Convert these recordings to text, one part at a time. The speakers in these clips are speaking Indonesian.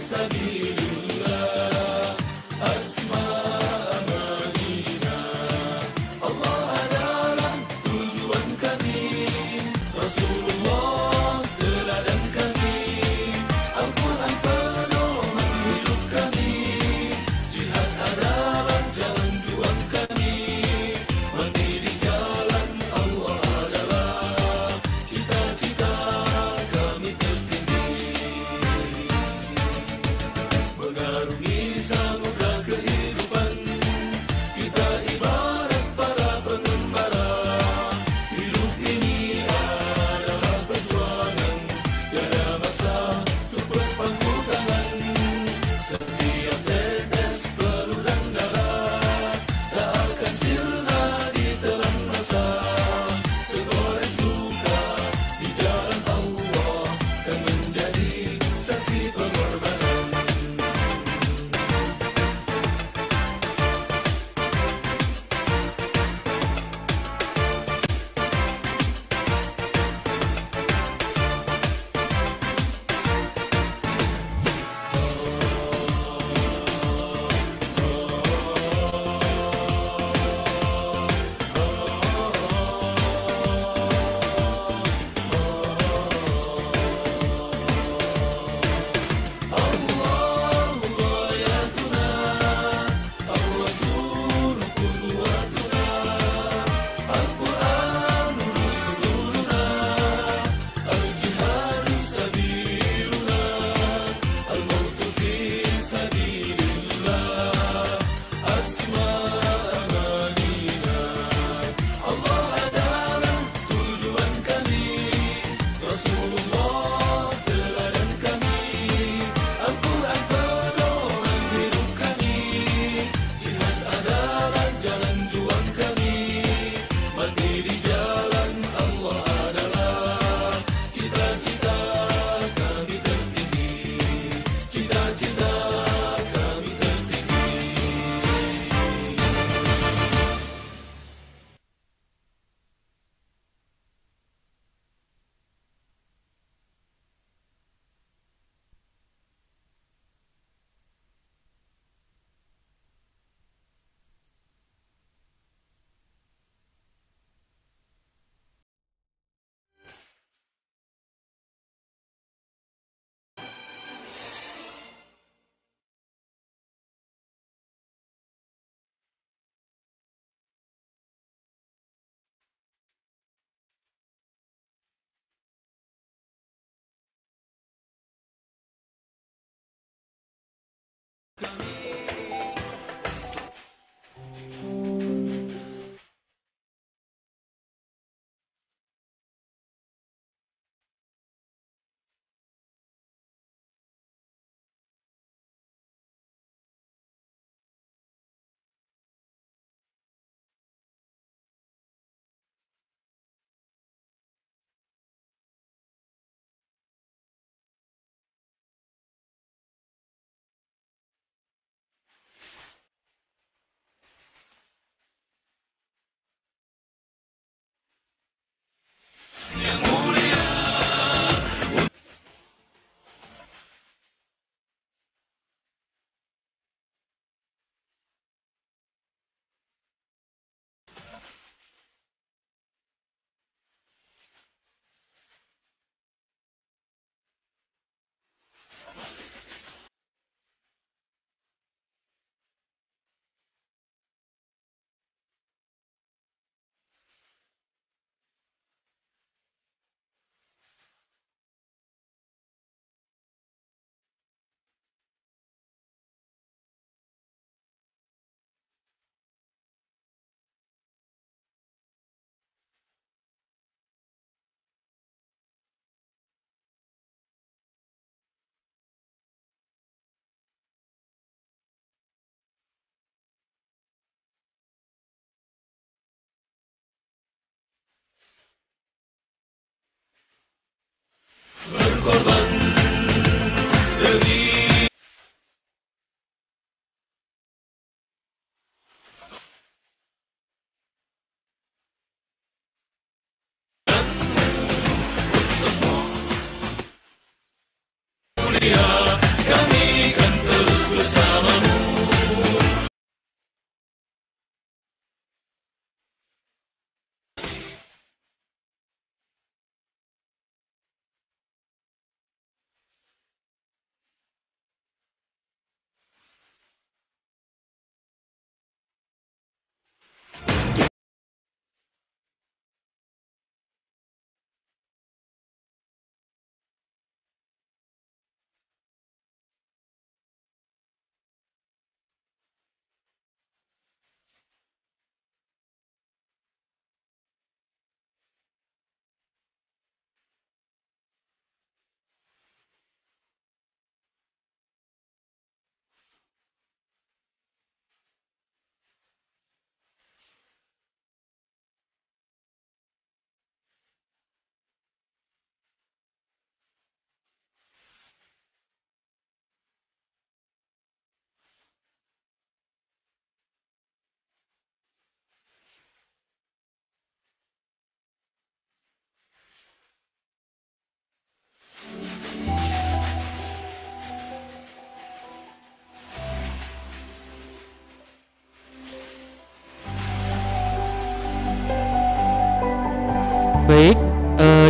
سبيلا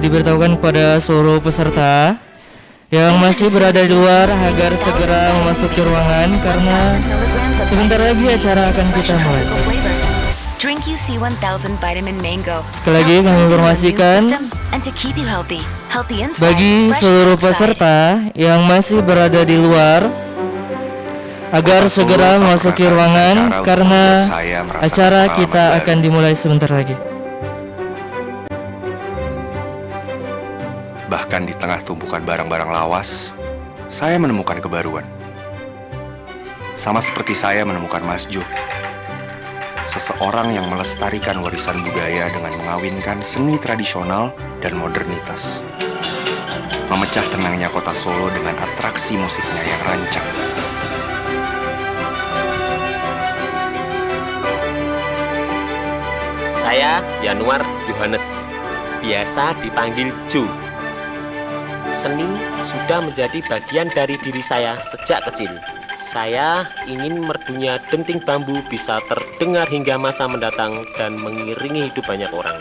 diberitahukan kepada seluruh peserta yang masih berada di luar agar segera memasuki ruangan karena sebentar lagi acara akan kita mulai. Sekali lagi kami informasikan bagi seluruh peserta yang masih berada di luar agar segera memasuki ruangan karena acara kita akan dimulai sebentar lagi. Bahkan di tengah tumpukan barang-barang lawas, saya menemukan kebaruan. Sama seperti saya menemukan Mas Jo, seseorang yang melestarikan warisan budaya dengan mengawinkan seni tradisional dan modernitas. Memecah tenangnya kota Solo dengan atraksi musiknya yang rancang. Saya Januar Yohanes, biasa dipanggil Ju. Seni sudah menjadi bagian dari diri saya sejak kecil. Saya ingin merdunya denting bambu bisa terdengar hingga masa mendatang dan mengiringi hidup banyak orang.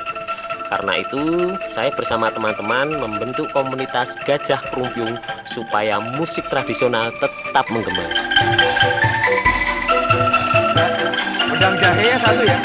Karena itu, saya bersama teman-teman membentuk komunitas Gajah Kerumpiung supaya musik tradisional tetap menggema. Udang jahe ya satu ya.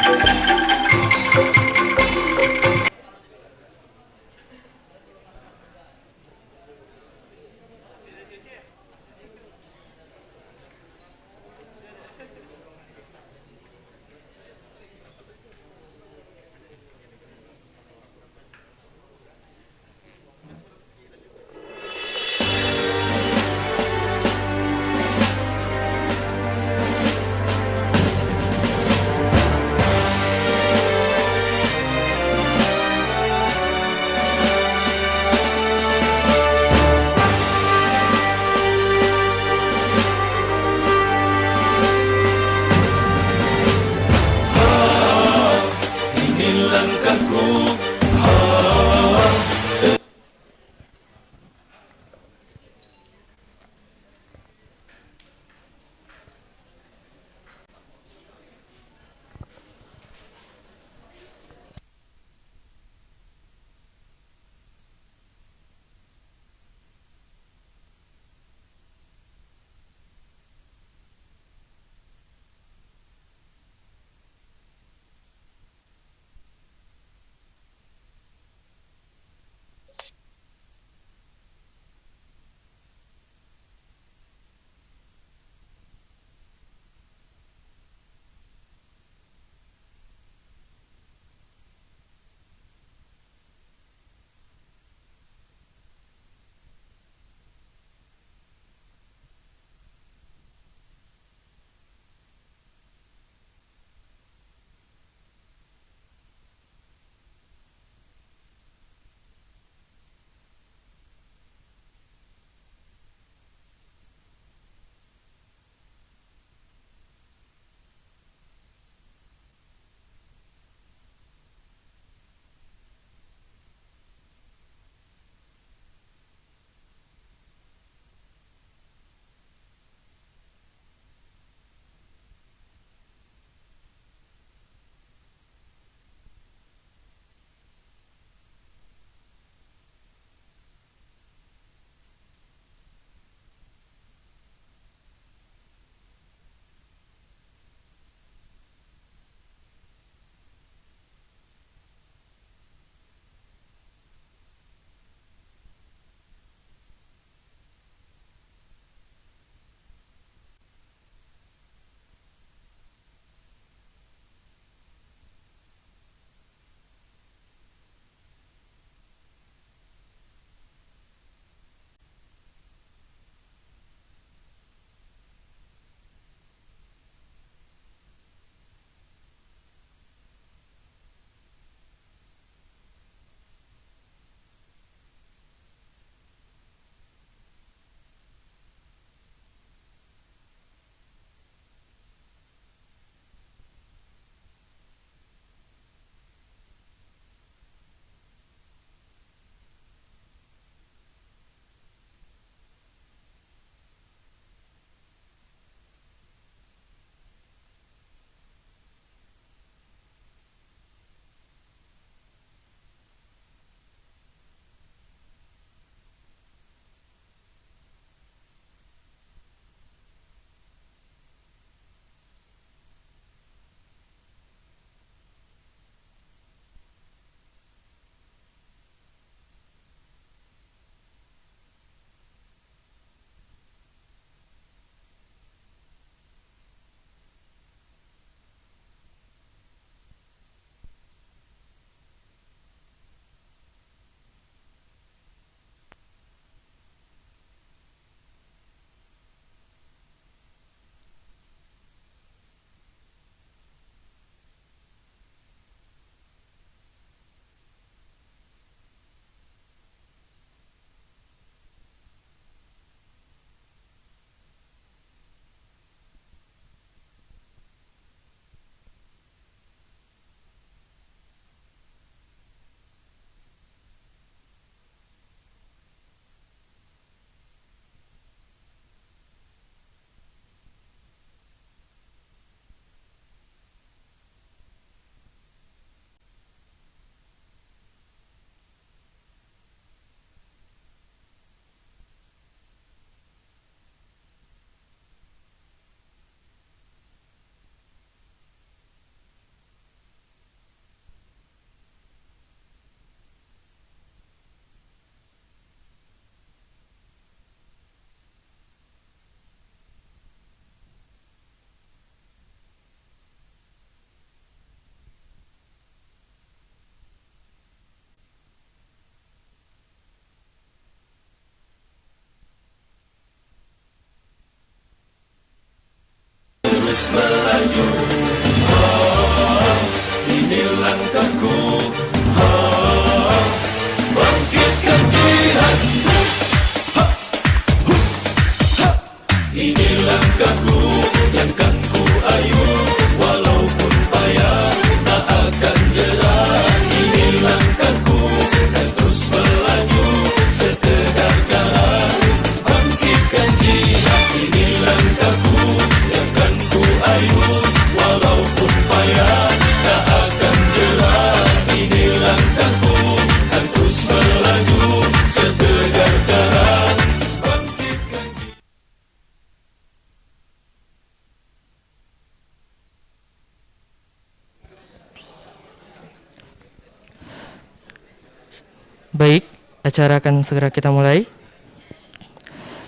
acara akan segera kita mulai.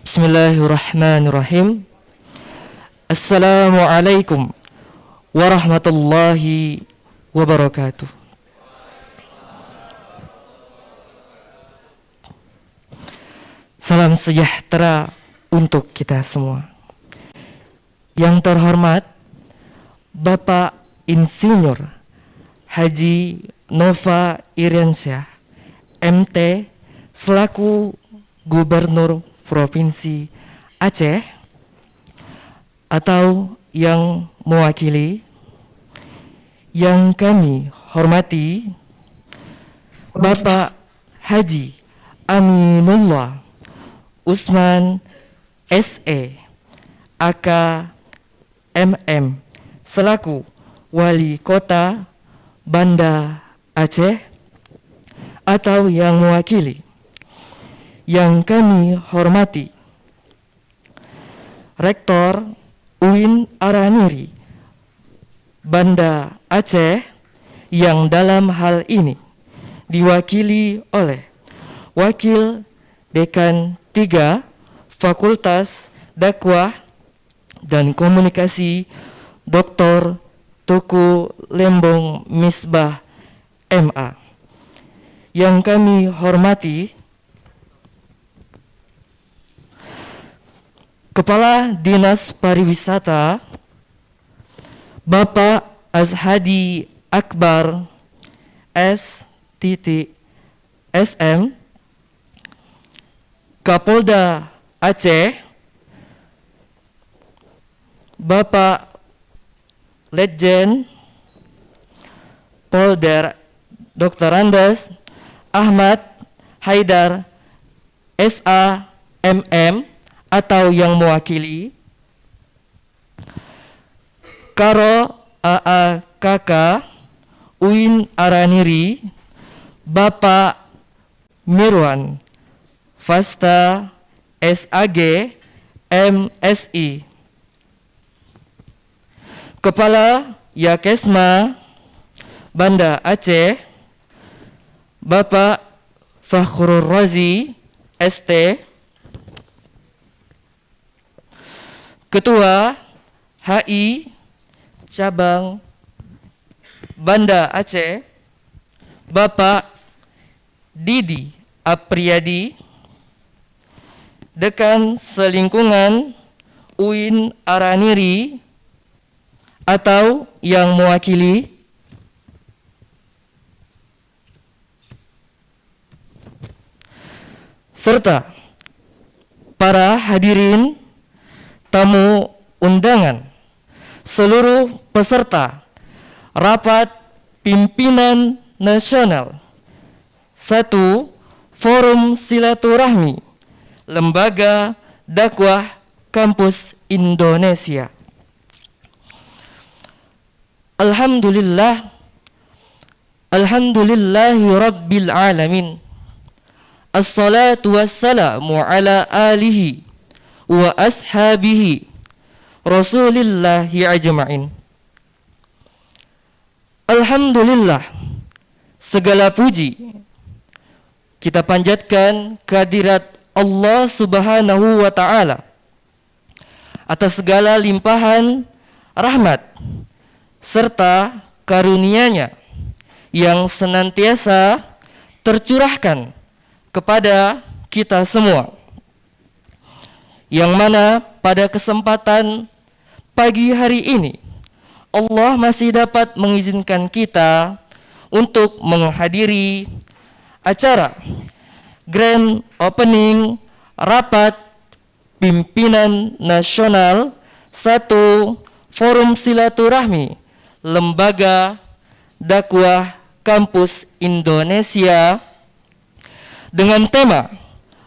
Bismillahirrahmanirrahim. Assalamualaikum warahmatullahi wabarakatuh. Salam sejahtera untuk kita semua. Yang terhormat Bapak Insinyur Haji Nova Iriansyah, MT selaku Gubernur Provinsi Aceh atau yang mewakili yang kami hormati Bapak Haji Aminullah Usman SE Ak.M.M. selaku Wali Kota Banda Aceh atau yang mewakili yang kami hormati. Rektor Uin Araniri, Banda Aceh, yang dalam hal ini diwakili oleh Wakil Dekan 3 Fakultas Dakwah dan Komunikasi Dr. Tuku Lembong Misbah MA. Yang kami hormati Kepala Dinas Pariwisata Bapak Azhadi Akbar S. STTSM Kapolda Aceh Bapak Legend Polder Dr. Andes Ahmad Haidar SAMM atau yang mewakili karo aa kakak uin araniri bapak mirwan fasta sag msi kepala yakesma banda aceh bapak fakhrul razi st Ketua HI Cabang Banda Aceh Bapak Didi Apriyadi Dekan Selingkungan UIN Araniri atau yang mewakili serta para hadirin tamu undangan, seluruh peserta rapat pimpinan nasional. Satu, Forum Silaturahmi Lembaga Dakwah Kampus Indonesia. Alhamdulillah Alhamdulillahi Rabbil Alamin Assalatu wassalamu ala alihi wa ashabihi rasulillahi ajma'in Alhamdulillah segala puji kita panjatkan kehadirat Allah Subhanahu wa taala atas segala limpahan rahmat serta karuniaNya yang senantiasa tercurahkan kepada kita semua yang mana pada kesempatan pagi hari ini Allah masih dapat mengizinkan kita untuk menghadiri acara grand opening rapat pimpinan nasional satu Forum Silaturahmi Lembaga Dakwah Kampus Indonesia dengan tema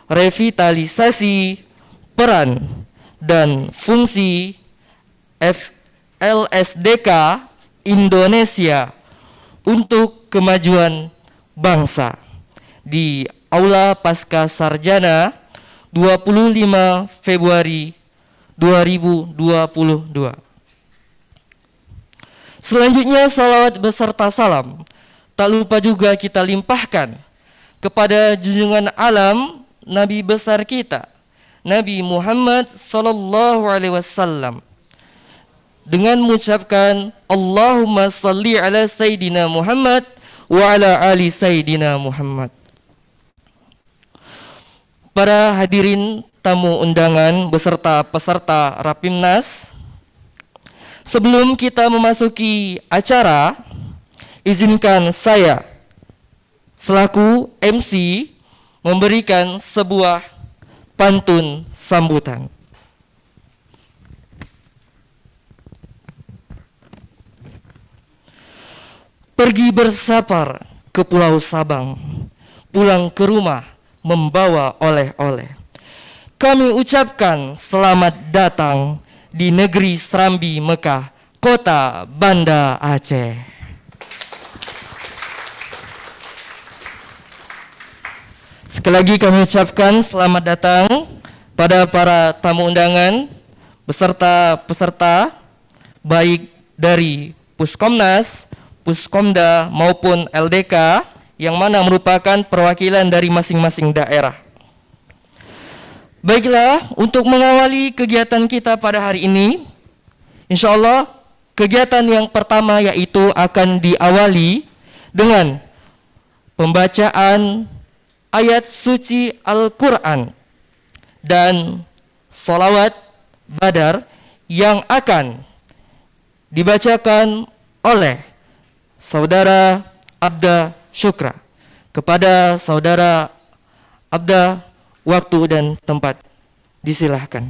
revitalisasi peran dan fungsi FLSDK Indonesia untuk kemajuan bangsa di Aula Pasca Sarjana 25 Februari 2022. Selanjutnya salawat beserta salam tak lupa juga kita limpahkan kepada junjungan alam Nabi besar kita Nabi Muhammad sallallahu alaihi wasallam dengan mengucapkan Allahumma salli ala sayyidina Muhammad wa ala ali sayyidina Muhammad. Para hadirin tamu undangan beserta peserta Rapimnas, sebelum kita memasuki acara, izinkan saya selaku MC memberikan sebuah pantun sambutan. Pergi bersapar ke Pulau Sabang, pulang ke rumah membawa oleh-oleh. Kami ucapkan selamat datang di negeri Serambi Mekah, kota Banda Aceh. Sekali lagi kami ucapkan selamat datang pada para tamu undangan, beserta peserta, baik dari Puskomnas, Puskomda maupun LDK, yang mana merupakan perwakilan dari masing-masing daerah. Baiklah, untuk mengawali kegiatan kita pada hari ini, insya Allah kegiatan yang pertama yaitu akan diawali dengan pembacaan ayat suci Al-Quran dan solawat badar yang akan dibacakan oleh saudara Abda Syukra kepada saudara Abda waktu dan tempat disilahkan.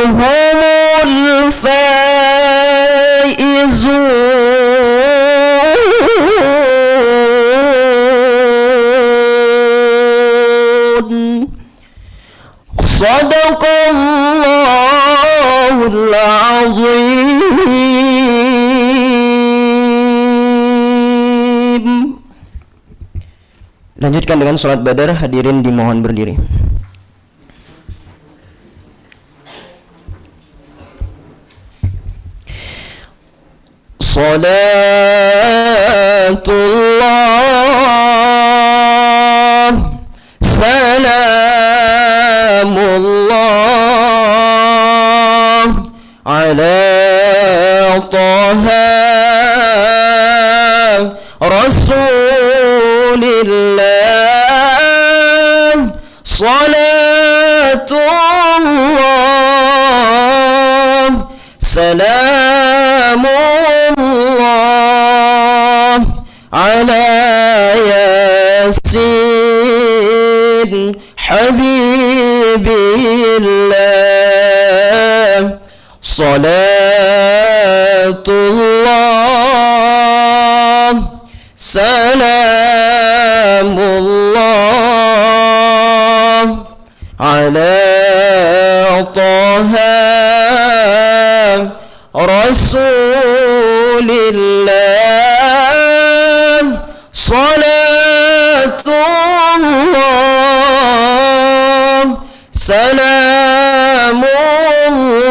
هم الفائزون صدق الله العظيم lanjutkan dengan sholat badar hadirin dimohon berdiri صلاة الله سلام الله على طه رسول الله صلاة الله سلام بالله صلاة الله سلام الله على طه رسول الله سلام الله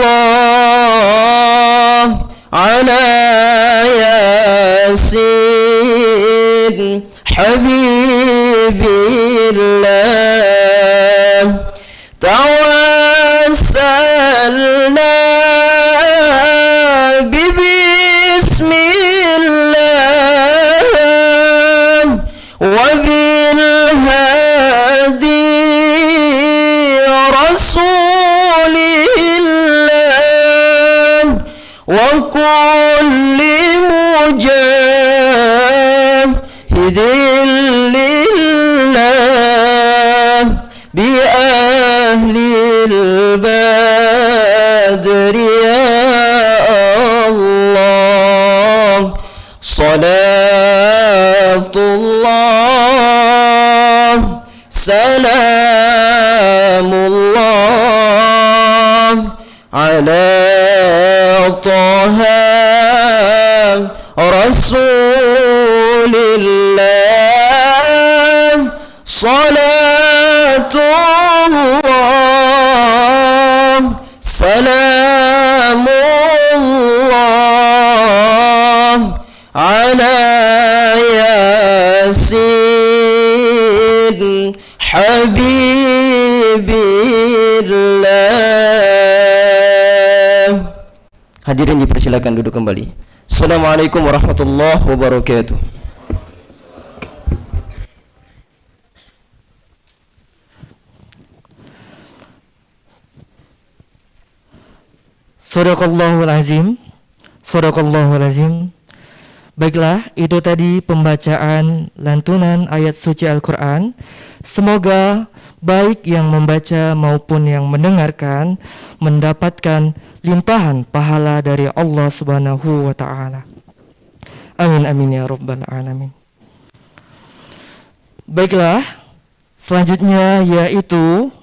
لله بأهل البدر يا الله صلاة الله سلام الله على طه رسول لله صلاة الله سلام الله على ياسين حبيب الله Hadirin dipersilakan duduk kembali. Assalamualaikum warahmatullahi wabarakatuh. Sadaqallahul azim. Sadaqallahul azim. Baiklah, itu tadi pembacaan lantunan ayat suci Al-Quran. Semoga baik yang membaca maupun yang mendengarkan mendapatkan limpahan pahala dari Allah Subhanahu wa taala. Amin amin ya rabbal alamin. Baiklah, selanjutnya yaitu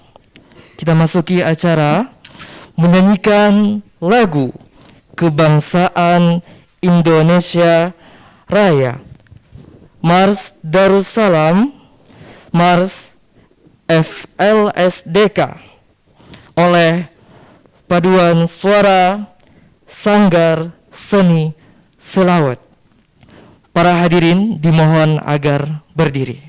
kita masuki acara menyanyikan lagu kebangsaan Indonesia Raya. Mars Darussalam, Mars FLSDK oleh paduan suara Sanggar Seni Selawat. Para hadirin dimohon agar berdiri.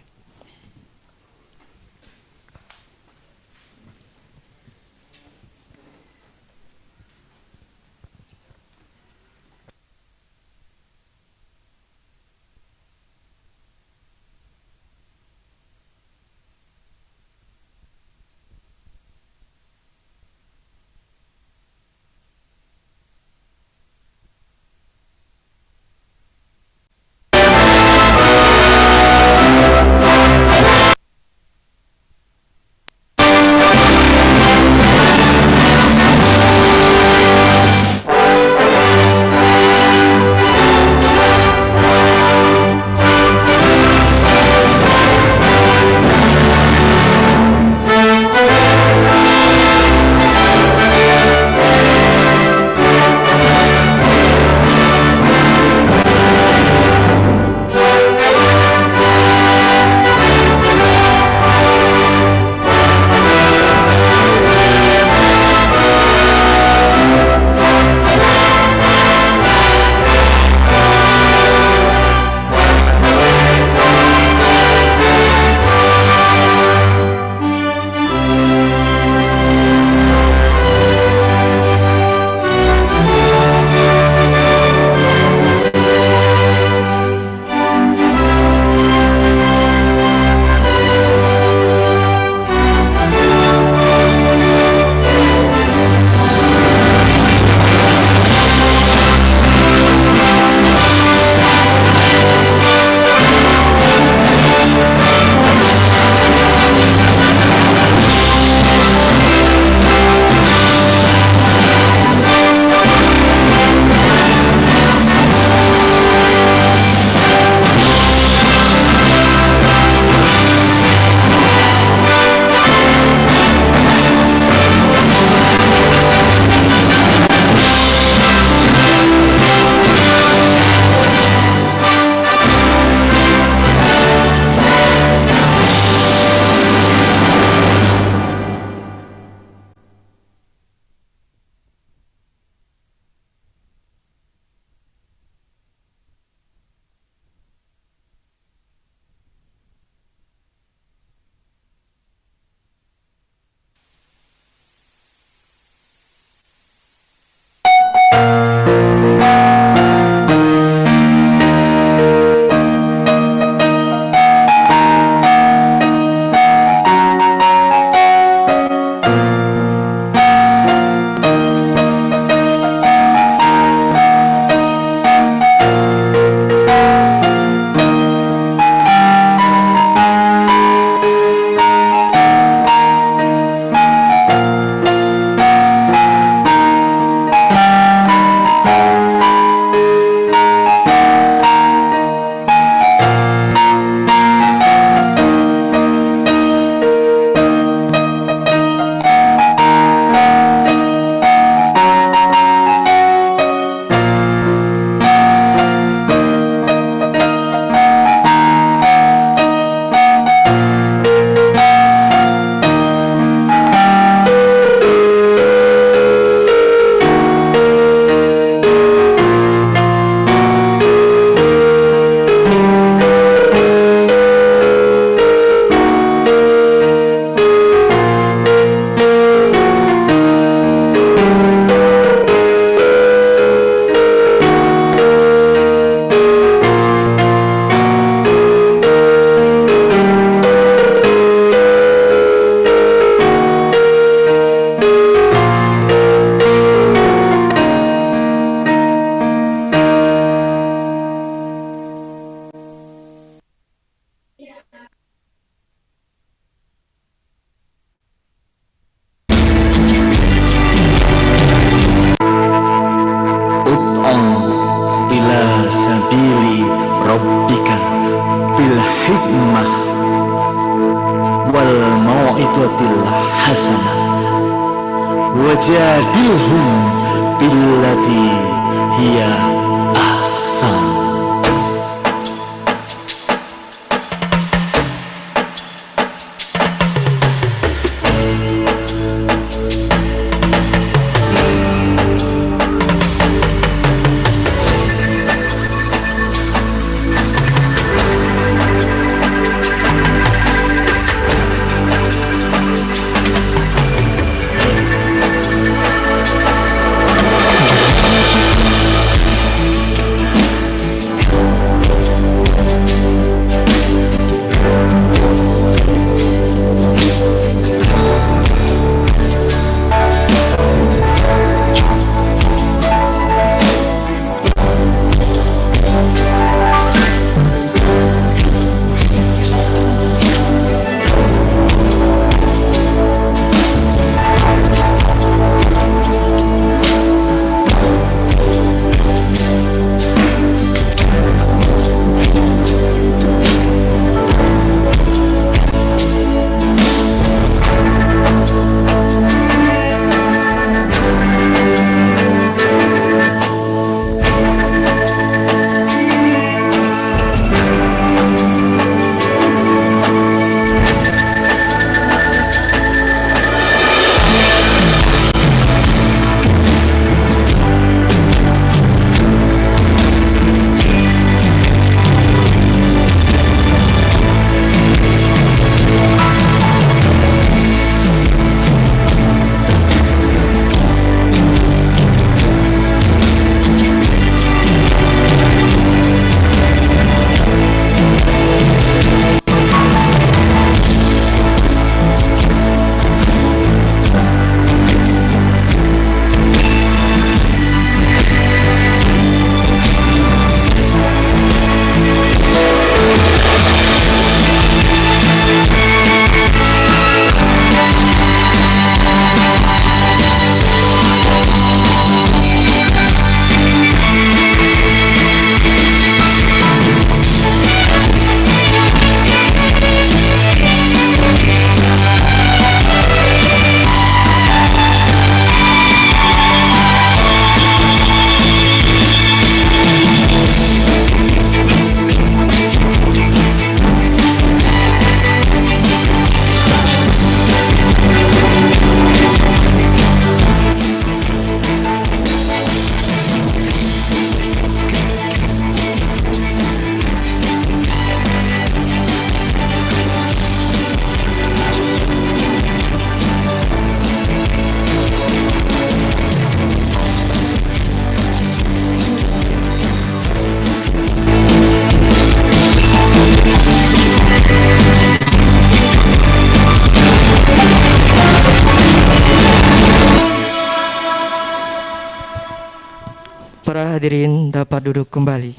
hadirin dapat duduk kembali.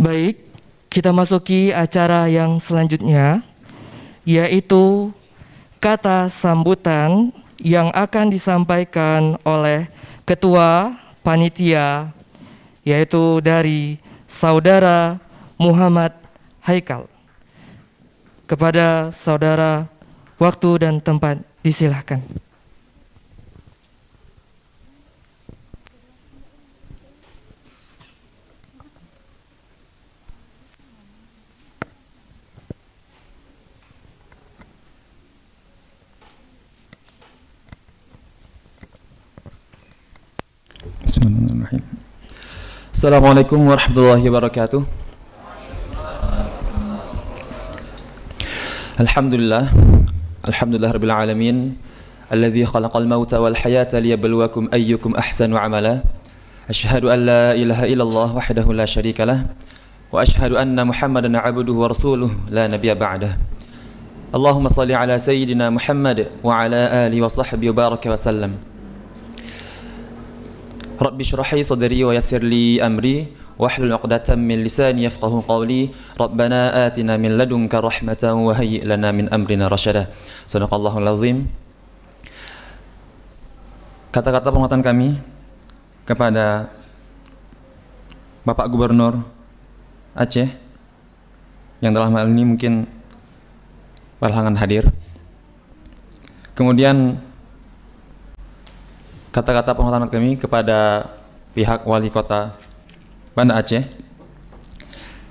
Baik, kita masuki acara yang selanjutnya, yaitu kata sambutan yang akan disampaikan oleh Ketua panitia yaitu dari saudara Muhammad Haikal. Kepada saudara, waktu dan tempat disilahkan. بسم الله الرحمن الرحيم السلام عليكم ورحمة الله وبركاته الحمد لله الحمد لله رب العالمين الذي خلق الموت والحياة ليبلوكم أيكم أحسن عملا أشهد أن لا إله إلا الله وحده لا شريك له وأشهد أن محمدا عبده ورسوله لا نبي بعده اللهم صل على سيدنا محمد وعلى آله وصحبه وبارك وسلم Rabbi syurahi sadari wa yasirli amri wa Wahlul uqdatan min lisani yafqahu qawli Rabbana atina min ladunka rahmatan wa hayi' lana min amrina rasyada Sadaqallahu lazim Kata-kata penguatan kami kepada Bapak Gubernur Aceh yang dalam hal ini mungkin perhalangan hadir. Kemudian kata-kata penghormatan kami kepada pihak wali kota Banda Aceh,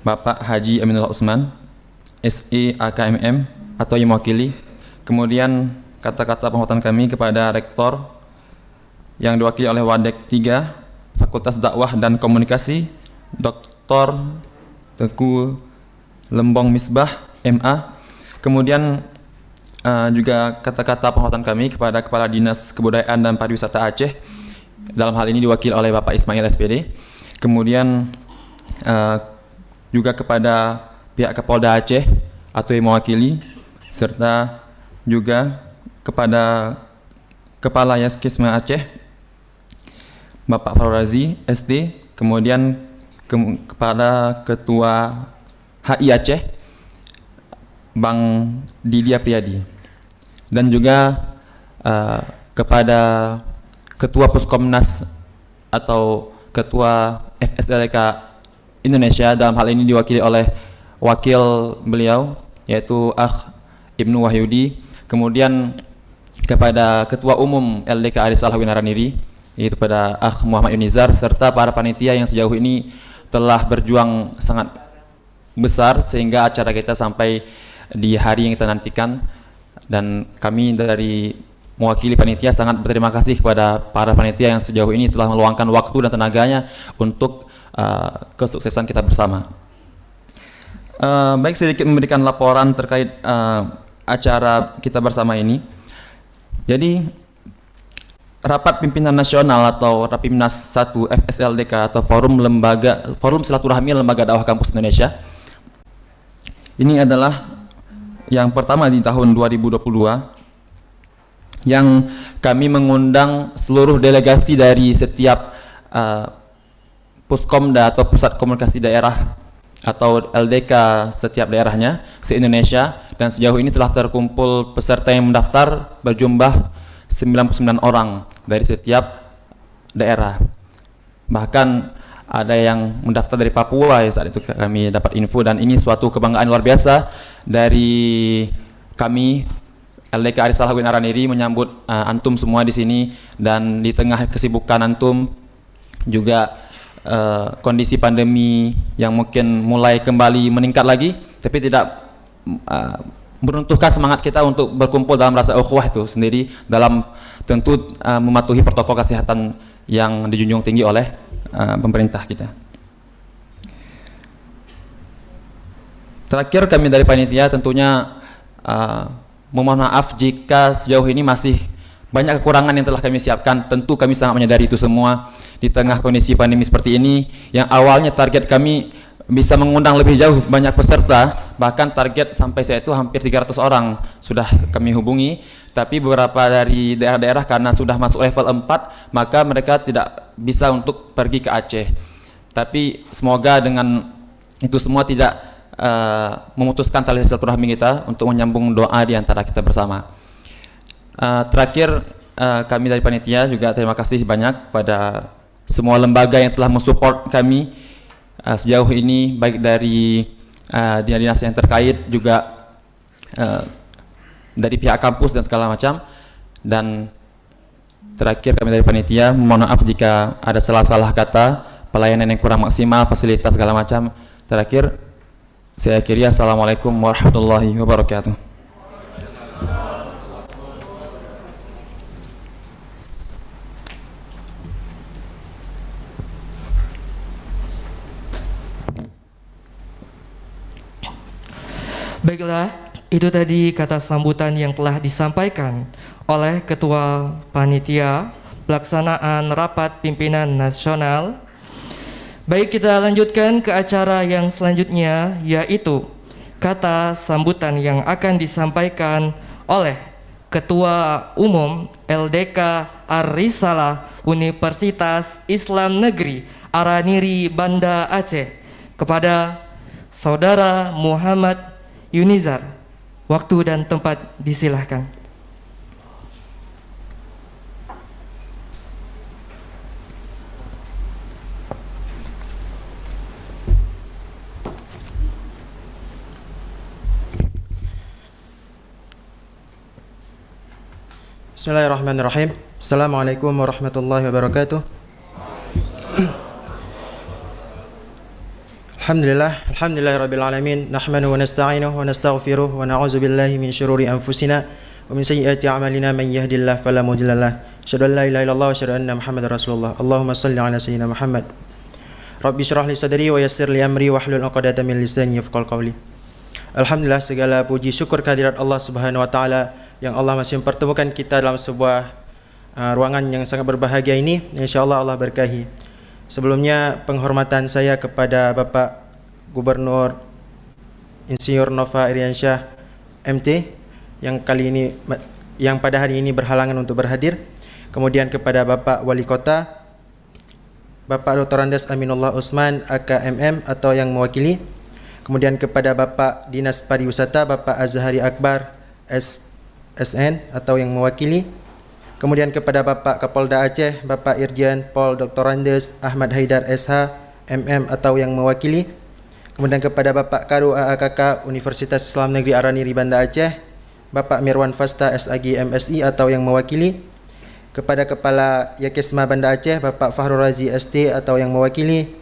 Bapak Haji Aminullah Usman, SE AKMM atau yang mewakili, kemudian kata-kata penghormatan kami kepada Rektor yang diwakili oleh Wadek 3 Fakultas Dakwah dan Komunikasi Dr. Teguh Lembong Misbah MA kemudian uh, juga kata-kata penghormatan kami kepada Kepala Dinas Kebudayaan dan Pariwisata Aceh dalam hal ini diwakil oleh Bapak Ismail SPD kemudian uh, juga kepada pihak Kapolda Aceh atau yang mewakili serta juga kepada Kepala Yaskisma Aceh Bapak Farorazi Sd kemudian ke kepada Ketua HI Aceh Bang Dilia Priadi dan juga uh, kepada Ketua Puskomnas atau Ketua FSLK Indonesia dalam hal ini diwakili oleh wakil beliau yaitu Akh Ibnu Wahyudi kemudian kepada Ketua Umum LDK Aris Alhawinaraniri yaitu pada Akh Muhammad Yunizar serta para panitia yang sejauh ini telah berjuang sangat besar sehingga acara kita sampai di hari yang kita nantikan dan kami dari mewakili panitia sangat berterima kasih kepada para panitia yang sejauh ini telah meluangkan waktu dan tenaganya untuk uh, kesuksesan kita bersama. Uh, baik sedikit memberikan laporan terkait uh, acara kita bersama ini. Jadi rapat pimpinan nasional atau Rapimnas 1 FSLDK atau Forum Lembaga Forum Silaturahmi Lembaga Dakwah Kampus Indonesia. Ini adalah yang pertama di tahun 2022 yang kami mengundang seluruh delegasi dari setiap uh, puskomda atau pusat komunikasi daerah atau LDK setiap daerahnya se-Indonesia dan sejauh ini telah terkumpul peserta yang mendaftar berjumlah 99 orang dari setiap daerah. Bahkan ada yang mendaftar dari Papua ya saat itu kami dapat info dan ini suatu kebanggaan luar biasa dari kami LDK Arisal Hawin Araniri menyambut uh, antum semua di sini dan di tengah kesibukan antum juga uh, kondisi pandemi yang mungkin mulai kembali meningkat lagi tapi tidak uh, meruntuhkan semangat kita untuk berkumpul dalam rasa ukhuwah itu sendiri dalam tentu uh, mematuhi protokol kesehatan yang dijunjung tinggi oleh Eh, pemerintah kita. Terakhir kami dari panitia tentunya uh, memohon maaf jika sejauh ini masih banyak kekurangan yang telah kami siapkan. Tentu kami sangat menyadari itu semua di tengah kondisi pandemi seperti ini yang awalnya target kami bisa mengundang lebih jauh banyak peserta, bahkan target sampai saya itu hampir 300 orang sudah kami hubungi tapi beberapa dari daerah-daerah karena sudah masuk level 4 maka mereka tidak bisa untuk pergi ke Aceh tapi semoga dengan itu semua tidak uh, memutuskan tali silaturahmi kita untuk menyambung doa di antara kita bersama uh, terakhir uh, kami dari panitia juga terima kasih banyak pada semua lembaga yang telah mensupport kami uh, sejauh ini baik dari uh, dinas-dinas yang terkait juga uh, dari pihak kampus dan segala macam dan terakhir kami dari panitia mohon maaf jika ada salah-salah kata pelayanan yang kurang maksimal fasilitas segala macam terakhir saya akhiri assalamualaikum warahmatullahi wabarakatuh Baiklah, itu tadi kata sambutan yang telah disampaikan oleh Ketua Panitia Pelaksanaan Rapat Pimpinan Nasional. Baik, kita lanjutkan ke acara yang selanjutnya, yaitu kata sambutan yang akan disampaikan oleh Ketua Umum LDK Arisala Universitas Islam Negeri Araniri Banda Aceh kepada Saudara Muhammad Yunizar Waktu dan tempat disilahkan. Bismillahirrahmanirrahim. Assalamualaikum warahmatullahi wabarakatuh. Alhamdulillah, Alhamdulillah Rabbil Alamin Nahmanu wa nasta'inuh wa nasta'ufiruh Wa na'uzu billahi min syururi anfusina Wa min sayyati amalina man yahdillah Fala mudillallah Syadu an la ilaha illallah wa syadu anna Muhammad Rasulullah Allahumma salli ala sayyidina Muhammad Rabbi syurah li sadari wa yassir li amri Wa hlul uqadata min lisan yafqal qawli Alhamdulillah segala puji syukur kehadirat Allah subhanahu wa ta'ala Yang Allah masih mempertemukan kita dalam sebuah uh, Ruangan yang sangat berbahagia ini InsyaAllah Allah berkahi Sebelumnya penghormatan saya kepada Bapak Gubernur Insinyur Nova Iriansyah MT yang kali ini yang pada hari ini berhalangan untuk berhadir. Kemudian kepada Bapak Wali Kota, Bapak Dr. Andes Aminullah Usman AKMM atau yang mewakili. Kemudian kepada Bapak Dinas Pariwisata, Bapak Azhari Akbar SSN, atau yang mewakili kemudian kepada Bapak Kapolda Aceh, Bapak Irjen Pol Dr. Randes Ahmad Haidar SH, MM atau yang mewakili, kemudian kepada Bapak Karu AAKK Universitas Islam Negeri Araniri Banda Aceh, Bapak Mirwan Fasta SAG MSI atau yang mewakili, kepada Kepala Yakisma Banda Aceh, Bapak Fahru Razi ST atau yang mewakili,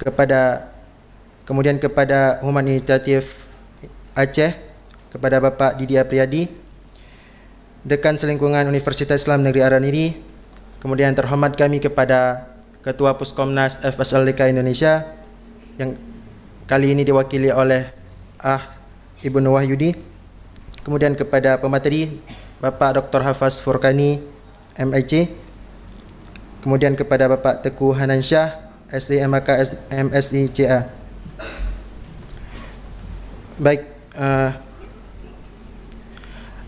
kepada kemudian kepada Humanitatif Aceh, kepada Bapak Didi Apriyadi, Dekan Selingkungan Universitas Islam Negeri Aran ini, kemudian terhormat kami kepada Ketua Puskomnas FSLDK Indonesia yang kali ini diwakili oleh Ah Ibu Nuwah Yudi, kemudian kepada pemateri Bapak Dr. Hafaz Furkani MIC, kemudian kepada Bapak Teguh Hanansyah SEMAK MSICA. Baik, uh,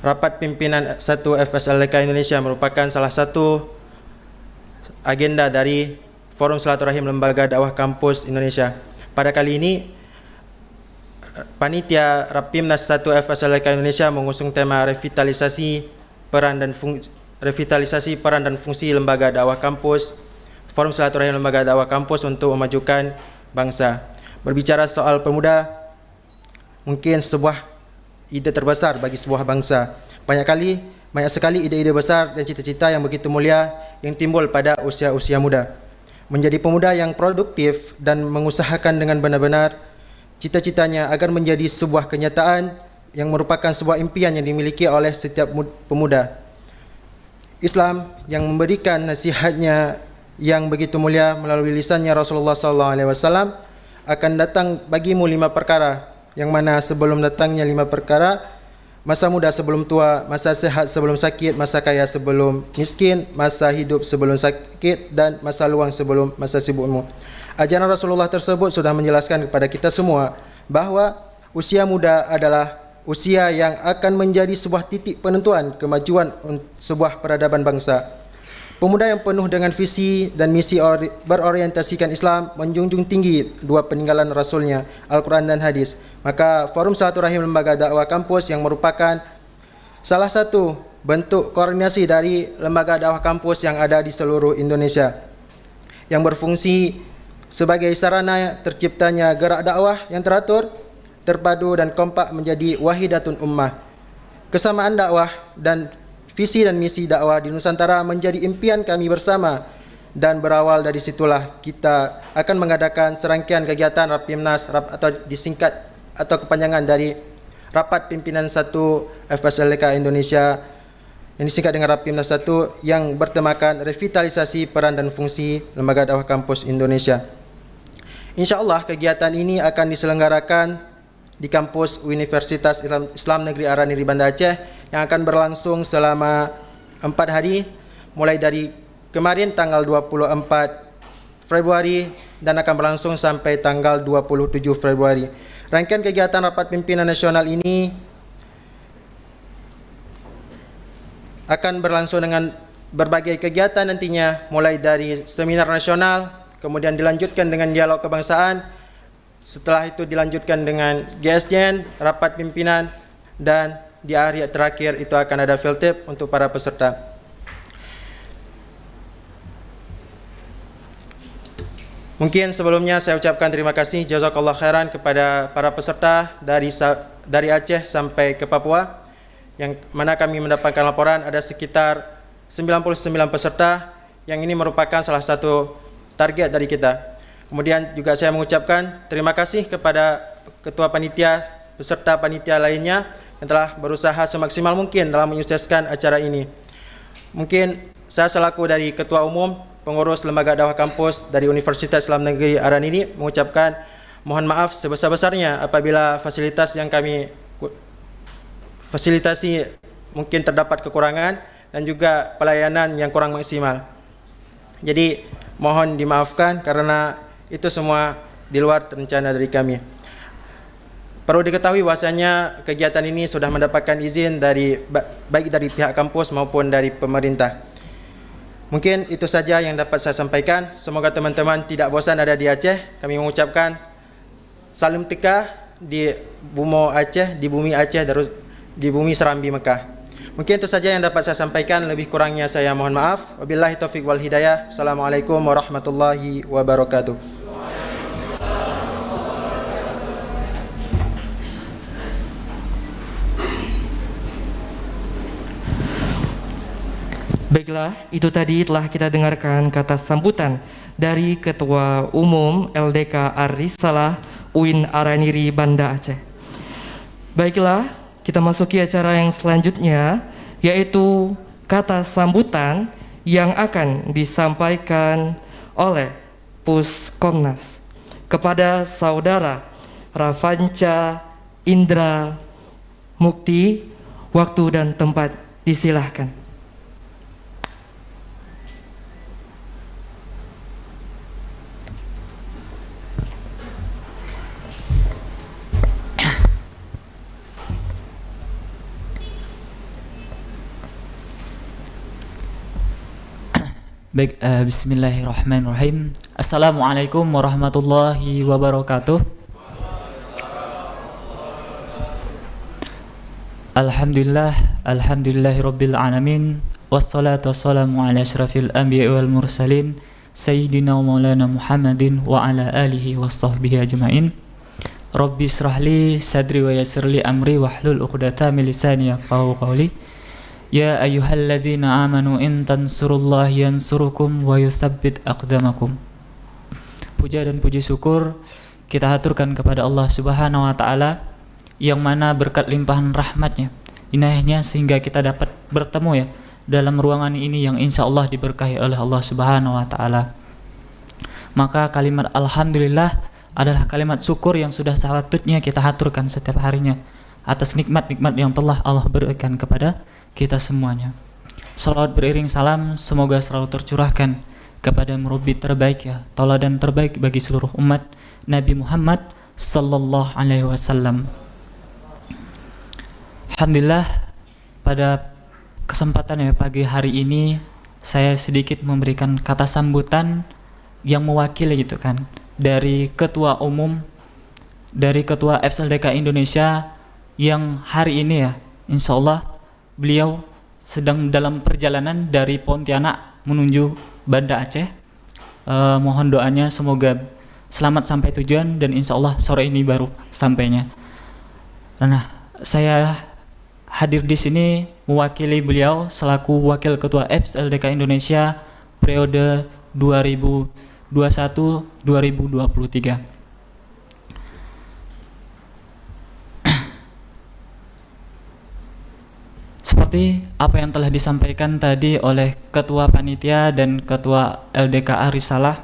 rapat pimpinan 1 FSLK Indonesia merupakan salah satu agenda dari Forum Silaturahim Lembaga Dakwah Kampus Indonesia. Pada kali ini, Panitia Rapimnas 1 FSLK Indonesia mengusung tema revitalisasi peran dan fungsi, revitalisasi peran dan fungsi lembaga dakwah kampus, Forum Silaturahim Lembaga Dakwah Kampus untuk memajukan bangsa. Berbicara soal pemuda, mungkin sebuah ide terbesar bagi sebuah bangsa. Banyak kali, banyak sekali ide-ide besar dan cita-cita yang begitu mulia yang timbul pada usia-usia muda. Menjadi pemuda yang produktif dan mengusahakan dengan benar-benar cita-citanya agar menjadi sebuah kenyataan yang merupakan sebuah impian yang dimiliki oleh setiap pemuda. Islam yang memberikan nasihatnya yang begitu mulia melalui lisannya Rasulullah SAW akan datang bagimu lima perkara yang mana sebelum datangnya lima perkara masa muda sebelum tua masa sehat sebelum sakit masa kaya sebelum miskin masa hidup sebelum sakit dan masa luang sebelum masa sibukmu ajaran Rasulullah tersebut sudah menjelaskan kepada kita semua bahawa usia muda adalah usia yang akan menjadi sebuah titik penentuan kemajuan sebuah peradaban bangsa Pemuda yang penuh dengan visi dan misi berorientasikan Islam menjunjung tinggi dua peninggalan Rasulnya, Al-Quran dan Hadis. Maka Forum Satu Rahim Lembaga Dakwah Kampus yang merupakan salah satu bentuk koordinasi dari lembaga dakwah kampus yang ada di seluruh Indonesia yang berfungsi sebagai sarana terciptanya gerak dakwah yang teratur, terpadu dan kompak menjadi wahidatun ummah. Kesamaan dakwah dan Visi dan misi dakwah di Nusantara menjadi impian kami bersama dan berawal dari situlah kita akan mengadakan serangkaian kegiatan Rapimnas rap, atau disingkat atau kepanjangan dari Rapat Pimpinan 1 FSLK Indonesia yang disingkat dengan Rapimnas 1 yang bertemakan revitalisasi peran dan fungsi Lembaga Dakwah Kampus Indonesia. Insya Allah kegiatan ini akan diselenggarakan di kampus Universitas Islam, Islam Negeri Araniri Banda Aceh yang akan berlangsung selama empat hari mulai dari kemarin tanggal 24 Februari dan akan berlangsung sampai tanggal 27 Februari. Rangkaian kegiatan rapat pimpinan nasional ini akan berlangsung dengan berbagai kegiatan nantinya mulai dari seminar nasional, kemudian dilanjutkan dengan dialog kebangsaan, setelah itu dilanjutkan dengan GSDN, rapat pimpinan, dan di area terakhir itu akan ada field trip untuk para peserta. Mungkin sebelumnya saya ucapkan terima kasih jazakallah khairan kepada para peserta dari dari Aceh sampai ke Papua yang mana kami mendapatkan laporan ada sekitar 99 peserta yang ini merupakan salah satu target dari kita. Kemudian juga saya mengucapkan terima kasih kepada ketua panitia, peserta panitia lainnya yang telah berusaha semaksimal mungkin dalam menyukseskan acara ini. Mungkin saya selaku dari Ketua Umum Pengurus Lembaga Dakwah Kampus dari Universitas Islam Negeri Aran ini mengucapkan mohon maaf sebesar-besarnya apabila fasilitas yang kami fasilitasi mungkin terdapat kekurangan dan juga pelayanan yang kurang maksimal. Jadi mohon dimaafkan karena itu semua di luar rencana dari kami. Perlu diketahui bahwasanya kegiatan ini sudah mendapatkan izin dari baik dari pihak kampus maupun dari pemerintah. Mungkin itu saja yang dapat saya sampaikan. Semoga teman-teman tidak bosan ada di Aceh. Kami mengucapkan salam teka di Bumo Aceh, di bumi Aceh, di bumi Serambi Mekah. Mungkin itu saja yang dapat saya sampaikan. Lebih kurangnya saya mohon maaf. Wabillahi taufiq wal hidayah. Assalamualaikum warahmatullahi wabarakatuh. Baiklah, itu tadi telah kita dengarkan kata sambutan dari Ketua Umum LDK Arisalah Uin Araniri Banda Aceh. Baiklah, kita masuki acara yang selanjutnya yaitu kata sambutan yang akan disampaikan oleh Puskomnas kepada saudara Ravanca Indra Mukti waktu dan tempat disilahkan. Baik, uh, bismillahirrahmanirrahim. Assalamualaikum warahmatullahi wabarakatuh. Alhamdulillah, alhamdulillahirabbil alamin. Wassalatu wassalamu ala asyrafil anbiya'i wal mursalin sayyidina wa maulana Muhammadin wa ala alihi washabbihi ajmain. Rabbi israhli sadri wa yassirli amri wahlul 'uqdatam min lisani yafqahu qawli. يا أيها الذين آمنوا إن تنصروا الله ينصركم ويثبت أقدامكم Puja dan puji syukur kita haturkan kepada Allah Subhanahu wa taala yang mana berkat limpahan rahmatnya inayahnya sehingga kita dapat bertemu ya dalam ruangan ini yang insya Allah diberkahi oleh Allah Subhanahu wa taala. Maka kalimat alhamdulillah adalah kalimat syukur yang sudah sepatutnya kita haturkan setiap harinya atas nikmat-nikmat yang telah Allah berikan kepada kita semuanya. Salawat beriring salam semoga selalu tercurahkan kepada murabbi terbaik ya, tauladan terbaik bagi seluruh umat Nabi Muhammad sallallahu alaihi wasallam. Alhamdulillah pada kesempatan ya pagi hari ini saya sedikit memberikan kata sambutan yang mewakili gitu kan dari ketua umum dari ketua FSLDK Indonesia yang hari ini ya insya Allah beliau sedang dalam perjalanan dari Pontianak menuju Banda Aceh. Uh, mohon doanya semoga selamat sampai tujuan dan insya Allah sore ini baru sampainya. Nah, saya hadir di sini mewakili beliau selaku Wakil Ketua EPS LDK Indonesia periode 2021-2023. seperti apa yang telah disampaikan tadi oleh Ketua Panitia dan Ketua LDKA Risalah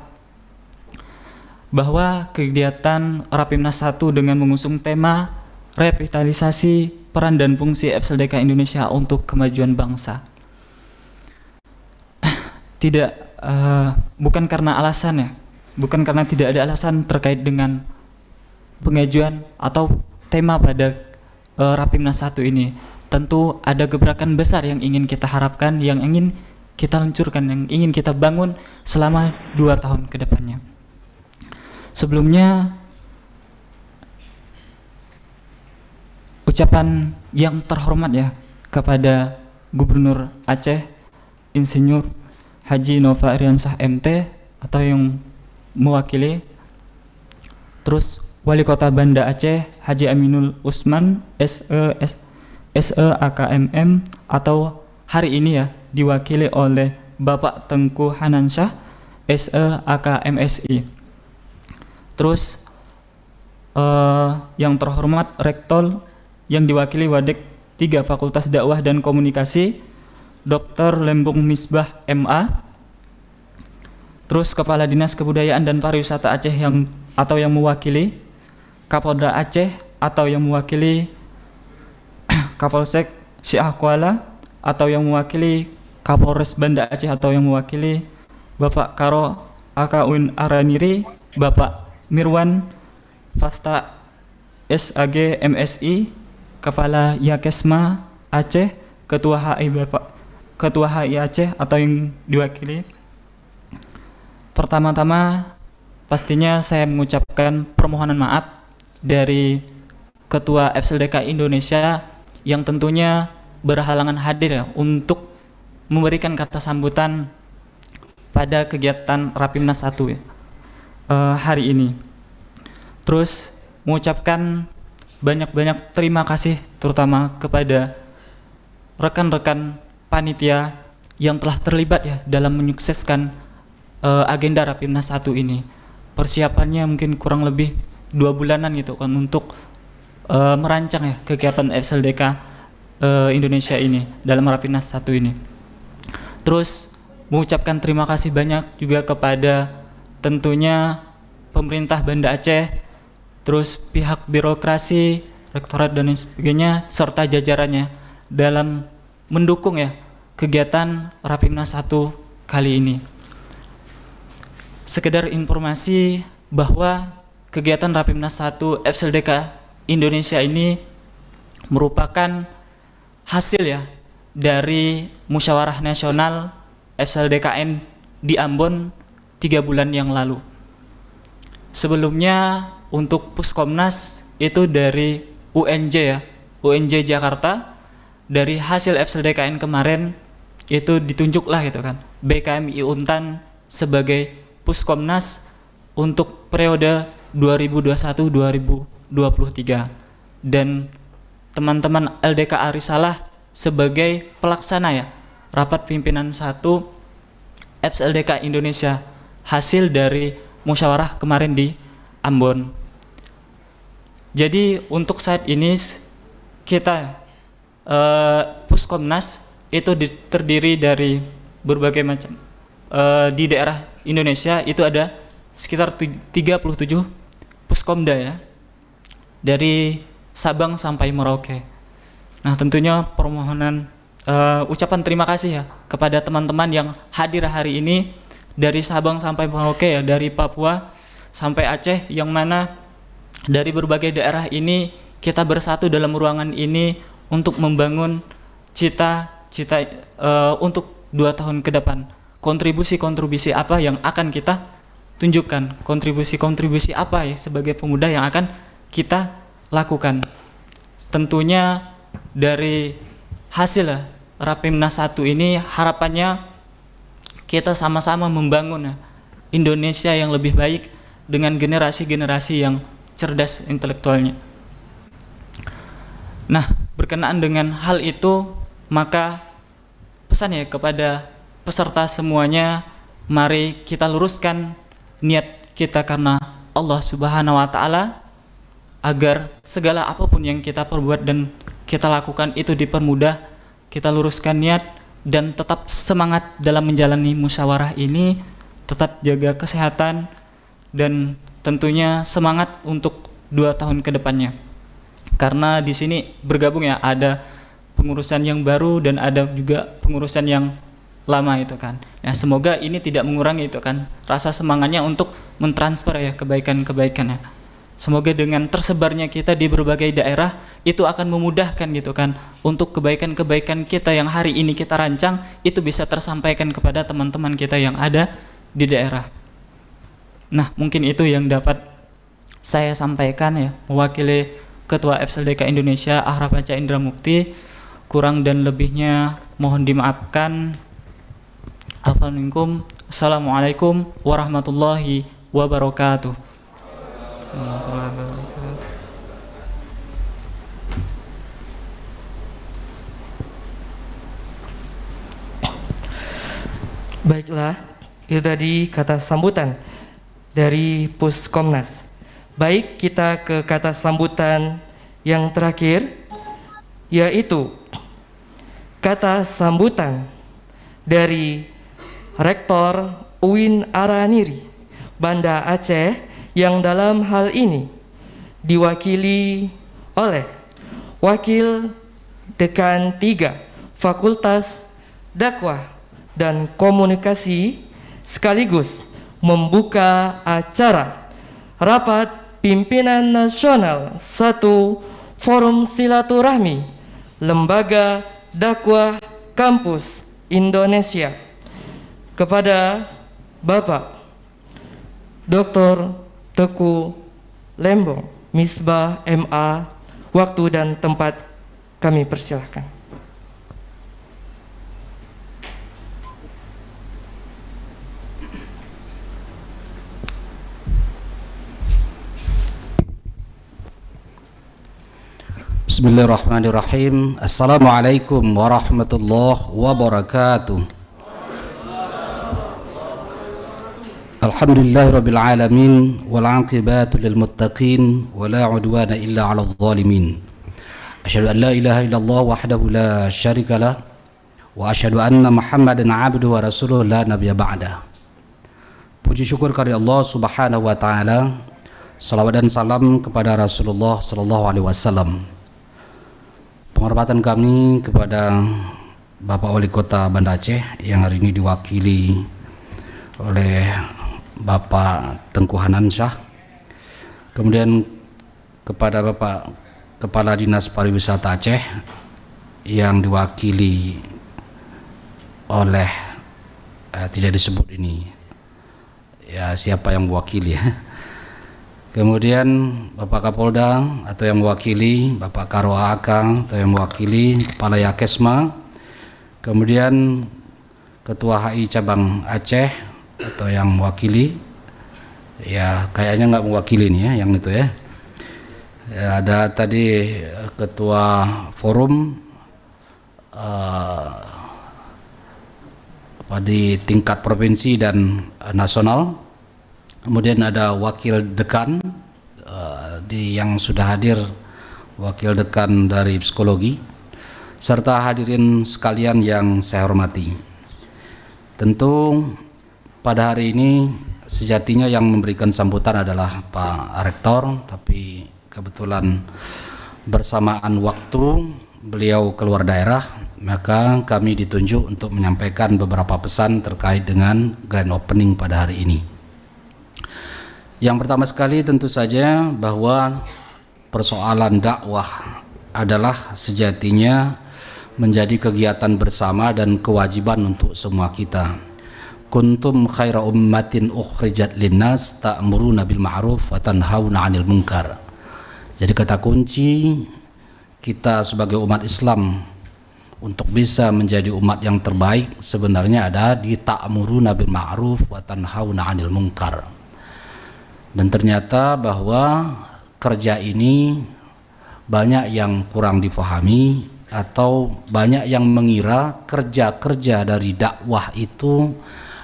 bahwa kegiatan Rapimnas 1 dengan mengusung tema revitalisasi peran dan fungsi FSLDK Indonesia untuk kemajuan bangsa. Tidak uh, bukan karena alasan ya, bukan karena tidak ada alasan terkait dengan pengajuan atau tema pada uh, Rapimnas 1 ini, tentu ada gebrakan besar yang ingin kita harapkan, yang ingin kita luncurkan, yang ingin kita bangun selama dua tahun ke depannya. Sebelumnya, ucapan yang terhormat ya kepada Gubernur Aceh, Insinyur Haji Nova Ariansah MT atau yang mewakili, terus Wali Kota Banda Aceh Haji Aminul Usman SES e SE AKMM atau hari ini ya diwakili oleh Bapak Tengku Hanansyah SE AKMSI. Terus uh, yang terhormat Rektor yang diwakili Wadik Tiga Fakultas Dakwah dan Komunikasi Dr. Lembung Misbah MA terus Kepala Dinas Kebudayaan dan Pariwisata Aceh yang atau yang mewakili Kapolda Aceh atau yang mewakili Kapolsek Syiah Kuala atau yang mewakili Kapolres Banda Aceh atau yang mewakili Bapak Karo Akaun Araniri, Bapak Mirwan Fasta SAG MSI, Kepala Yakesma Aceh, Ketua HI Bapak Ketua HI Aceh atau yang diwakili. Pertama-tama pastinya saya mengucapkan permohonan maaf dari Ketua FSLDK Indonesia yang tentunya berhalangan hadir ya untuk memberikan kata sambutan pada kegiatan Rapimnas 1 ya, eh, hari ini. Terus mengucapkan banyak-banyak terima kasih terutama kepada rekan-rekan panitia yang telah terlibat ya dalam menyukseskan uh, agenda Rapimnas 1 ini. Persiapannya mungkin kurang lebih dua bulanan gitu kan untuk uh, merancang ya kegiatan FSLDK uh, eh, Indonesia ini dalam Rapimnas satu ini. Terus mengucapkan terima kasih banyak juga kepada tentunya pemerintah Banda Aceh, terus pihak birokrasi, rektorat dan sebagainya serta jajarannya dalam mendukung ya kegiatan Rapimnas 1 kali ini. Sekedar informasi bahwa kegiatan Rapimnas 1 FSLDK Indonesia ini merupakan hasil ya dari musyawarah nasional SLDKN di Ambon tiga bulan yang lalu. Sebelumnya untuk Puskomnas itu dari UNJ ya, UNJ Jakarta dari hasil FSLDKN kemarin itu ditunjuklah gitu kan BKMI Untan sebagai Puskomnas untuk periode 2021 2022 2023 dan teman-teman LDK Arisalah sebagai pelaksana ya rapat pimpinan satu EPS LDK Indonesia hasil dari musyawarah kemarin di Ambon. Jadi untuk saat ini kita eh, Puskomnas itu di, terdiri dari berbagai macam eh, di daerah Indonesia itu ada sekitar 37 Puskomda ya dari Sabang sampai Merauke. Nah, tentunya permohonan uh, ucapan terima kasih ya kepada teman-teman yang hadir hari ini dari Sabang sampai Merauke ya, dari Papua sampai Aceh yang mana dari berbagai daerah ini kita bersatu dalam ruangan ini untuk membangun cita-cita uh, eh, untuk dua tahun ke depan. Kontribusi-kontribusi apa yang akan kita tunjukkan? Kontribusi-kontribusi apa ya sebagai pemuda yang akan kita lakukan. Tentunya dari hasil Rapimnas 1 ini harapannya kita sama-sama membangun Indonesia yang lebih baik dengan generasi-generasi yang cerdas intelektualnya. Nah, berkenaan dengan hal itu, maka pesan ya kepada peserta semuanya, mari kita luruskan niat kita karena Allah Subhanahu wa taala agar segala apapun yang kita perbuat dan kita lakukan itu dipermudah, kita luruskan niat dan tetap semangat dalam menjalani musyawarah ini, tetap jaga kesehatan dan tentunya semangat untuk dua tahun ke depannya. Karena di sini bergabung ya ada pengurusan yang baru dan ada juga pengurusan yang lama itu kan. Nah, semoga ini tidak mengurangi itu kan rasa semangatnya untuk mentransfer ya kebaikan-kebaikannya. Semoga dengan tersebarnya kita di berbagai daerah itu akan memudahkan gitu kan untuk kebaikan-kebaikan kita yang hari ini kita rancang itu bisa tersampaikan kepada teman-teman kita yang ada di daerah. Nah, mungkin itu yang dapat saya sampaikan ya mewakili Ketua FSLDK Indonesia Ahrapaca Indra Mukti kurang dan lebihnya mohon dimaafkan. Assalamualaikum warahmatullahi wabarakatuh. Baiklah, itu tadi kata sambutan dari Puskomnas. Baik, kita ke kata sambutan yang terakhir, yaitu kata sambutan dari Rektor Uin Araniri, Banda Aceh, yang dalam hal ini diwakili oleh Wakil Dekan 3 Fakultas Dakwah dan Komunikasi sekaligus membuka acara Rapat Pimpinan Nasional 1 Forum Silaturahmi Lembaga Dakwah Kampus Indonesia kepada Bapak Dr. Teku, Lembong, Misbah, MA, waktu dan tempat kami persilahkan. Bismillahirrahmanirrahim. Assalamualaikum warahmatullahi wabarakatuh. الحمد لله رب العالمين والعاقبات للمتقين ولا عدوان إلا على الظالمين أشهد أن لا إله إلا الله وحده لا شريك له وأشهد أن محمدا عبده لا نبي بعده Puji syukur kepada Allah Subhanahu wa taala. Salawat dan salam kepada Rasulullah sallallahu alaihi wasallam. Penghormatan kami kepada Bapak Wali Kota Banda Aceh yang hari ini diwakili oleh Bapak Tengku Hanansyah kemudian kepada Bapak Kepala Dinas Pariwisata Aceh yang diwakili oleh eh, tidak disebut ini ya siapa yang mewakili ya kemudian Bapak Kapolda atau yang mewakili Bapak Karo Akang atau yang mewakili Kepala Yakesma kemudian Ketua HI Cabang Aceh atau yang mewakili ya kayaknya nggak mewakili nih ya yang itu ya. ya ada tadi ketua forum uh, apa di tingkat provinsi dan uh, nasional kemudian ada wakil dekan uh, di yang sudah hadir wakil dekan dari psikologi serta hadirin sekalian yang saya hormati tentu pada hari ini sejatinya yang memberikan sambutan adalah Pak Rektor, tapi kebetulan bersamaan waktu beliau keluar daerah, maka kami ditunjuk untuk menyampaikan beberapa pesan terkait dengan grand opening pada hari ini. Yang pertama sekali tentu saja bahwa persoalan dakwah adalah sejatinya menjadi kegiatan bersama dan kewajiban untuk semua kita kuntum khaira ummatin ukhrijat linnas ta'muruna bil ma'ruf wa tanhauna 'anil munkar. Jadi kata kunci kita sebagai umat Islam untuk bisa menjadi umat yang terbaik sebenarnya ada di ta'muruna bil ma'ruf wa tanhauna 'anil munkar. Dan ternyata bahwa kerja ini banyak yang kurang difahami atau banyak yang mengira kerja-kerja dari dakwah itu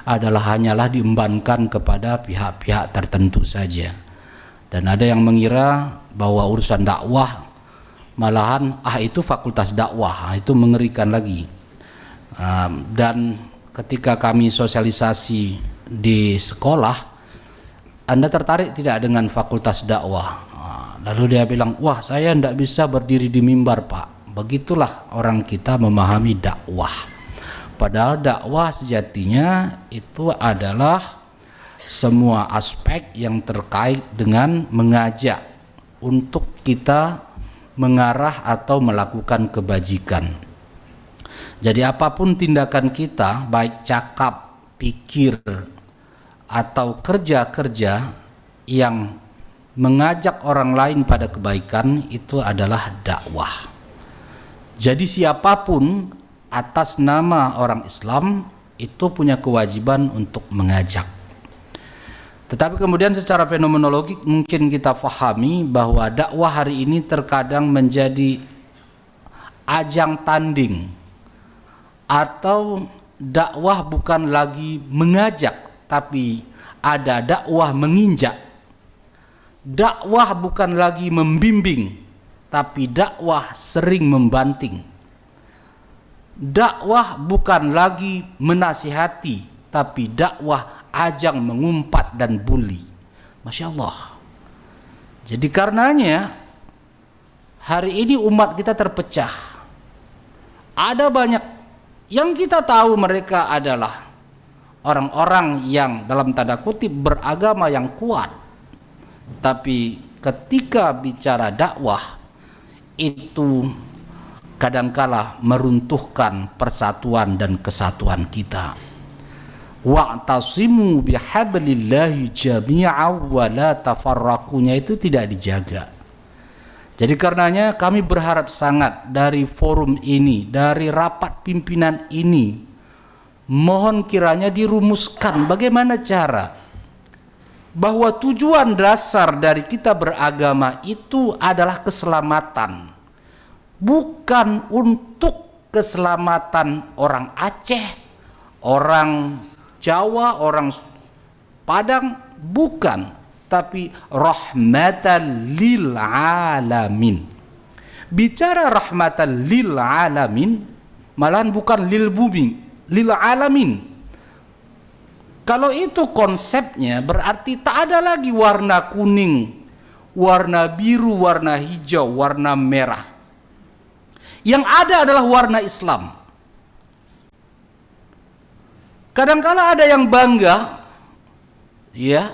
adalah hanyalah diembankan kepada pihak-pihak tertentu saja. Dan ada yang mengira bahwa urusan dakwah malahan ah itu fakultas dakwah, ah, itu mengerikan lagi. Ehm, dan ketika kami sosialisasi di sekolah, Anda tertarik tidak dengan fakultas dakwah? Ah, lalu dia bilang, wah saya tidak bisa berdiri di mimbar pak. Begitulah orang kita memahami dakwah Padahal dakwah sejatinya itu adalah semua aspek yang terkait dengan mengajak untuk kita mengarah atau melakukan kebajikan. Jadi apapun tindakan kita, baik cakap, pikir, atau kerja-kerja yang mengajak orang lain pada kebaikan itu adalah dakwah. Jadi siapapun atas nama orang Islam itu punya kewajiban untuk mengajak. Tetapi kemudian secara fenomenologi mungkin kita fahami bahwa dakwah hari ini terkadang menjadi ajang tanding atau dakwah bukan lagi mengajak tapi ada dakwah menginjak. Dakwah bukan lagi membimbing tapi dakwah sering membanting dakwah bukan lagi menasihati tapi dakwah ajang mengumpat dan bully Masya Allah jadi karenanya hari ini umat kita terpecah ada banyak yang kita tahu mereka adalah orang-orang yang dalam tanda kutip beragama yang kuat tapi ketika bicara dakwah itu kadangkala meruntuhkan persatuan dan kesatuan kita. Wa'tasimu bihablillahi jami'a wa la tafarraqunya itu tidak dijaga. Jadi karenanya kami berharap sangat dari forum ini, dari rapat pimpinan ini, mohon kiranya dirumuskan bagaimana cara bahwa tujuan dasar dari kita beragama itu adalah keselamatan bukan untuk keselamatan orang Aceh, orang Jawa, orang Padang, bukan, tapi rahmatan lil alamin. Bicara rahmatan lil alamin, malahan bukan lil bumi, lil alamin. Kalau itu konsepnya berarti tak ada lagi warna kuning, warna biru, warna hijau, warna merah yang ada adalah warna Islam. Kadangkala ada yang bangga, ya,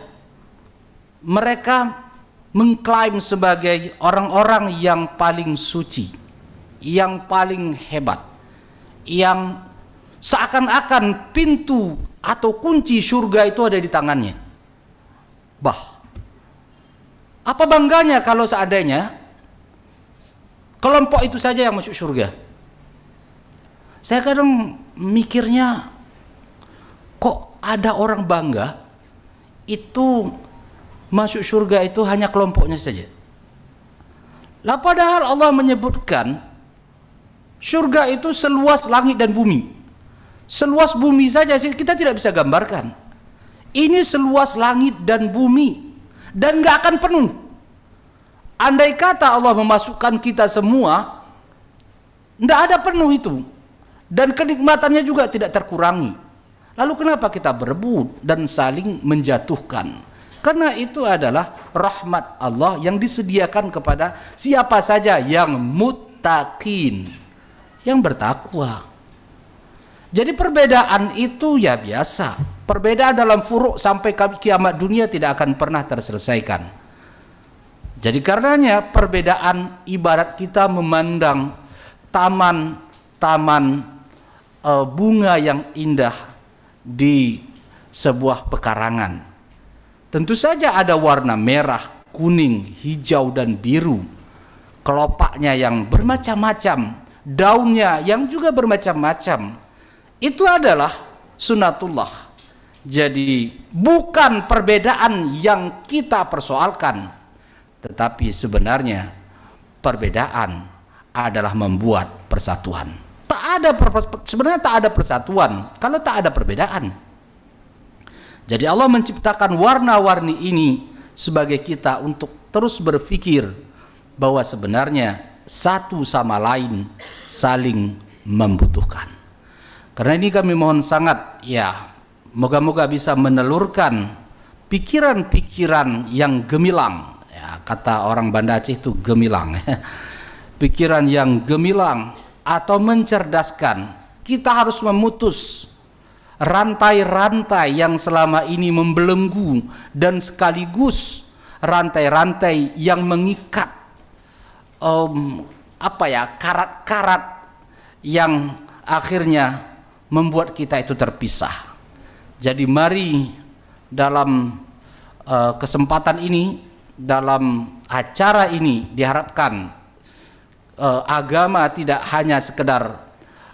mereka mengklaim sebagai orang-orang yang paling suci, yang paling hebat, yang seakan-akan pintu atau kunci surga itu ada di tangannya. Bah, apa bangganya kalau seadanya? Kelompok itu saja yang masuk surga. Saya kadang mikirnya kok ada orang bangga itu masuk surga itu hanya kelompoknya saja. Lah padahal Allah menyebutkan surga itu seluas langit dan bumi. Seluas bumi saja sih kita tidak bisa gambarkan. Ini seluas langit dan bumi dan nggak akan penuh Andai kata Allah memasukkan kita semua, tidak ada penuh itu. Dan kenikmatannya juga tidak terkurangi. Lalu kenapa kita berebut dan saling menjatuhkan? Karena itu adalah rahmat Allah yang disediakan kepada siapa saja yang mutakin, yang bertakwa. Jadi perbedaan itu ya biasa. Perbedaan dalam furuk sampai kiamat dunia tidak akan pernah terselesaikan. Jadi karenanya perbedaan ibarat kita memandang taman-taman e, bunga yang indah di sebuah pekarangan. Tentu saja ada warna merah, kuning, hijau dan biru. Kelopaknya yang bermacam-macam, daunnya yang juga bermacam-macam. Itu adalah sunatullah. Jadi bukan perbedaan yang kita persoalkan tetapi sebenarnya perbedaan adalah membuat persatuan. Tak ada sebenarnya tak ada persatuan kalau tak ada perbedaan. Jadi Allah menciptakan warna-warni ini sebagai kita untuk terus berpikir bahwa sebenarnya satu sama lain saling membutuhkan. Karena ini kami mohon sangat ya, moga-moga bisa menelurkan pikiran-pikiran yang gemilang ya, kata orang Banda Aceh itu gemilang ya. pikiran yang gemilang atau mencerdaskan kita harus memutus rantai-rantai yang selama ini membelenggu dan sekaligus rantai-rantai yang mengikat um, apa ya karat-karat yang akhirnya membuat kita itu terpisah. Jadi mari dalam uh, kesempatan ini dalam acara ini diharapkan eh, agama tidak hanya sekedar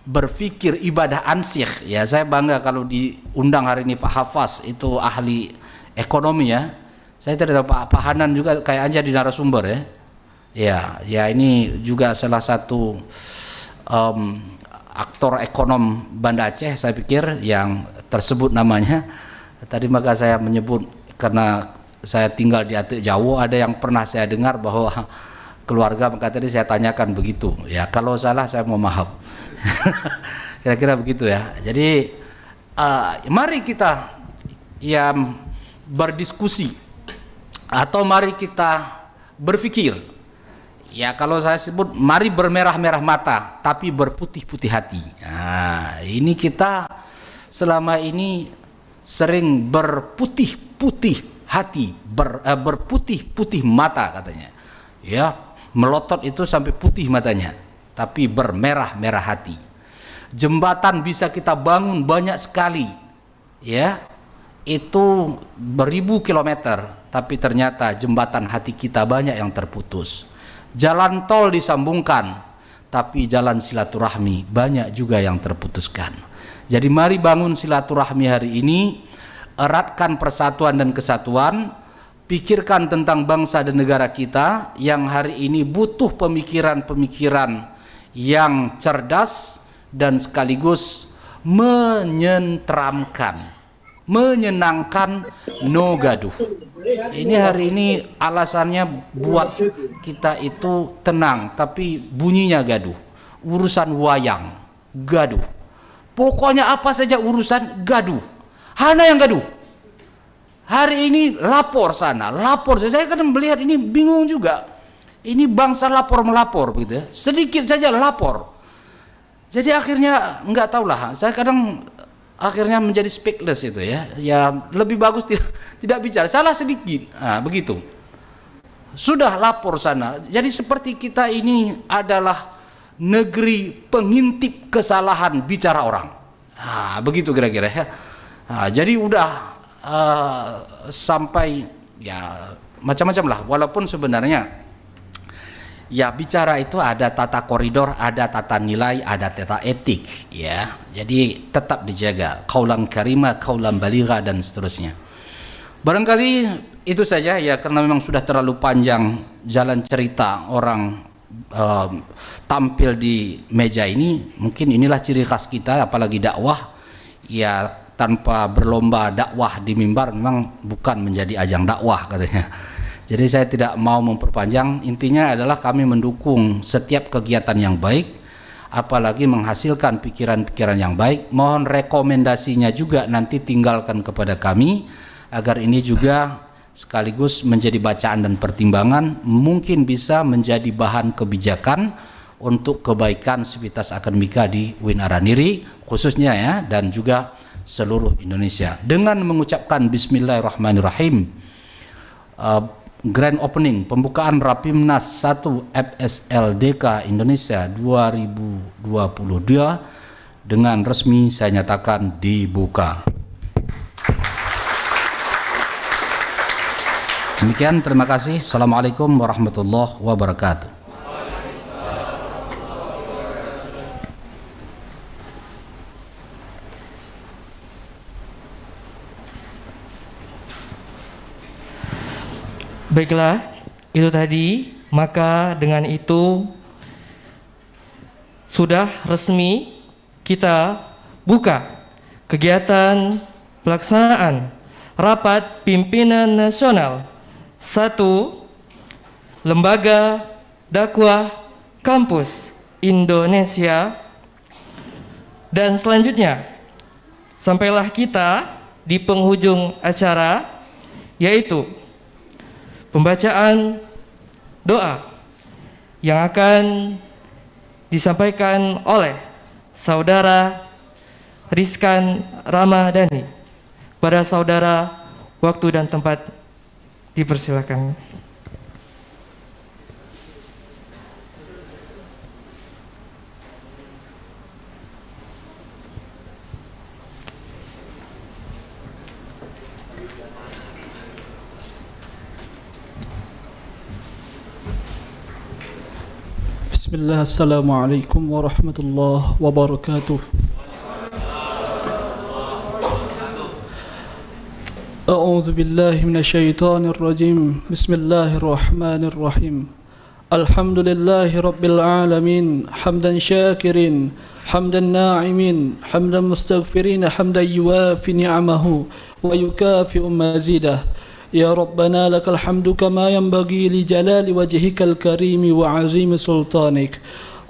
berpikir ibadah ansih ya saya bangga kalau diundang hari ini Pak Hafaz itu ahli ekonomi ya saya tahu Pak Hanan juga kayak aja di narasumber ya ya ya ini juga salah satu um, aktor ekonom Banda Aceh saya pikir yang tersebut namanya tadi maka saya menyebut karena saya tinggal di Atik Jawa ada yang pernah saya dengar bahwa keluarga mengatakan saya tanyakan begitu ya kalau salah saya mau maaf kira-kira begitu ya jadi uh, mari kita ya berdiskusi atau mari kita berpikir ya kalau saya sebut mari bermerah-merah mata tapi berputih-putih hati nah, ini kita selama ini sering berputih-putih hati, ber, uh, berputih-putih mata katanya. Ya, melotot itu sampai putih matanya, tapi bermerah-merah hati. Jembatan bisa kita bangun banyak sekali. Ya. Itu beribu kilometer, tapi ternyata jembatan hati kita banyak yang terputus. Jalan tol disambungkan, tapi jalan silaturahmi banyak juga yang terputuskan. Jadi mari bangun silaturahmi hari ini eratkan persatuan dan kesatuan, pikirkan tentang bangsa dan negara kita yang hari ini butuh pemikiran-pemikiran yang cerdas dan sekaligus menyentramkan menyenangkan, no gaduh. Ini hari ini alasannya buat kita itu tenang, tapi bunyinya gaduh. Urusan wayang, gaduh. Pokoknya apa saja urusan gaduh. Hana yang gaduh. Hari ini lapor sana, lapor saya. kadang melihat ini bingung juga. Ini bangsa lapor melapor begitu ya. Sedikit saja lapor. Jadi akhirnya nggak lah. Saya kadang akhirnya menjadi speechless itu ya. Ya lebih bagus tidak, tidak bicara. Salah sedikit. Nah, begitu. Sudah lapor sana. Jadi seperti kita ini adalah negeri pengintip kesalahan bicara orang. Nah, begitu kira-kira ya. -kira. Nah, jadi udah uh, sampai ya macam-macam lah. Walaupun sebenarnya ya bicara itu ada tata koridor, ada tata nilai, ada tata etik ya. Jadi tetap dijaga kaulan karima, kaulan baliga dan seterusnya. Barangkali itu saja ya karena memang sudah terlalu panjang jalan cerita orang uh, tampil di meja ini. Mungkin inilah ciri khas kita apalagi dakwah ya tanpa berlomba dakwah di mimbar memang bukan menjadi ajang dakwah katanya. Jadi saya tidak mau memperpanjang, intinya adalah kami mendukung setiap kegiatan yang baik apalagi menghasilkan pikiran-pikiran yang baik. Mohon rekomendasinya juga nanti tinggalkan kepada kami agar ini juga sekaligus menjadi bacaan dan pertimbangan mungkin bisa menjadi bahan kebijakan untuk kebaikan sivitas akademika di Winaraniri khususnya ya dan juga seluruh Indonesia dengan mengucapkan Bismillahirrahmanirrahim uh, grand opening pembukaan Rapimnas 1 FSLDK Indonesia 2022 dengan resmi saya nyatakan dibuka. Demikian terima kasih. Assalamualaikum warahmatullahi wabarakatuh. Baiklah, itu tadi. Maka dengan itu sudah resmi kita buka kegiatan pelaksanaan rapat pimpinan nasional satu lembaga dakwah kampus Indonesia dan selanjutnya sampailah kita di penghujung acara yaitu pembacaan doa yang akan disampaikan oleh saudara Rizkan Ramadhani. Pada saudara, waktu dan tempat dipersilakan. بسم الله السلام عليكم ورحمة الله وبركاته أعوذ بالله من الشيطان الرجيم بسم الله الرحمن الرحيم الحمد لله رب العالمين حمدا شاكرين حمدا ناعمين حمدا مستغفرين حمدا يوافي نعمه ويكافئ مزيده يا ربنا لك الحمد كما ينبغي لجلال وجهك الكريم وعظيم سلطانك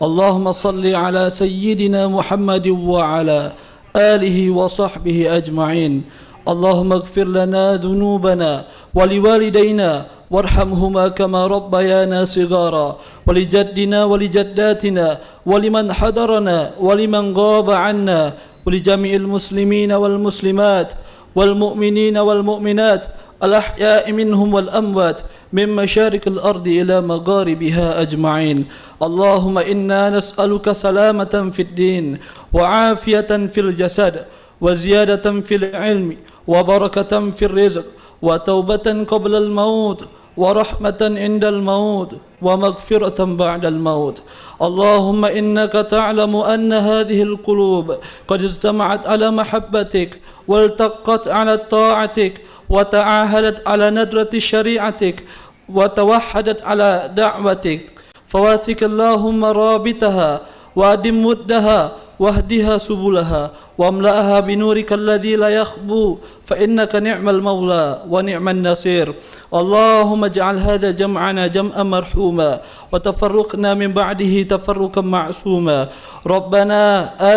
اللهم صل على سيدنا محمد وعلى آله وصحبه أجمعين اللهم اغفر لنا ذنوبنا ولوالدينا وارحمهما كما ربيانا صغارا ولجدنا ولجداتنا ولمن حضرنا ولمن غاب عنا ولجميع المسلمين والمسلمات والمؤمنين والمؤمنات الأحياء منهم والأموات من مشارق الأرض إلى مغاربها أجمعين اللهم إنا نسألك سلامة في الدين وعافية في الجسد وزيادة في العلم وبركة في الرزق وتوبة قبل الموت ورحمة عند الموت ومغفرة بعد الموت اللهم إنك تعلم أن هذه القلوب قد اجتمعت على محبتك والتقت على طاعتك وتعاهدت على ندرة شريعتك وتوحدت على دعوتك فواثك اللهم رابطها وأدم مدها واهدها سبلها واملأها بنورك الذي لا يخبو فإنك نعم المولى ونعم النصير اللهم اجعل هذا جمعنا جمعا مرحوما وتفرقنا من بعده تفرقا معصوما ربنا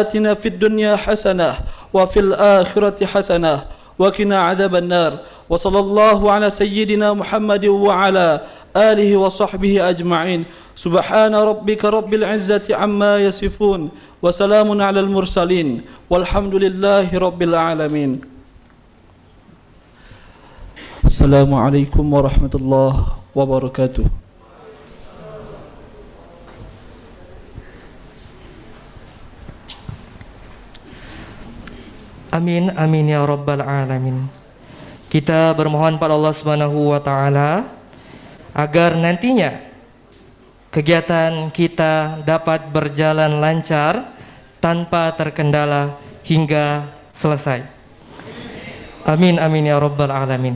آتنا في الدنيا حسنة وفي الآخرة حسنة وكنا عذاب النار وصلى الله على سيدنا محمد وعلى آله وصحبه أجمعين سبحان ربك رب العزة عما يصفون وسلام على المرسلين والحمد لله رب العالمين السلام عليكم ورحمة الله وبركاته Amin amin ya rabbal alamin. Kita bermohon pada Allah Subhanahu wa taala agar nantinya kegiatan kita dapat berjalan lancar tanpa terkendala hingga selesai. Amin amin ya rabbal alamin.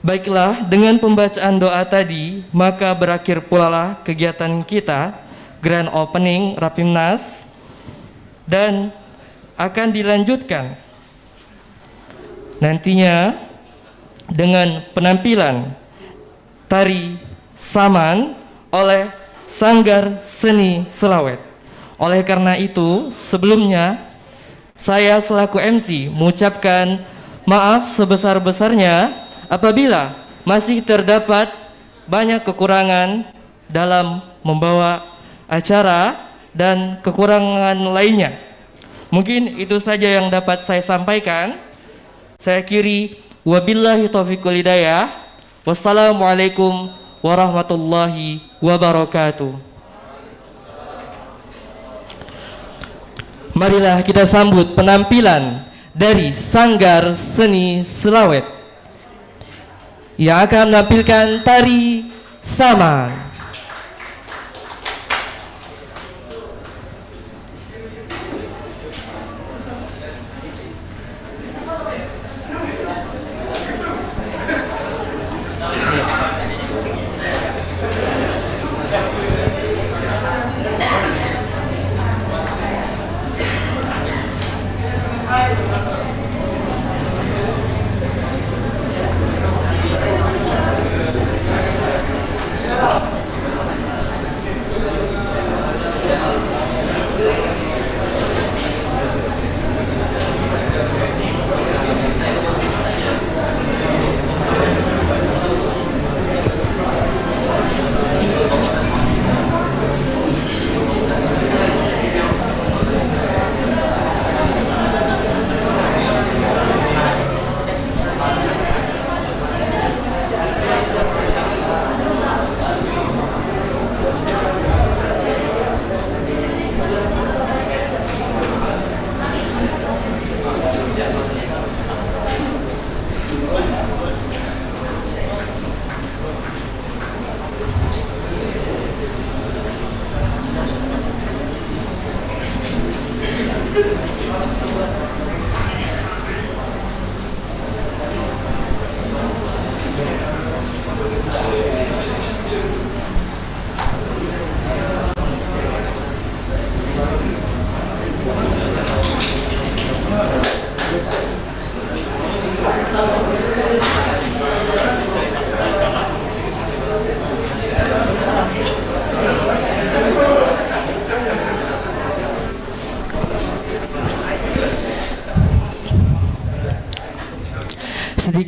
Baiklah, dengan pembacaan doa tadi, maka berakhir pulalah kegiatan kita Grand Opening Rapimnas dan akan dilanjutkan nantinya dengan penampilan tari saman oleh Sanggar Seni Selawet. Oleh karena itu, sebelumnya saya selaku MC mengucapkan maaf sebesar-besarnya apabila masih terdapat banyak kekurangan dalam membawa acara dan kekurangan lainnya. Mungkin itu saja yang dapat saya sampaikan saya kiri. Wabillahi taufiqul hidayah. Wassalamualaikum warahmatullahi wabarakatuh. Marilah kita sambut penampilan dari Sanggar Seni Selawet yang akan menampilkan tari Saman.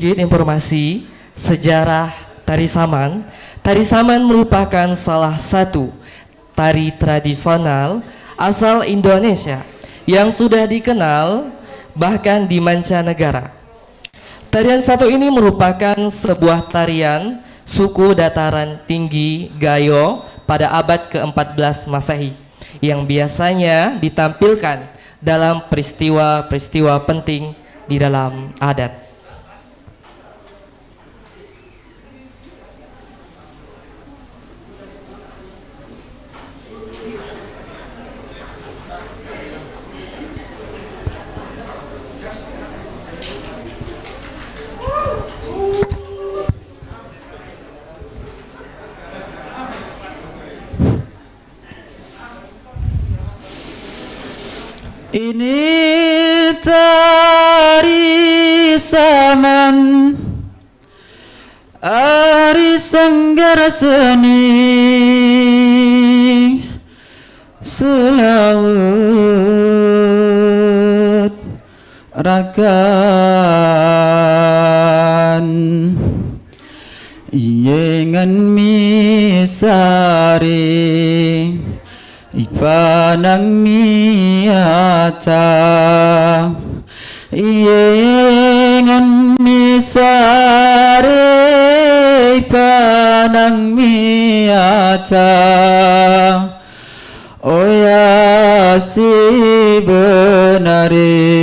sedikit informasi sejarah tari saman. Tari saman merupakan salah satu tari tradisional asal Indonesia yang sudah dikenal bahkan di mancanegara. Tarian satu ini merupakan sebuah tarian suku dataran tinggi Gayo pada abad ke-14 Masehi yang biasanya ditampilkan dalam peristiwa-peristiwa penting di dalam adat. ini tarisaman Ari sanggar seni Selawat Rakan Yengan misari panang miata ingan misare panang miata oya si benari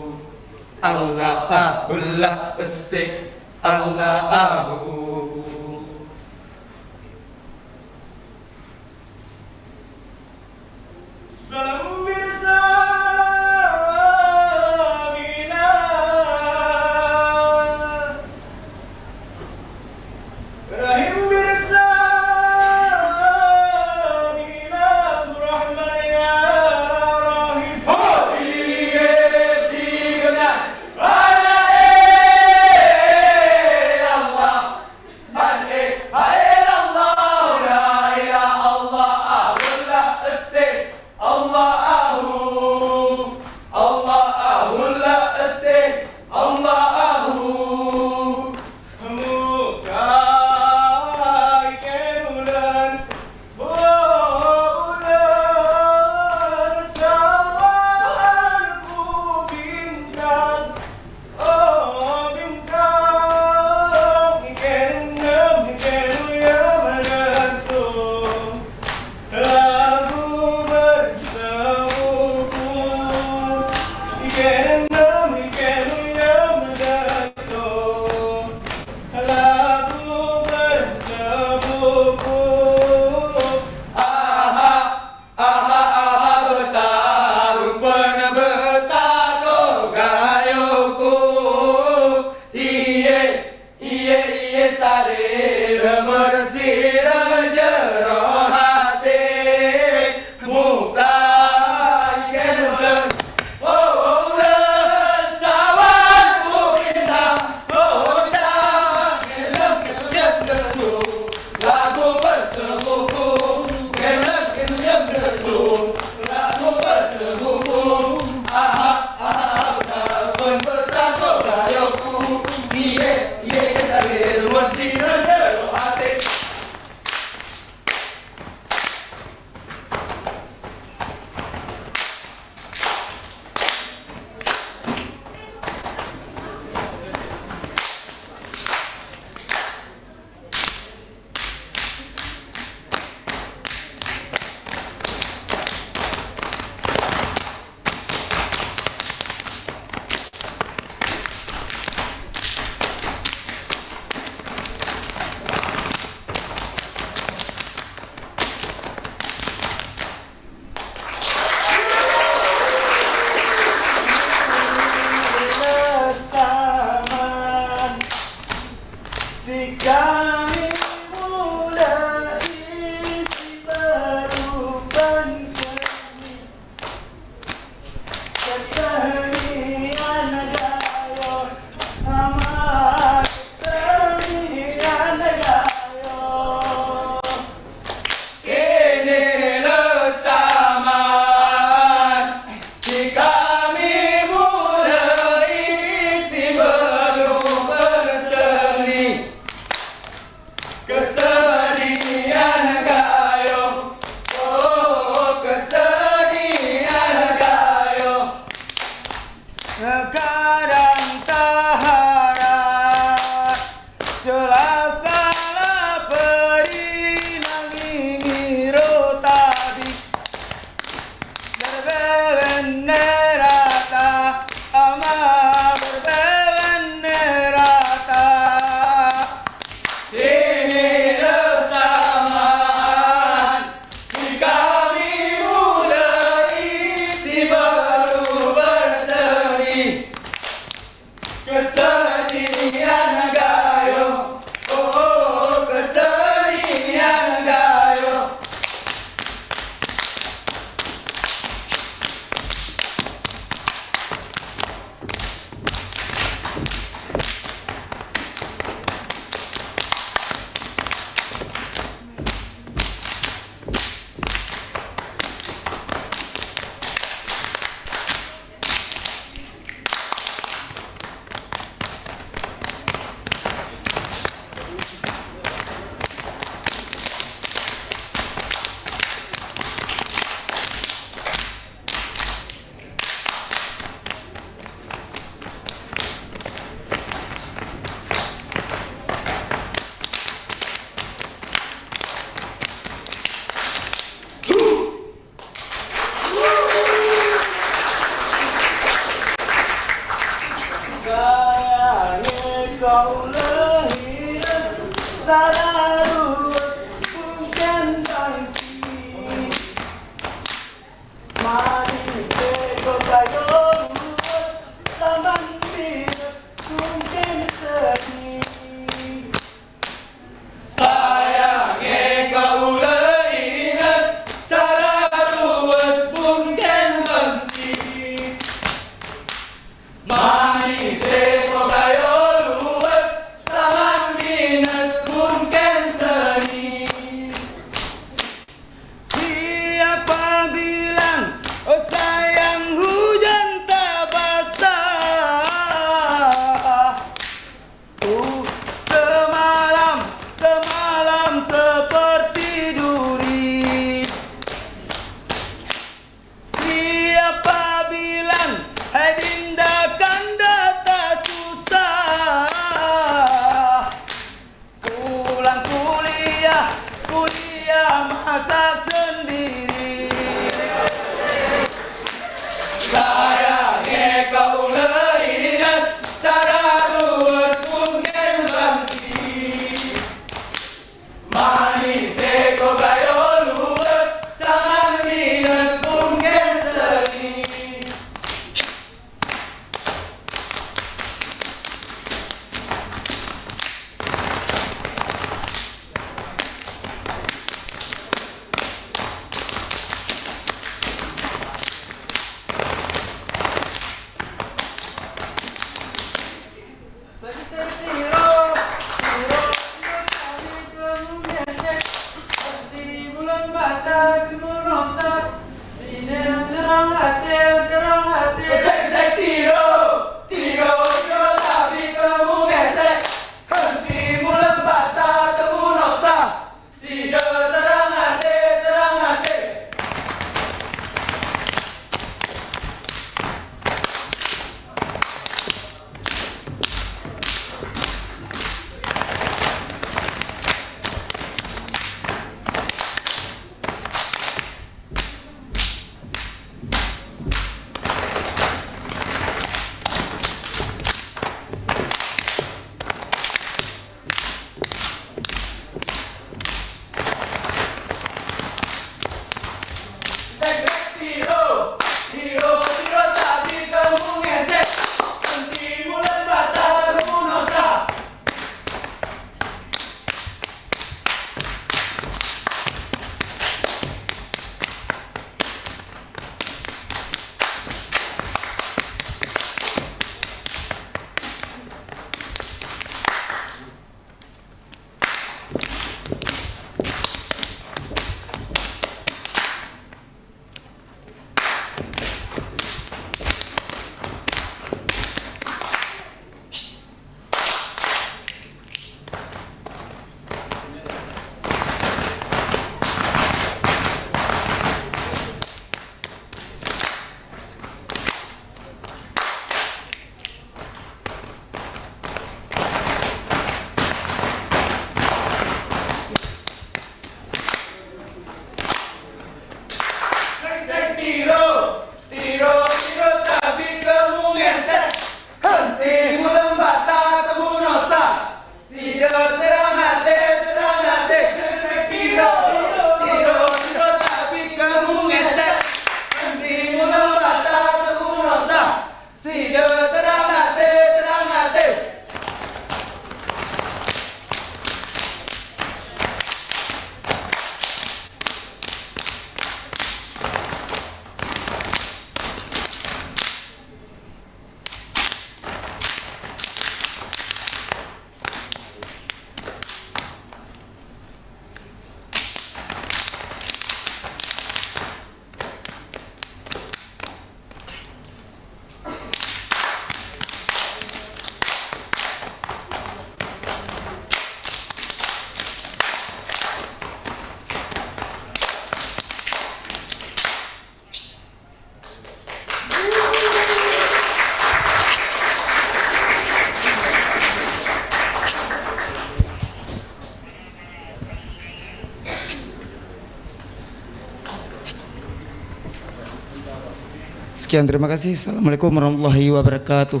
Sekian terima kasih. Assalamualaikum warahmatullahi wabarakatuh.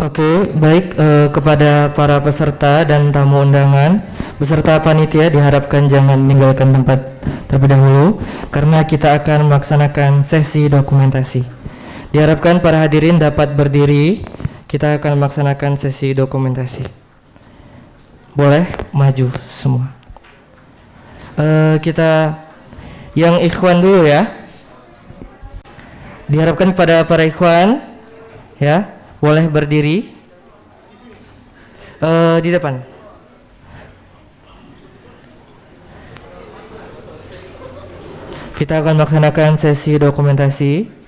Oke, baik eh, kepada para peserta dan tamu undangan, beserta panitia diharapkan jangan meninggalkan tempat terlebih dahulu karena kita akan melaksanakan sesi dokumentasi. Diharapkan para hadirin dapat berdiri, kita akan melaksanakan sesi dokumentasi boleh maju semua uh, kita yang ikhwan dulu ya diharapkan pada para ikhwan ya boleh berdiri uh, di depan kita akan melaksanakan sesi dokumentasi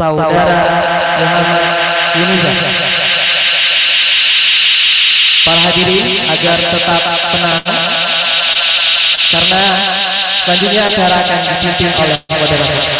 saudara Muhammad Yunusa. Para hadirin agar tetap tenang karena selanjutnya acara akan dipimpin oleh moderator.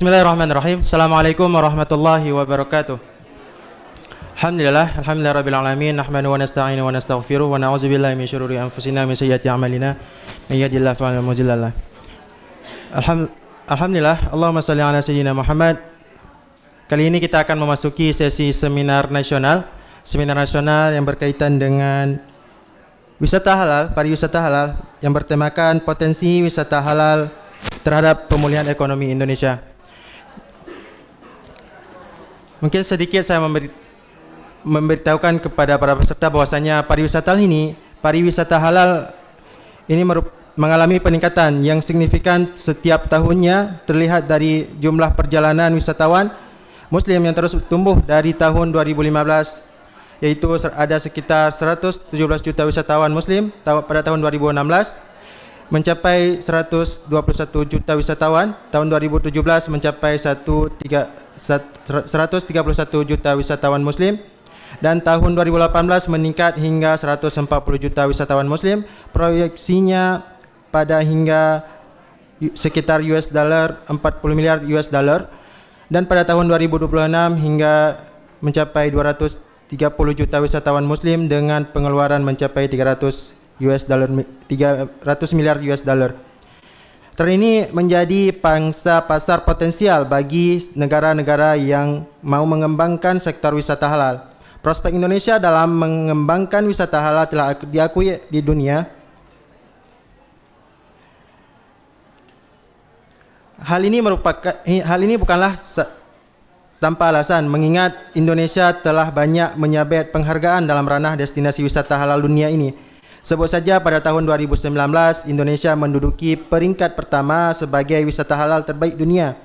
Bismillahirrahmanirrahim. Assalamualaikum warahmatullahi wabarakatuh. Alhamdulillah, alhamdulillah rabbil alamin, nahmanu wa nasta'inu wa nastaghfiruh wa na'udzu billahi min syururi anfusina min sayyiati a'malina. May yahdihillahu fala mudilla lah. Alhamdulillah, Allahumma shalli ala sayyidina Muhammad. Kali ini kita akan memasuki sesi seminar nasional, seminar nasional yang berkaitan dengan wisata halal, pariwisata halal yang bertemakan potensi wisata halal terhadap pemulihan ekonomi Indonesia. Mungkin sedikit saya memberi, memberitahukan kepada para peserta bahwasanya pariwisata ini, pariwisata halal ini mengalami peningkatan yang signifikan setiap tahunnya terlihat dari jumlah perjalanan wisatawan muslim yang terus tumbuh dari tahun 2015 yaitu ada sekitar 117 juta wisatawan muslim pada tahun 2016 mencapai 121 juta wisatawan tahun 2017 mencapai 13 131 juta wisatawan muslim dan tahun 2018 meningkat hingga 140 juta wisatawan muslim. Proyeksinya pada hingga sekitar US dollar 40 miliar US dollar dan pada tahun 2026 hingga mencapai 230 juta wisatawan muslim dengan pengeluaran mencapai 300 US dollar 300 miliar US dollar. Terini menjadi pangsa pasar potensial bagi negara-negara yang mau mengembangkan sektor wisata halal. Prospek Indonesia dalam mengembangkan wisata halal telah diakui di dunia. Hal ini merupakan hal ini bukanlah tanpa alasan mengingat Indonesia telah banyak menyabet penghargaan dalam ranah destinasi wisata halal dunia ini. Sebut saja pada tahun 2019 Indonesia menduduki peringkat pertama sebagai wisata halal terbaik dunia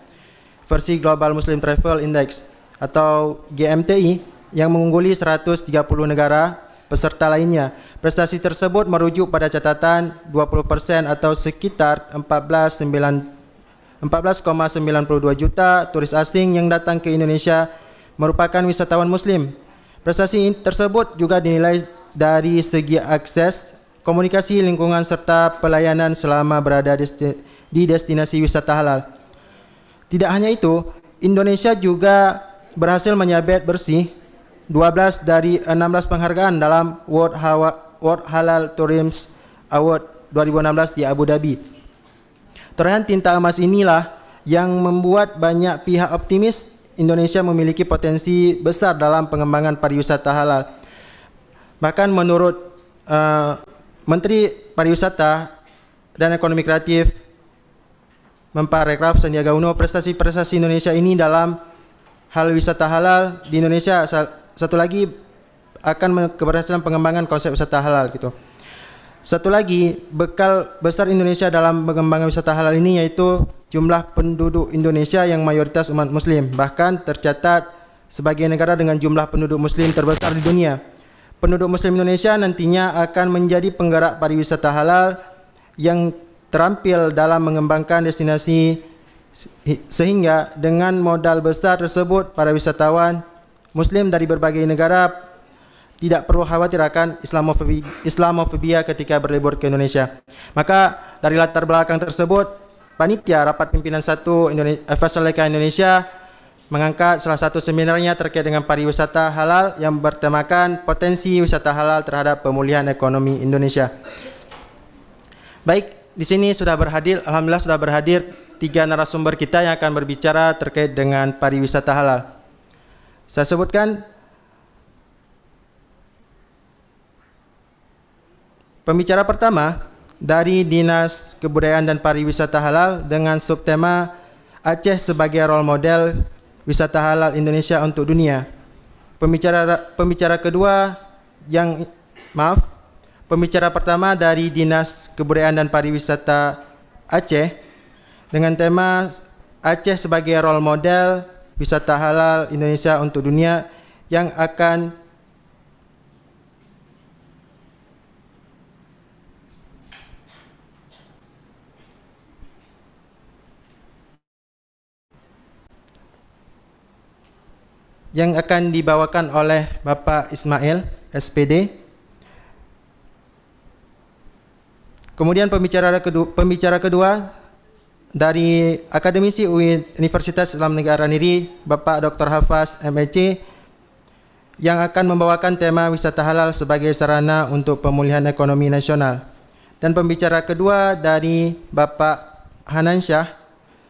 versi Global Muslim Travel Index atau GMTI yang mengungguli 130 negara peserta lainnya. Prestasi tersebut merujuk pada catatan 20% atau sekitar 14,92 juta turis asing yang datang ke Indonesia merupakan wisatawan muslim. Prestasi tersebut juga dinilai dari segi akses, komunikasi lingkungan serta pelayanan selama berada di destinasi wisata halal. Tidak hanya itu, Indonesia juga berhasil menyabet bersih 12 dari 16 penghargaan dalam World, Hawa, World Halal Tourism Award 2016 di Abu Dhabi. Torehan tinta emas inilah yang membuat banyak pihak optimis Indonesia memiliki potensi besar dalam pengembangan pariwisata halal Bahkan menurut uh, Menteri Pariwisata dan Ekonomi Kreatif Memparekraf Sandiaga Uno prestasi-prestasi Indonesia ini dalam hal wisata halal di Indonesia satu lagi akan keberhasilan pengembangan konsep wisata halal gitu. Satu lagi bekal besar Indonesia dalam pengembangan wisata halal ini yaitu jumlah penduduk Indonesia yang mayoritas umat muslim bahkan tercatat sebagai negara dengan jumlah penduduk muslim terbesar di dunia. penduduk muslim Indonesia nantinya akan menjadi penggerak pariwisata halal yang terampil dalam mengembangkan destinasi sehingga dengan modal besar tersebut para wisatawan muslim dari berbagai negara tidak perlu khawatir akan islamofobia ketika berlibur ke Indonesia. Maka dari latar belakang tersebut panitia rapat pimpinan 1 Indonesia Indonesia mengangkat salah satu seminarnya terkait dengan pariwisata halal yang bertemakan potensi wisata halal terhadap pemulihan ekonomi Indonesia. Baik, di sini sudah berhadir, alhamdulillah sudah berhadir tiga narasumber kita yang akan berbicara terkait dengan pariwisata halal. Saya sebutkan Pembicara pertama dari Dinas Kebudayaan dan Pariwisata Halal dengan subtema Aceh sebagai role model wisata halal Indonesia untuk dunia. Pembicara pembicara kedua yang maaf, pembicara pertama dari Dinas Kebudayaan dan Pariwisata Aceh dengan tema Aceh sebagai role model wisata halal Indonesia untuk dunia yang akan yang akan dibawakan oleh Bapak Ismail SPD. Kemudian pembicara kedua, pembicara kedua dari Akademisi Universitas Islam Negara Niri, Bapak Dr. Hafaz MEC yang akan membawakan tema wisata halal sebagai sarana untuk pemulihan ekonomi nasional. Dan pembicara kedua dari Bapak Hanansyah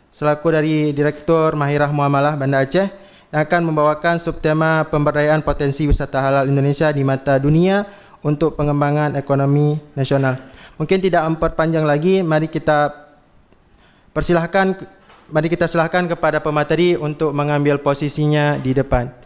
selaku dari Direktur Mahirah Muamalah Banda Aceh akan membawakan subtema pemberdayaan potensi wisata halal Indonesia di mata dunia untuk pengembangan ekonomi nasional. Mungkin tidak memperpanjang lagi, mari kita persilahkan mari kita silahkan kepada pemateri untuk mengambil posisinya di depan.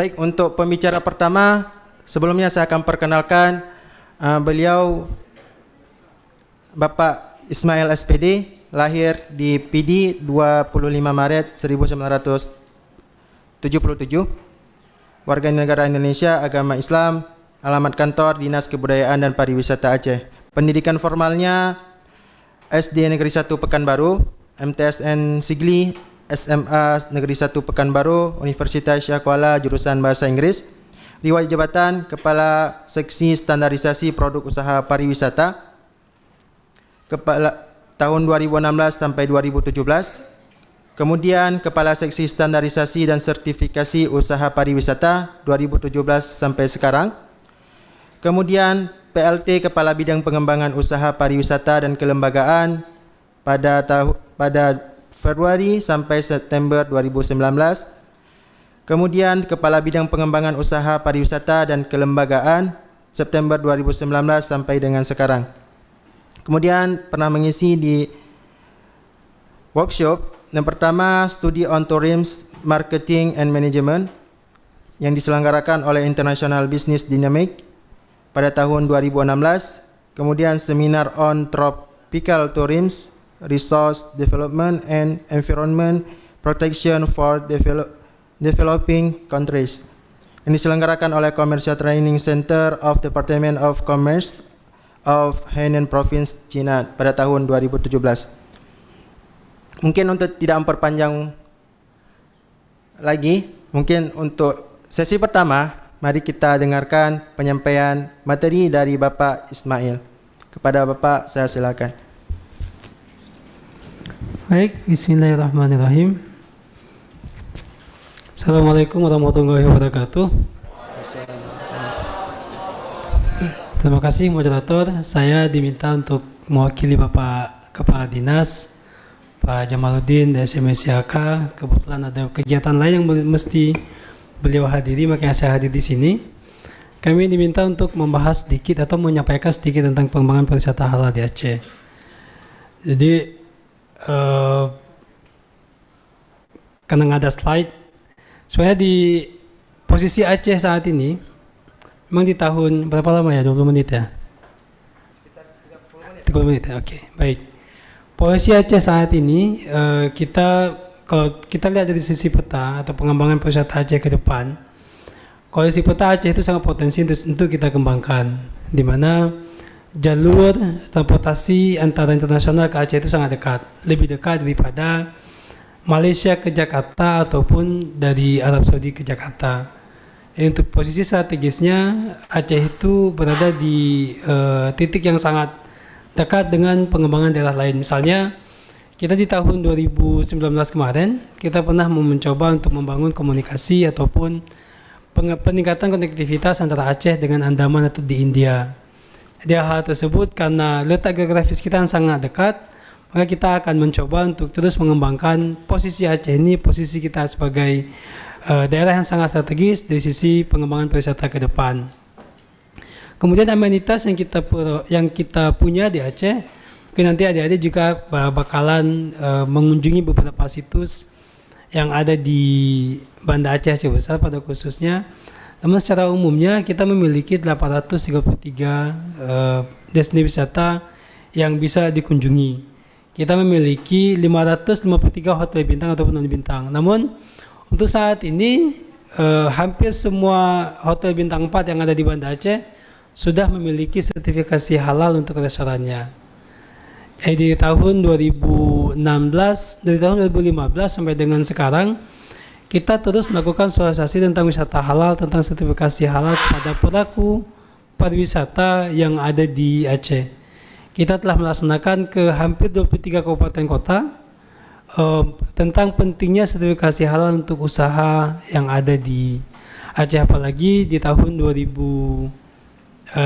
Baik, untuk pembicara pertama, sebelumnya saya akan perkenalkan uh, beliau Bapak Ismail SPD, lahir di PD 25 Maret 1977, warga negara Indonesia, agama Islam, alamat kantor Dinas Kebudayaan dan Pariwisata Aceh. Pendidikan formalnya SD Negeri 1 Pekanbaru, MTSN Sigli SMA Negeri 1 Pekanbaru, Universitas Kuala jurusan Bahasa Inggris. Riwayat jabatan Kepala Seksi Standarisasi Produk Usaha Pariwisata Kepala tahun 2016 sampai 2017. Kemudian Kepala Seksi Standarisasi dan Sertifikasi Usaha Pariwisata 2017 sampai sekarang. Kemudian PLT Kepala Bidang Pengembangan Usaha Pariwisata dan Kelembagaan pada tahun pada Februari sampai September 2019. Kemudian Kepala Bidang Pengembangan Usaha Pariwisata dan Kelembagaan September 2019 sampai dengan sekarang. Kemudian pernah mengisi di workshop yang pertama studi on tourism marketing and management yang diselenggarakan oleh International Business Dynamic pada tahun 2016. Kemudian seminar on tropical tourism resource development and environment protection for develop, developing countries. Ini diselenggarakan oleh Commercial Training Center of Department of Commerce of Hainan Province, China pada tahun 2017. Mungkin untuk tidak memperpanjang lagi, mungkin untuk sesi pertama, mari kita dengarkan penyampaian materi dari Bapak Ismail. Kepada Bapak saya silakan. Baik, bismillahirrahmanirrahim. Assalamualaikum warahmatullahi wabarakatuh. Terima kasih moderator. Saya diminta untuk mewakili Bapak Kepala Dinas Pak Jamaluddin dari SMSIAK. Kebetulan ada kegiatan lain yang mesti beliau hadiri, makanya saya hadir di sini. Kami diminta untuk membahas sedikit atau menyampaikan sedikit tentang pengembangan pariwisata halal di Aceh. Jadi Eh, karena nggak ada slide. Soalnya di posisi Aceh saat ini, memang di tahun berapa lama ya? 20 menit ya? Sekitar 30 ya. menit. oke. Okay, baik. Posisi Aceh saat ini, uh, kita kalau kita lihat dari sisi peta atau pengembangan pariwisata Aceh ke depan, kalau sisi peta Aceh itu sangat potensi untuk, untuk kita kembangkan. Di mana jalur transportasi antara internasional ke Aceh itu sangat dekat, lebih dekat daripada Malaysia ke Jakarta ataupun dari Arab Saudi ke Jakarta. Eh, untuk posisi strategisnya Aceh itu berada di uh, titik yang sangat dekat dengan pengembangan daerah lain. Misalnya kita di tahun 2019 kemarin kita pernah mencoba untuk membangun komunikasi ataupun peningkatan konektivitas antara Aceh dengan Andaman atau di India dia hal tersebut karena letak geografis kita yang sangat dekat maka kita akan mencoba untuk terus mengembangkan posisi Aceh ini posisi kita sebagai uh, daerah yang sangat strategis dari sisi pengembangan pariwisata ke depan kemudian amenitas yang kita yang kita punya di Aceh mungkin nanti ada adik juga bakalan uh, mengunjungi beberapa situs yang ada di Banda Aceh Aceh Besar pada khususnya namun secara umumnya kita memiliki 833 uh, eh, destinasi wisata yang bisa dikunjungi. Kita memiliki 553 hotel bintang ataupun non bintang. Namun untuk saat ini uh, hampir semua hotel bintang 4 yang ada di Banda Aceh sudah memiliki sertifikasi halal untuk restorannya. Eh, di tahun 2016 dari tahun 2015 sampai dengan sekarang kita terus melakukan sosialisasi tentang wisata halal, tentang sertifikasi halal kepada pelaku pariwisata yang ada di Aceh. Kita telah melaksanakan ke hampir 23 kabupaten kota eh, tentang pentingnya sertifikasi halal untuk usaha yang ada di Aceh apalagi di tahun 2016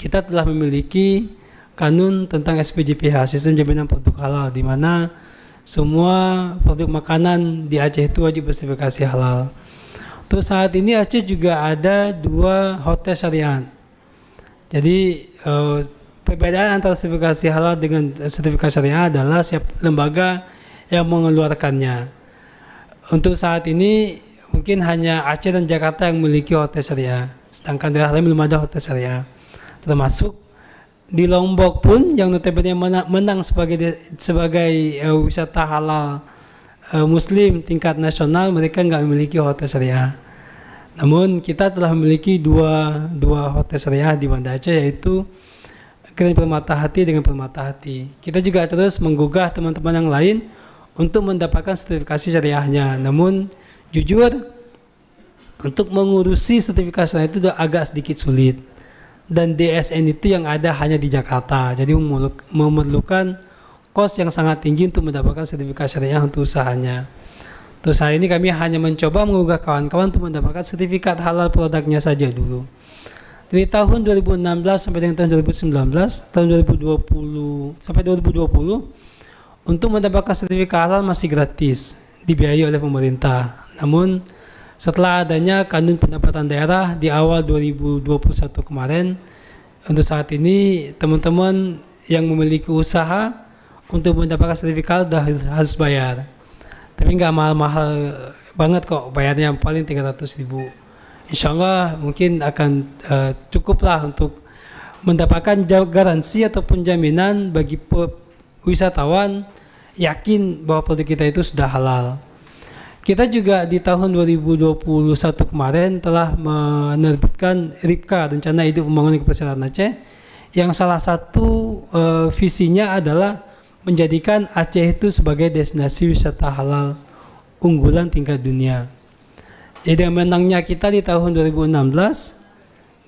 kita telah memiliki kanun tentang SPJPH sistem jaminan produk halal di mana semua produk makanan di Aceh itu wajib bersertifikasi halal. Terus saat ini Aceh juga ada dua hotel syariah. Jadi eh, perbedaan antara sertifikasi halal dengan sertifikasi syariah adalah siap lembaga yang mengeluarkannya. Untuk saat ini mungkin hanya Aceh dan Jakarta yang memiliki hotel syariah, sedangkan daerah lain belum ada hotel syariah. Termasuk di Lombok pun yang notabene menang, menang sebagai sebagai uh, wisata halal uh, eh, Muslim tingkat nasional mereka nggak memiliki hotel syariah. Namun kita telah memiliki dua dua hotel syariah di Banda Aceh yaitu Grand Permata Hati dengan Permata Hati. Kita juga terus menggugah teman-teman yang lain untuk mendapatkan sertifikasi syariahnya. Namun jujur untuk mengurusi sertifikasi itu agak sedikit sulit dan DSN itu yang ada hanya di Jakarta. Jadi memerlukan kos yang sangat tinggi untuk mendapatkan sertifikat syariah untuk usahanya. Terus hari ini kami hanya mencoba mengugah kawan-kawan untuk mendapatkan sertifikat halal produknya saja dulu. Dari tahun 2016 sampai dengan tahun 2019, tahun 2020 sampai 2020 untuk mendapatkan sertifikat halal masih gratis dibiayai oleh pemerintah. Namun setelah adanya Kanun Pendapatan Daerah di awal 2021 kemarin, untuk saat ini teman-teman yang memiliki usaha untuk mendapatkan sertifikat sudah harus bayar. Tapi nggak mahal-mahal banget kok bayarnya paling 300 ribu. Insya Allah mungkin akan uh, eh, cukup lah untuk mendapatkan garansi ataupun jaminan bagi wisatawan yakin bahwa produk kita itu sudah halal. Kita juga di tahun 2021 kemarin telah menerbitkan RIPKA, Rencana Hidup Pembangunan Kepercayaan Aceh, yang salah satu uh, visinya adalah menjadikan Aceh itu sebagai destinasi wisata halal unggulan tingkat dunia. Jadi yang menangnya kita di tahun 2016,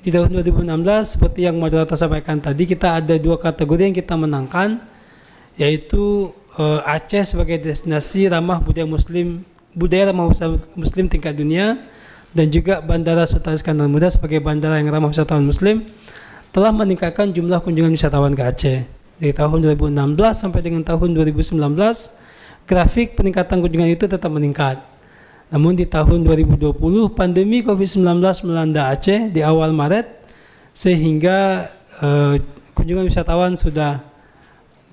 di tahun 2016 seperti yang moderator sampaikan tadi, kita ada dua kategori yang kita menangkan, yaitu uh, Aceh sebagai destinasi ramah budaya muslim budaya ramah muslim tingkat dunia dan juga Bandara Sultan Iskandar Muda sebagai bandara yang ramah wisatawan muslim telah meningkatkan jumlah kunjungan wisatawan ke Aceh. Dari tahun 2016 sampai dengan tahun 2019, grafik peningkatan kunjungan itu tetap meningkat. Namun di tahun 2020, pandemi COVID-19 melanda Aceh di awal Maret, sehingga uh, kunjungan wisatawan sudah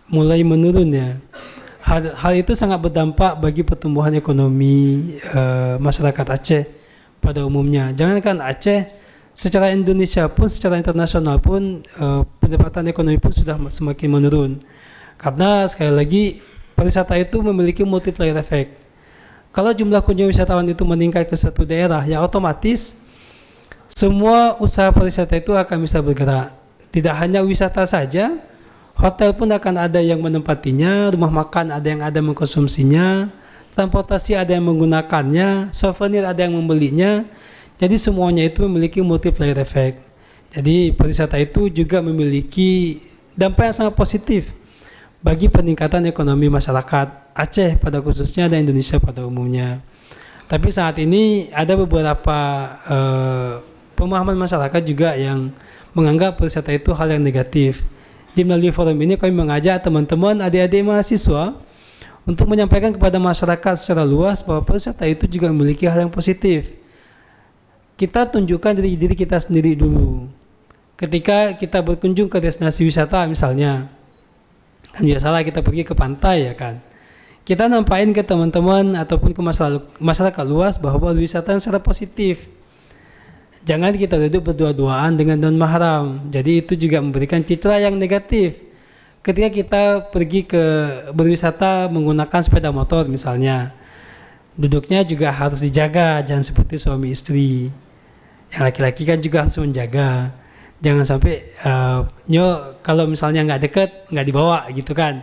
mulai menurun ya. Hal, hal itu sangat berdampak bagi pertumbuhan ekonomi uh, masyarakat Aceh pada umumnya. Jangankan Aceh, secara Indonesia pun, secara internasional pun uh, pendapatan ekonomi pun sudah semakin menurun. Karena sekali lagi pariwisata itu memiliki multiplier effect. Kalau jumlah kunjungan wisatawan itu meningkat ke satu daerah, ya otomatis semua usaha pariwisata itu akan bisa bergerak. Tidak hanya wisata saja, Hotel pun akan ada yang menempatinya, rumah makan ada yang ada mengkonsumsinya, transportasi ada yang menggunakannya, souvenir ada yang membelinya. Jadi semuanya itu memiliki multiplier effect. Jadi pariwisata itu juga memiliki dampak yang sangat positif bagi peningkatan ekonomi masyarakat Aceh pada khususnya dan Indonesia pada umumnya. Tapi saat ini ada beberapa eh, pemahaman masyarakat juga yang menganggap pariwisata itu hal yang negatif di melalui forum ini kami mengajak teman-teman adik-adik mahasiswa untuk menyampaikan kepada masyarakat secara luas bahwa pariwisata itu juga memiliki hal yang positif. Kita tunjukkan diri diri kita sendiri dulu. Ketika kita berkunjung ke destinasi wisata misalnya, kan biasalah kita pergi ke pantai ya kan. Kita nampain ke teman-teman ataupun ke masyarakat, masyarakat luas bahwa wisata yang secara positif jangan kita duduk berdua-duaan dengan non mahram. Jadi itu juga memberikan citra yang negatif. Ketika kita pergi ke berwisata menggunakan sepeda motor misalnya, duduknya juga harus dijaga, jangan seperti suami istri. Yang laki-laki kan juga harus menjaga. Jangan sampai uh, eh, nyo kalau misalnya nggak deket nggak dibawa gitu kan.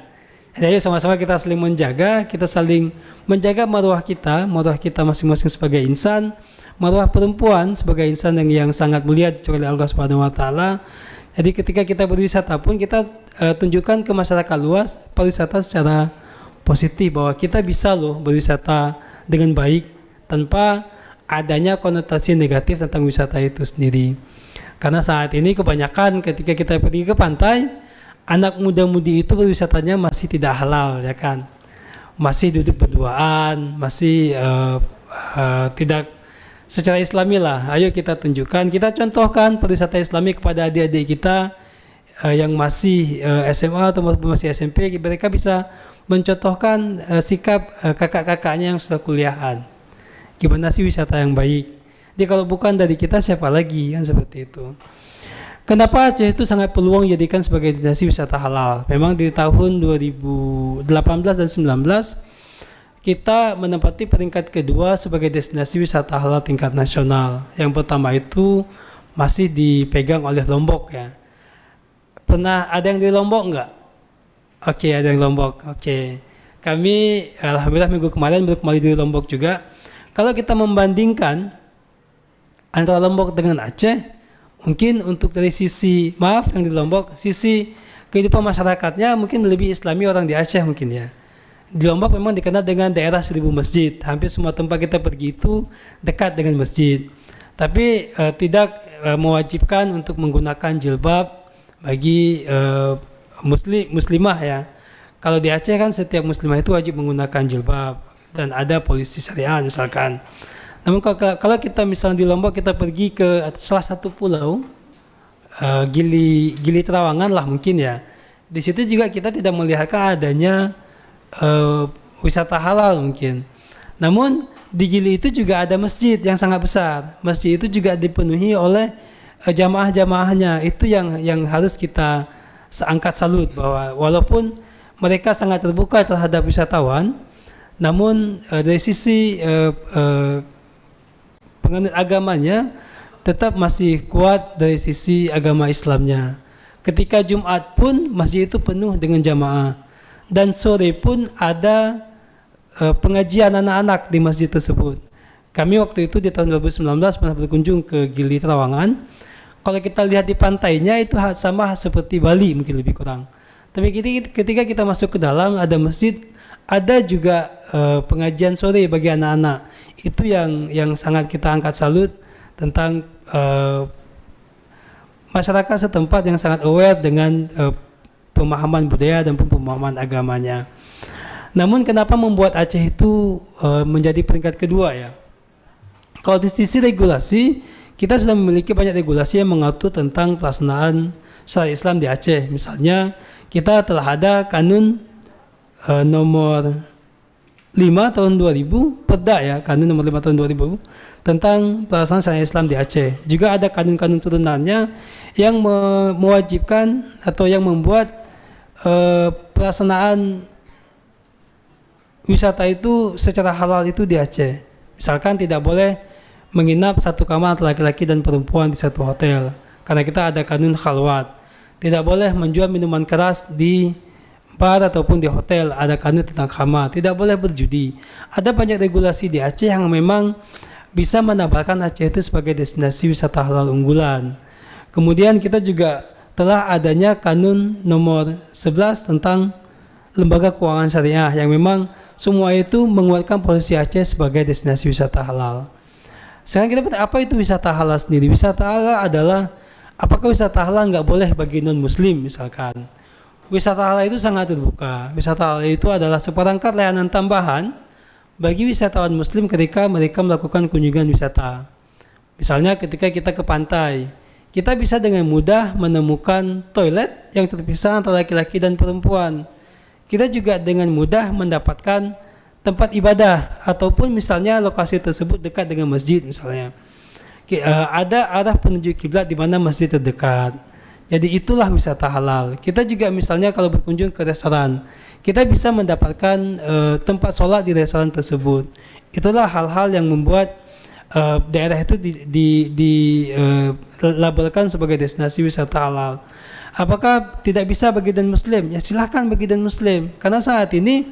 Jadi ayo sama-sama kita saling menjaga, kita saling menjaga marwah kita, marwah kita masing-masing sebagai insan, marwah perempuan sebagai insan yang, yang sangat mulia oleh Allah Subhanahu wa taala. Jadi ketika kita berwisata pun kita uh, tunjukkan ke masyarakat luas pariwisata secara positif bahwa kita bisa loh berwisata dengan baik tanpa adanya konotasi negatif tentang wisata itu sendiri. Karena saat ini kebanyakan ketika kita pergi ke pantai, anak muda-mudi itu berwisatanya masih tidak halal ya kan. Masih duduk berduaan, masih uh, uh, tidak secara islami lah. Ayo kita tunjukkan, kita contohkan pariwisata islami kepada adik-adik kita uh, yang masih uh, eh, SMA atau masih SMP, mereka bisa mencontohkan uh, sikap uh, kakak-kakaknya yang sudah kuliahan. Gimana sih wisata yang baik? Jadi kalau bukan dari kita siapa lagi kan seperti itu. Kenapa Aceh itu sangat peluang jadikan sebagai destinasi wisata halal? Memang di tahun 2018 dan 19 kita menempati peringkat kedua sebagai destinasi wisata halal tingkat nasional. Yang pertama itu masih dipegang oleh Lombok ya. Pernah ada yang di Lombok enggak? Oke, okay, ada yang Lombok. Oke. Okay. Kami alhamdulillah minggu kemarin baru kembali di Lombok juga. Kalau kita membandingkan antara Lombok dengan Aceh, mungkin untuk dari sisi maaf yang di Lombok, sisi kehidupan masyarakatnya mungkin lebih Islami orang di Aceh mungkin ya di Lombok memang dikenal dengan daerah seribu masjid. Hampir semua tempat kita pergi itu dekat dengan masjid. Tapi uh, tidak uh, mewajibkan untuk menggunakan jilbab bagi uh, eh, muslim muslimah ya. Kalau di Aceh kan setiap muslimah itu wajib menggunakan jilbab dan ada polisi syariah misalkan. Namun kalau, kalau kita misalnya di Lombok kita pergi ke salah satu pulau uh, Gili Gili Trawangan lah mungkin ya. Di situ juga kita tidak melihatkan adanya uh, wisata halal mungkin. Namun di Gili itu juga ada masjid yang sangat besar. Masjid itu juga dipenuhi oleh uh, jamaah-jamaahnya. Itu yang yang harus kita seangkat salut bahwa walaupun mereka sangat terbuka terhadap wisatawan, namun uh, dari sisi uh, uh, pengenal agamanya tetap masih kuat dari sisi agama Islamnya. Ketika Jumat pun masjid itu penuh dengan jamaah dan sore pun ada uh, pengajian anak-anak di masjid tersebut. Kami waktu itu di tahun 2019 pernah berkunjung ke Gili Trawangan. Kalau kita lihat di pantainya itu sama seperti Bali mungkin lebih kurang. Tapi ketika kita masuk ke dalam ada masjid, ada juga uh, pengajian sore bagi anak-anak. Itu yang yang sangat kita angkat salut tentang uh, masyarakat setempat yang sangat aware dengan uh, pemahaman budaya dan pemahaman agamanya. Namun kenapa membuat Aceh itu uh, menjadi peringkat kedua ya? Kalau di sisi regulasi, kita sudah memiliki banyak regulasi yang mengatur tentang pelaksanaan syariat Islam di Aceh. Misalnya, kita telah ada kanun uh, nomor 5 tahun 2000 perda ya kanun nomor 5 tahun 2000 tentang pelaksanaan syariat Islam di Aceh juga ada kanun-kanun turunannya yang mewajibkan atau yang membuat eh, pelaksanaan wisata itu secara halal itu di Aceh. Misalkan tidak boleh menginap satu kamar laki-laki dan perempuan di satu hotel karena kita ada kanun khalwat. Tidak boleh menjual minuman keras di bar ataupun di hotel ada kanun tentang kamar. Tidak boleh berjudi. Ada banyak regulasi di Aceh yang memang bisa menambahkan Aceh itu sebagai destinasi wisata halal unggulan. Kemudian kita juga telah adanya kanun nomor 11 tentang lembaga keuangan syariah yang memang semua itu menguatkan posisi Aceh sebagai destinasi wisata halal. Sekarang kita bertanya apa itu wisata halal sendiri? Wisata halal adalah apakah wisata halal nggak boleh bagi non muslim misalkan? Wisata halal itu sangat terbuka. Wisata halal itu adalah seperangkat layanan tambahan bagi wisatawan muslim ketika mereka melakukan kunjungan wisata. Misalnya ketika kita ke pantai, kita bisa dengan mudah menemukan toilet yang terpisah antara laki-laki dan perempuan. Kita juga dengan mudah mendapatkan tempat ibadah ataupun misalnya lokasi tersebut dekat dengan masjid misalnya. Eh, ada arah penunjuk kiblat di mana masjid terdekat. Jadi itulah wisata halal. Kita juga misalnya kalau berkunjung ke restoran, kita bisa mendapatkan uh, tempat sholat di restoran tersebut. Itulah hal-hal yang membuat Eh, daerah itu di, di, di uh, labelkan sebagai destinasi wisata halal. Apakah tidak bisa bagi dan muslim? Ya silahkan bagi dan muslim. Karena saat ini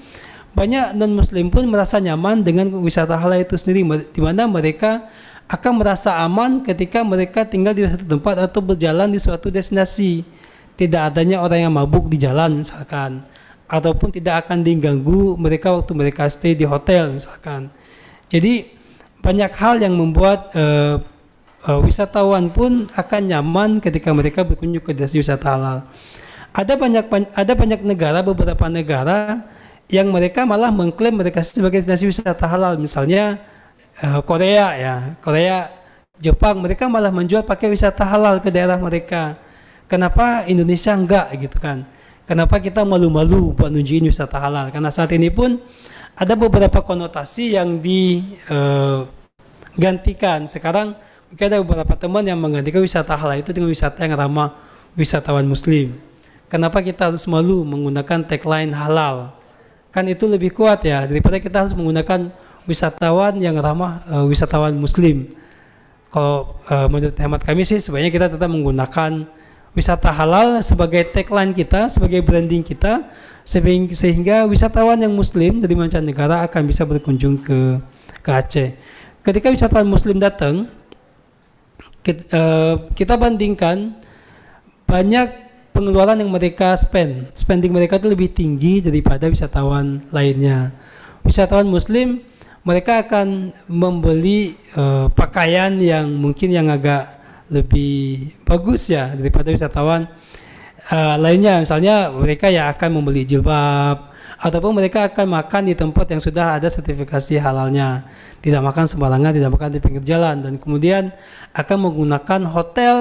banyak non muslim pun merasa nyaman dengan wisata halal itu sendiri, di mana mereka akan merasa aman ketika mereka tinggal di satu tempat atau berjalan di suatu destinasi. Tidak adanya orang yang mabuk di jalan misalkan ataupun tidak akan diganggu mereka waktu mereka stay di hotel misalkan. Jadi banyak hal yang membuat uh, uh, wisatawan pun akan nyaman ketika mereka berkunjung ke destinasi wisata halal. Ada banyak ada banyak negara beberapa negara yang mereka malah mengklaim mereka sebagai destinasi wisata halal misalnya eh, Korea ya Korea Jepang mereka malah menjual pakai wisata halal ke daerah mereka. Kenapa Indonesia enggak gitu kan? Kenapa kita malu-malu buat nunjukin wisata halal? Karena saat ini pun ada beberapa konotasi yang di uh, gantikan. Sekarang mungkin ada beberapa teman yang menggantikan wisata halal itu dengan wisata yang ramah wisatawan muslim. Kenapa kita harus malu menggunakan tagline halal? Kan itu lebih kuat ya daripada kita harus menggunakan wisatawan yang ramah uh, wisatawan muslim. Kalau uh, menurut hemat kami sih sebaiknya kita tetap menggunakan wisata halal sebagai tagline kita, sebagai branding kita sehingga wisatawan yang muslim dari mancanegara akan bisa berkunjung ke ke Aceh ketika wisatawan muslim datang kita, uh, eh, kita bandingkan banyak pengeluaran yang mereka spend spending mereka itu lebih tinggi daripada wisatawan lainnya wisatawan muslim mereka akan membeli uh, pakaian yang mungkin yang agak lebih bagus ya daripada wisatawan uh, lainnya misalnya mereka ya akan membeli jilbab ataupun mereka akan makan di tempat yang sudah ada sertifikasi halalnya tidak makan sembarangan tidak makan di pinggir jalan dan kemudian akan menggunakan hotel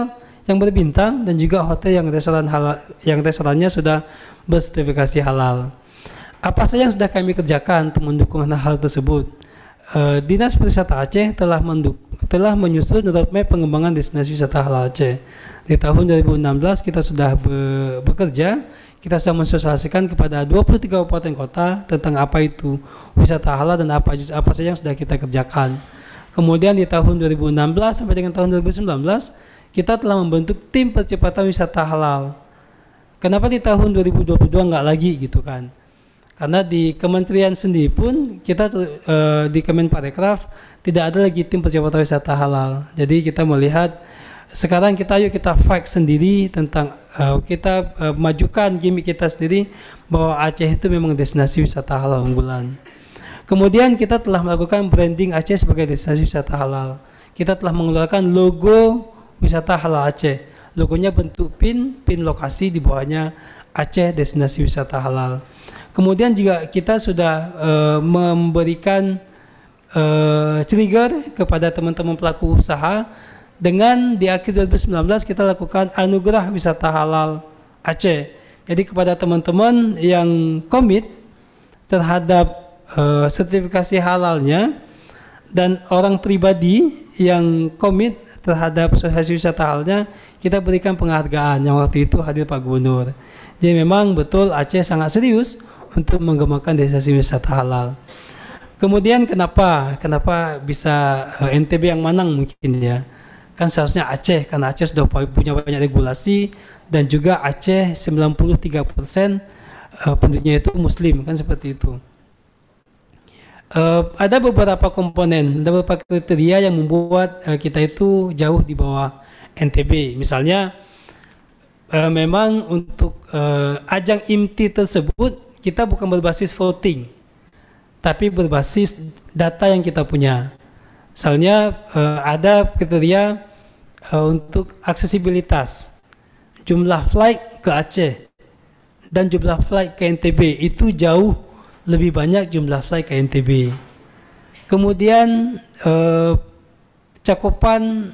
yang berbintang dan juga hotel yang restoran halal yang restorannya sudah bersertifikasi halal apa saja yang sudah kami kerjakan untuk mendukung hal tersebut e, Dinas Pariwisata Aceh telah menduk, telah menyusun roadmap pengembangan destinasi wisata halal Aceh di tahun 2016 kita sudah be, bekerja kita sudah mensosialisasikan kepada 23 kabupaten kota tentang apa itu wisata halal dan apa apa saja yang sudah kita kerjakan. Kemudian di tahun 2016 sampai dengan tahun 2019 kita telah membentuk tim percepatan wisata halal. Kenapa di tahun 2022 nggak lagi gitu kan? Karena di kementerian sendiri pun kita uh, di Kemenparekraf tidak ada lagi tim percepatan wisata halal. Jadi kita melihat sekarang kita yuk kita fight sendiri tentang uh, kita uh, majukan gimmick kita sendiri bahwa Aceh itu memang destinasi wisata halal unggulan. Kemudian kita telah melakukan branding Aceh sebagai destinasi wisata halal. Kita telah mengeluarkan logo wisata halal Aceh. Logonya bentuk pin, pin lokasi di bawahnya Aceh destinasi wisata halal. Kemudian juga kita sudah uh, memberikan uh, trigger kepada teman-teman pelaku usaha dengan di akhir 2019 kita lakukan anugerah wisata halal Aceh. Jadi kepada teman-teman yang komit terhadap uh, sertifikasi halalnya dan orang pribadi yang komit terhadap sosialisasi wisata halalnya kita berikan penghargaan yang waktu itu hadir Pak Gubernur. Jadi memang betul Aceh sangat serius untuk mengembangkan desa wisata halal. Kemudian kenapa? Kenapa bisa eh, NTB yang menang mungkin ya? kan seharusnya Aceh karena Aceh sudah punya banyak regulasi dan juga Aceh 93% persen eh, penduduknya itu muslim kan seperti itu. Uh, ada beberapa komponen, ada beberapa kriteria yang membuat uh, kita itu jauh di bawah NTB. Misalnya uh, memang untuk uh, ajang IMTI tersebut kita bukan berbasis voting, tapi berbasis data yang kita punya. Misalnya uh, ada kriteria uh, untuk aksesibilitas. Jumlah flight ke Aceh dan jumlah flight ke NTB itu jauh lebih banyak jumlah flight ke NTB. Kemudian uh, cakupan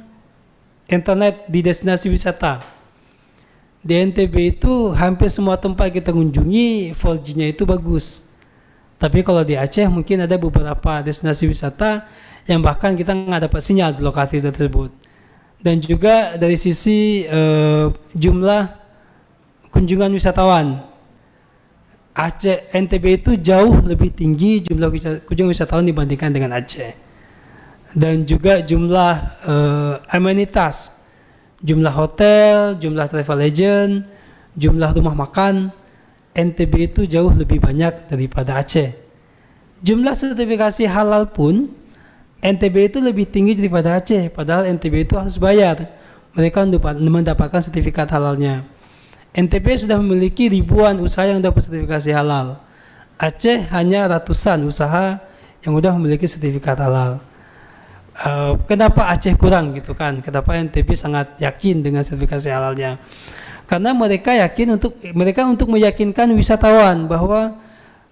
internet di destinasi wisata. Di NTB itu hampir semua tempat kita kunjungi 4G-nya itu bagus. Tapi kalau di Aceh mungkin ada beberapa destinasi wisata yang bahkan kita nggak dapat sinyal di lokasi tersebut. Dan juga dari sisi uh, jumlah kunjungan wisatawan. Aceh NTB itu jauh lebih tinggi jumlah kunjungan wisatawan dibandingkan dengan Aceh. Dan juga jumlah uh, amenitas, jumlah hotel, jumlah travel agent, jumlah rumah makan, NTB itu jauh lebih banyak daripada Aceh. Jumlah sertifikasi halal pun NTB itu lebih tinggi daripada Aceh, padahal NTB itu harus bayar. Mereka mendapatkan sertifikat halalnya. NTB sudah memiliki ribuan usaha yang dapat sertifikasi halal. Aceh hanya ratusan usaha yang sudah memiliki sertifikat halal. Uh, kenapa Aceh kurang gitu kan? Kenapa NTB sangat yakin dengan sertifikasi halalnya? Karena mereka yakin untuk mereka untuk meyakinkan wisatawan bahwa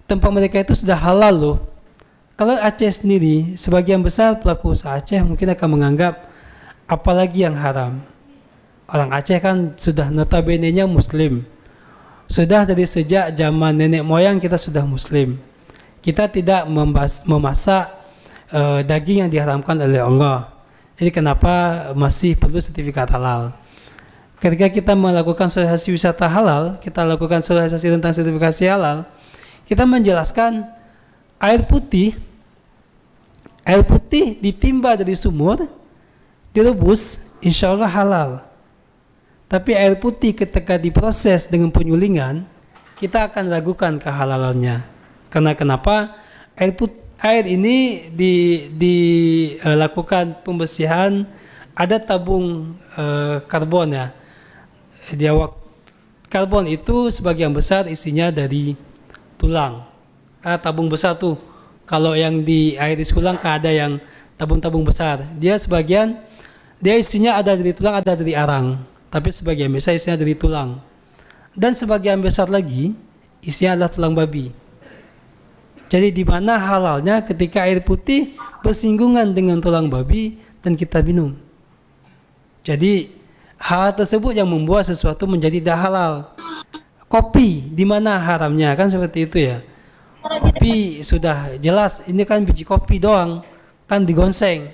tempat mereka itu sudah halal loh. Kalau Aceh sendiri, sebagian besar pelaku usaha Aceh mungkin akan menganggap apalagi yang haram. Orang Aceh kan sudah notabene-nya Muslim. Sudah dari sejak zaman nenek moyang kita sudah Muslim. Kita tidak memasak uh, daging yang diharamkan oleh Allah. Jadi kenapa masih perlu sertifikat halal? Ketika kita melakukan sosialisasi wisata halal, kita lakukan sosialisasi tentang sertifikasi halal, kita menjelaskan air putih air putih ditimba dari sumur, direbus, insya Allah halal. Tapi air putih ketika diproses dengan penyulingan, kita akan ragukan kehalalannya. Karena kenapa? Air put air ini dilakukan di, uh, pembersihan ada tabung uh, karbon ya. Dia karbon itu sebagian besar isinya dari tulang. Ah, tabung besar tuh kalau yang di air isi tulang ada yang tabung-tabung besar. Dia sebagian dia isinya ada dari tulang, ada dari arang. Tapi sebagian besar isinya dari tulang. Dan sebagian besar lagi isinya adalah tulang babi. Jadi di mana halalnya ketika air putih bersinggungan dengan tulang babi dan kita minum. Jadi hal tersebut yang membuat sesuatu menjadi dah halal. Kopi di mana haramnya kan seperti itu ya kopi sudah jelas ini kan biji kopi doang kan digonseng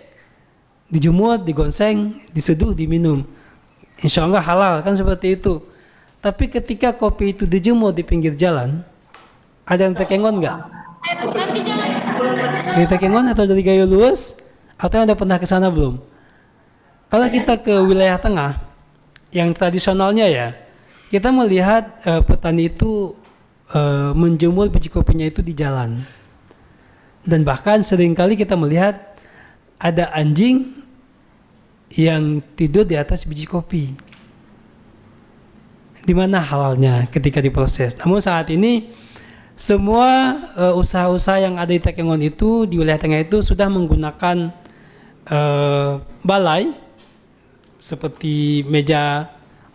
dijemur digonseng diseduh diminum insya Allah halal kan seperti itu tapi ketika kopi itu dijemur di pinggir jalan ada yang tekengon nggak Kita tekengon atau dari gayo luas atau yang udah pernah ke sana belum kalau kita ke wilayah tengah yang tradisionalnya ya kita melihat uh, petani itu Eh, menjemur biji kopinya itu di jalan. Dan bahkan seringkali kita melihat ada anjing yang tidur di atas biji kopi. Di mana halalnya ketika diproses. Namun saat ini semua eh, usaha-usaha yang ada di Takengon itu di wilayah tengah itu sudah menggunakan uh, balai seperti meja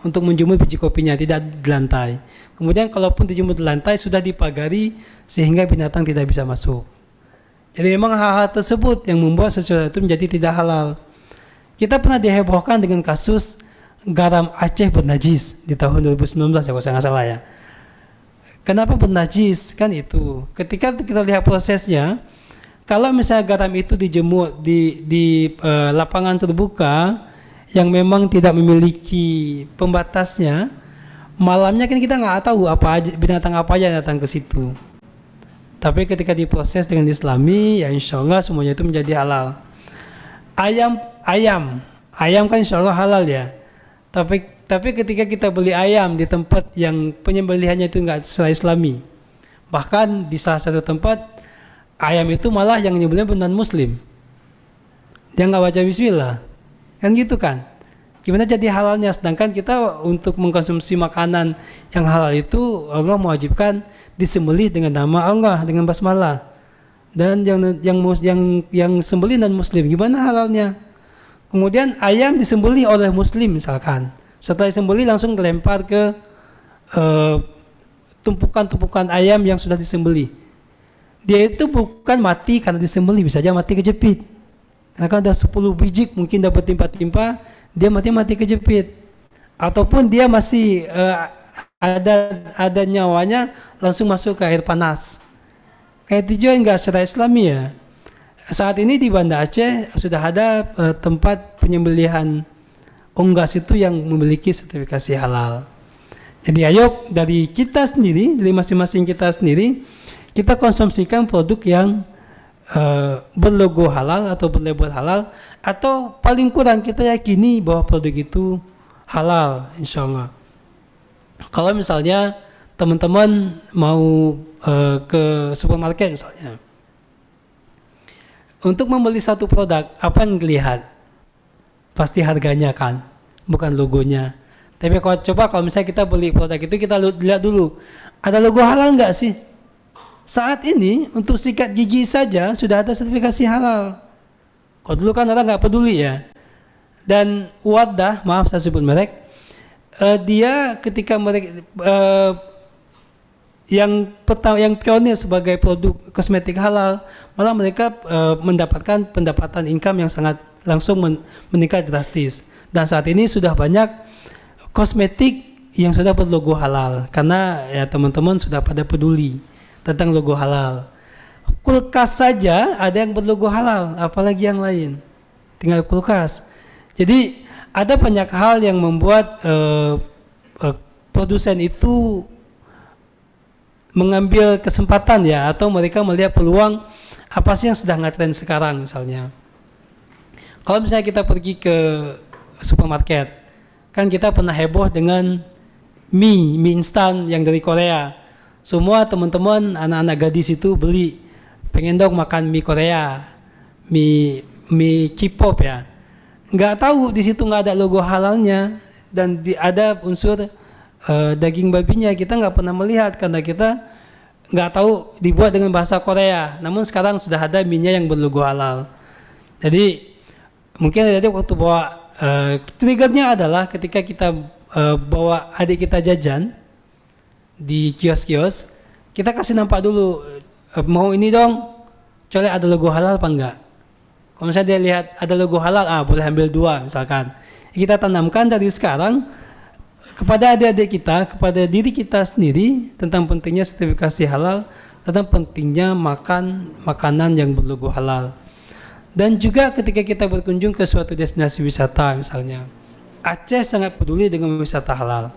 untuk menjemur biji kopinya tidak di lantai Kemudian kalaupun dijemur di lantai sudah dipagari sehingga binatang tidak bisa masuk. Jadi memang hal-hal tersebut yang membuat sesuatu itu menjadi tidak halal. Kita pernah dihebohkan dengan kasus garam Aceh bernajis di tahun 2019 ya kalau saya nggak salah ya. Kenapa bernajis kan itu? Ketika kita lihat prosesnya, kalau misalnya garam itu dijemur di di uh, lapangan terbuka yang memang tidak memiliki pembatasnya, malamnya kan kita nggak tahu apa aja, binatang apa aja yang datang ke situ. Tapi ketika diproses dengan islami, ya insya Allah semuanya itu menjadi halal. Ayam, ayam, ayam kan insya Allah halal ya. Tapi tapi ketika kita beli ayam di tempat yang penyembelihannya itu nggak sesuai islami, bahkan di salah satu tempat ayam itu malah yang nyebelin bukan muslim. Dia nggak baca Bismillah, kan gitu kan? gimana jadi halalnya sedangkan kita untuk mengkonsumsi makanan yang halal itu Allah mewajibkan disembelih dengan nama Allah dengan basmalah dan yang yang yang yang sembelih dan muslim gimana halalnya kemudian ayam disembelih oleh muslim misalkan setelah disembelih langsung dilempar ke eh, tumpukan-tumpukan uh, ayam yang sudah disembelih dia itu bukan mati karena disembelih bisa saja mati kejepit maka ada 10 biji mungkin dapat timpa-timpa, dia mati-mati kejepit. Ataupun dia masih uh, ada ada nyawanya langsung masuk ke air panas. Kayak tujuan enggak secara Islami ya. Saat ini di Banda Aceh sudah ada uh, tempat penyembelihan unggas itu yang memiliki sertifikasi halal. Jadi ayo dari kita sendiri, dari masing-masing kita sendiri, kita konsumsikan produk yang uh, eh, berlogo halal atau berlabel halal atau paling kurang kita yakini bahwa produk itu halal insya Allah kalau misalnya teman-teman mau uh, ke supermarket misalnya untuk membeli satu produk apa yang dilihat pasti harganya kan bukan logonya tapi kalau coba kalau misalnya kita beli produk itu kita lihat dulu ada logo halal nggak sih saat ini untuk sikat gigi saja sudah ada sertifikasi halal. Kalau dulu kan orang nggak peduli ya. Dan Wadah, maaf saya sebut merek, uh, dia ketika merek, uh, yang pertama yang pionir sebagai produk kosmetik halal, malah mereka uh, mendapatkan pendapatan income yang sangat langsung men meningkat drastis. Dan saat ini sudah banyak kosmetik yang sudah berlogo halal karena ya teman-teman sudah pada peduli tentang logo halal. Kulkas saja ada yang berlogo halal, apalagi yang lain. Tinggal kulkas. Jadi ada banyak hal yang membuat uh, uh, produsen itu mengambil kesempatan ya atau mereka melihat peluang apa sih yang sedang ngetrend sekarang misalnya. Kalau misalnya kita pergi ke supermarket, kan kita pernah heboh dengan mie, mie instan yang dari Korea semua teman-teman anak-anak gadis itu beli pengen dong makan mie Korea, mie mie k ya. Nggak tahu di situ nggak ada logo halalnya dan di, ada unsur uh, daging babinya kita nggak pernah melihat karena kita nggak tahu dibuat dengan bahasa Korea. Namun sekarang sudah ada minyak yang berlogo halal. Jadi mungkin tadi waktu bawa uh, triggernya adalah ketika kita uh, bawa adik kita jajan, di kios-kios, kita kasih nampak dulu eh, mau ini dong, coba ada logo halal apa enggak? Kalau misalnya dia lihat ada logo halal, ah boleh ambil dua misalkan. Kita tanamkan dari sekarang kepada adik-adik kita, kepada diri kita sendiri tentang pentingnya sertifikasi halal, tentang pentingnya makan makanan yang berlogo halal. Dan juga ketika kita berkunjung ke suatu destinasi wisata misalnya, Aceh sangat peduli dengan wisata halal.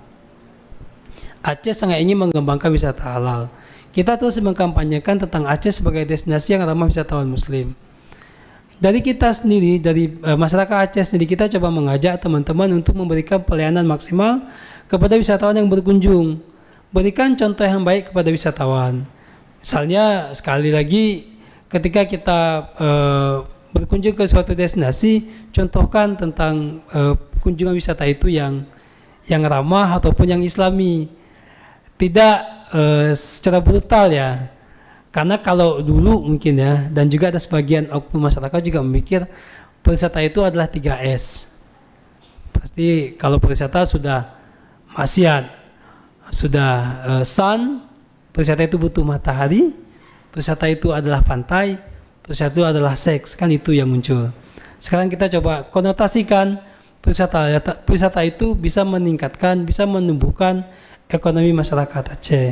Aceh sangat ingin mengembangkan wisata halal. Kita terus mengkampanyekan tentang Aceh sebagai destinasi yang ramah wisatawan Muslim. Dari kita sendiri, dari eh, masyarakat Aceh sendiri, kita coba mengajak teman-teman untuk memberikan pelayanan maksimal kepada wisatawan yang berkunjung. Berikan contoh yang baik kepada wisatawan. Misalnya, sekali lagi, ketika kita uh, berkunjung ke suatu destinasi, contohkan tentang uh, kunjungan wisata itu yang yang ramah ataupun yang islami tidak uh, secara brutal ya. Karena kalau dulu mungkin ya, dan juga ada sebagian oknum masyarakat juga memikir perwisata itu adalah 3S. Pasti kalau perwisata sudah maksiat, sudah uh, sun, perwisata itu butuh matahari, perwisata itu adalah pantai, perwisata itu adalah seks, kan itu yang muncul. Sekarang kita coba konotasikan perwisata, perwisata itu bisa meningkatkan, bisa menumbuhkan ekonomi masyarakat Aceh.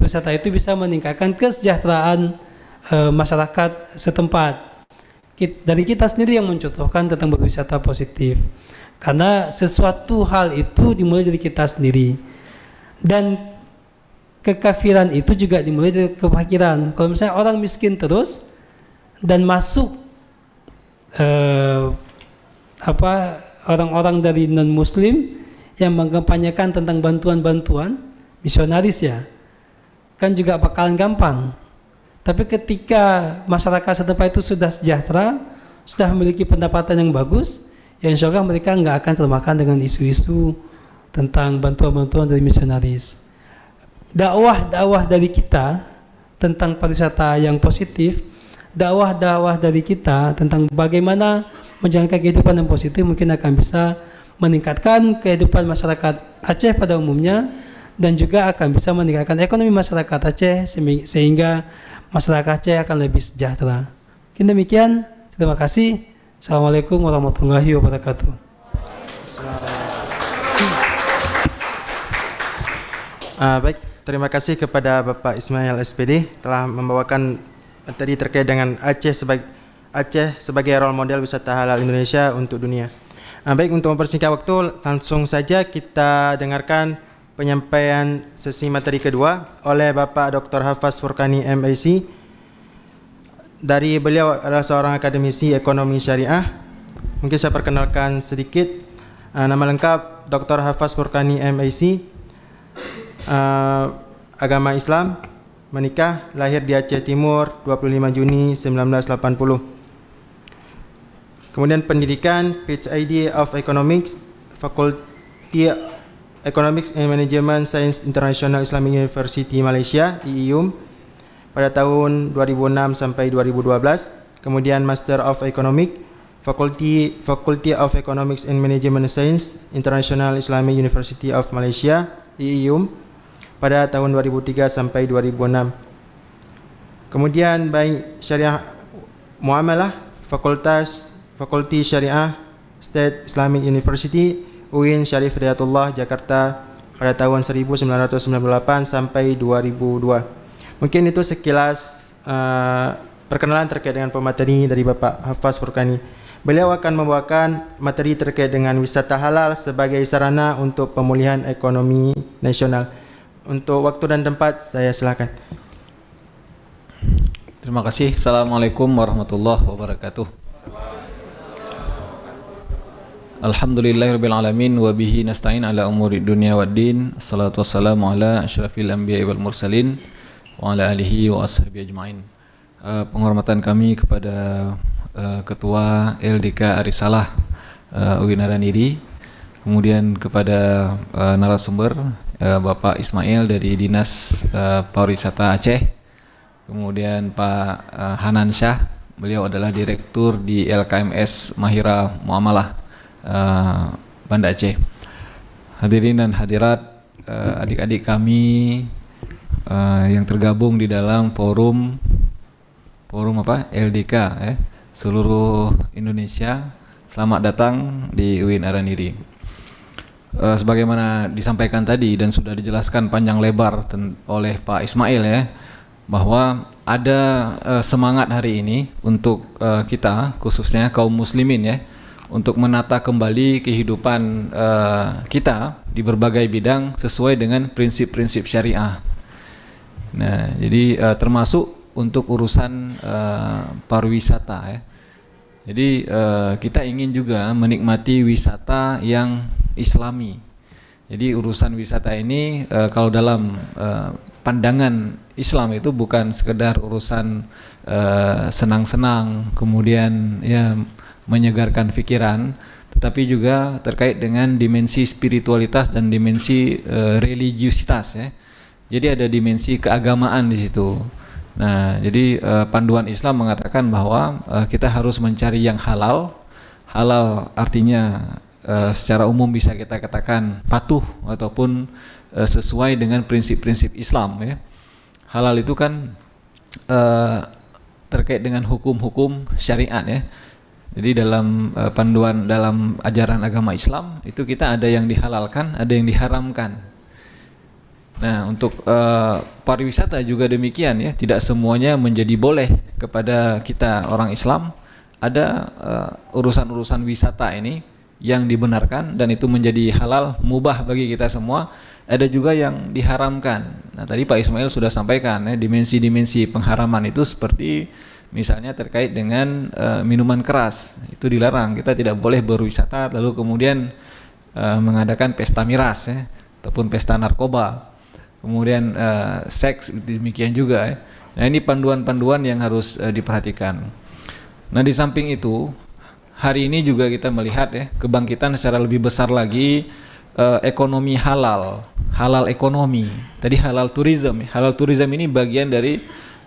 Wisata itu bisa meningkatkan kesejahteraan e, masyarakat setempat. dari kita sendiri yang mencontohkan tentang berwisata positif. Karena sesuatu hal itu dimulai dari kita sendiri. Dan kekafiran itu juga dimulai dari kefakiran. Kalau misalnya orang miskin terus dan masuk e, apa orang-orang dari non muslim yang mengkampanyekan tentang bantuan-bantuan misionaris ya kan juga bakalan gampang tapi ketika masyarakat setempat itu sudah sejahtera sudah memiliki pendapatan yang bagus ya insya Allah mereka nggak akan termakan dengan isu-isu tentang bantuan-bantuan dari misionaris dakwah-dakwah dari kita tentang pariwisata yang positif dakwah-dakwah dari kita tentang bagaimana menjalankan kehidupan yang positif mungkin akan bisa meningkatkan kehidupan masyarakat Aceh pada umumnya dan juga akan bisa meningkatkan ekonomi masyarakat Aceh sehingga masyarakat Aceh akan lebih sejahtera. Mungkin demikian, terima kasih. Assalamualaikum warahmatullahi wabarakatuh. Uh, baik, terima kasih kepada Bapak Ismail SPD telah membawakan tadi terkait dengan Aceh sebagai Aceh sebagai role model wisata halal Indonesia untuk dunia. Nah, baik untuk mempersingkat waktu langsung saja kita dengarkan penyampaian sesi materi kedua oleh Bapak Dr. Hafaz Furkani MAC. Dari beliau adalah seorang akademisi ekonomi syariah. Mungkin saya perkenalkan sedikit uh, nama lengkap Dr. Hafaz Furkani MAC. Uh, ah, agama Islam, menikah, lahir di Aceh Timur 25 Juni 1980 Kemudian pendidikan, PhD of Economics, Faculty Economics and Management Science International Islamic University Malaysia, IIUM, pada tahun 2006 sampai 2012. Kemudian Master of Economics, Faculty, Faculty of Economics and Management Science, International Islamic University of Malaysia, IIUM, pada tahun 2003 sampai 2006. Kemudian baik Syariah Muamalah, Fakultas Fakulti Syariah State Islamic University UIN Syarif Hidayatullah Jakarta pada tahun 1998 sampai 2002. Mungkin itu sekilas uh, perkenalan terkait dengan pemateri dari Bapak Hafaz Furkani. Beliau akan membawakan materi terkait dengan wisata halal sebagai sarana untuk pemulihan ekonomi nasional. Untuk waktu dan tempat saya silakan. Terima kasih. Assalamualaikum warahmatullahi wabarakatuh. Alhamdulillahirrabbilalamin Wabihi nasta'in ala umuri dunia wa din Salatu wassalamu ala ashrafil anbiya wal mursalin Wa ala alihi wa ashabi ajma'in uh, Penghormatan kami kepada uh, Ketua LDK Arisalah uh, eh, Uwinaraniri Kemudian kepada uh, narasumber uh, Bapak Ismail dari Dinas uh, Pariwisata Aceh Kemudian Pak uh, Hanan Syah Beliau adalah direktur di LKMS Mahira Muamalah Eh, Banda Aceh. Hadirin dan hadirat adik eh, adik-adik kami uh, yang tergabung di dalam forum forum apa LDK eh seluruh Indonesia. Selamat datang di UIN Araniri. Uh, sebagaimana disampaikan tadi dan sudah dijelaskan panjang lebar oleh Pak Ismail ya bahwa ada uh, semangat hari ini untuk uh, kita khususnya kaum muslimin ya untuk menata kembali kehidupan uh, kita di berbagai bidang sesuai dengan prinsip-prinsip syariah. Nah, jadi uh, termasuk untuk urusan uh, pariwisata ya. Jadi uh, kita ingin juga menikmati wisata yang islami. Jadi urusan wisata ini uh, kalau dalam uh, pandangan Islam itu bukan sekedar urusan senang-senang, uh, kemudian ya menyegarkan pikiran, tetapi juga terkait dengan dimensi spiritualitas dan dimensi e, religiusitas ya. Jadi ada dimensi keagamaan di situ. Nah, jadi e, panduan Islam mengatakan bahwa e, kita harus mencari yang halal. Halal artinya e, secara umum bisa kita katakan patuh ataupun e, sesuai dengan prinsip-prinsip Islam ya. Halal itu kan e, terkait dengan hukum-hukum syariat ya jadi dalam uh, panduan dalam ajaran agama Islam itu kita ada yang dihalalkan, ada yang diharamkan. Nah, untuk uh, pariwisata juga demikian ya, tidak semuanya menjadi boleh kepada kita orang Islam. Ada eh, urusan-urusan uh, wisata ini yang dibenarkan dan itu menjadi halal mubah bagi kita semua. Ada juga yang diharamkan. Nah, tadi Pak Ismail sudah sampaikan ya dimensi-dimensi pengharaman itu seperti misalnya terkait dengan e, minuman keras itu dilarang kita tidak boleh berwisata lalu kemudian e, mengadakan pesta miras ya ataupun pesta narkoba kemudian e, seks demikian juga ya. nah ini panduan-panduan yang harus e, diperhatikan nah di samping itu hari ini juga kita melihat ya kebangkitan secara lebih besar lagi e, ekonomi halal halal ekonomi tadi halal tourism ya. halal tourism ini bagian dari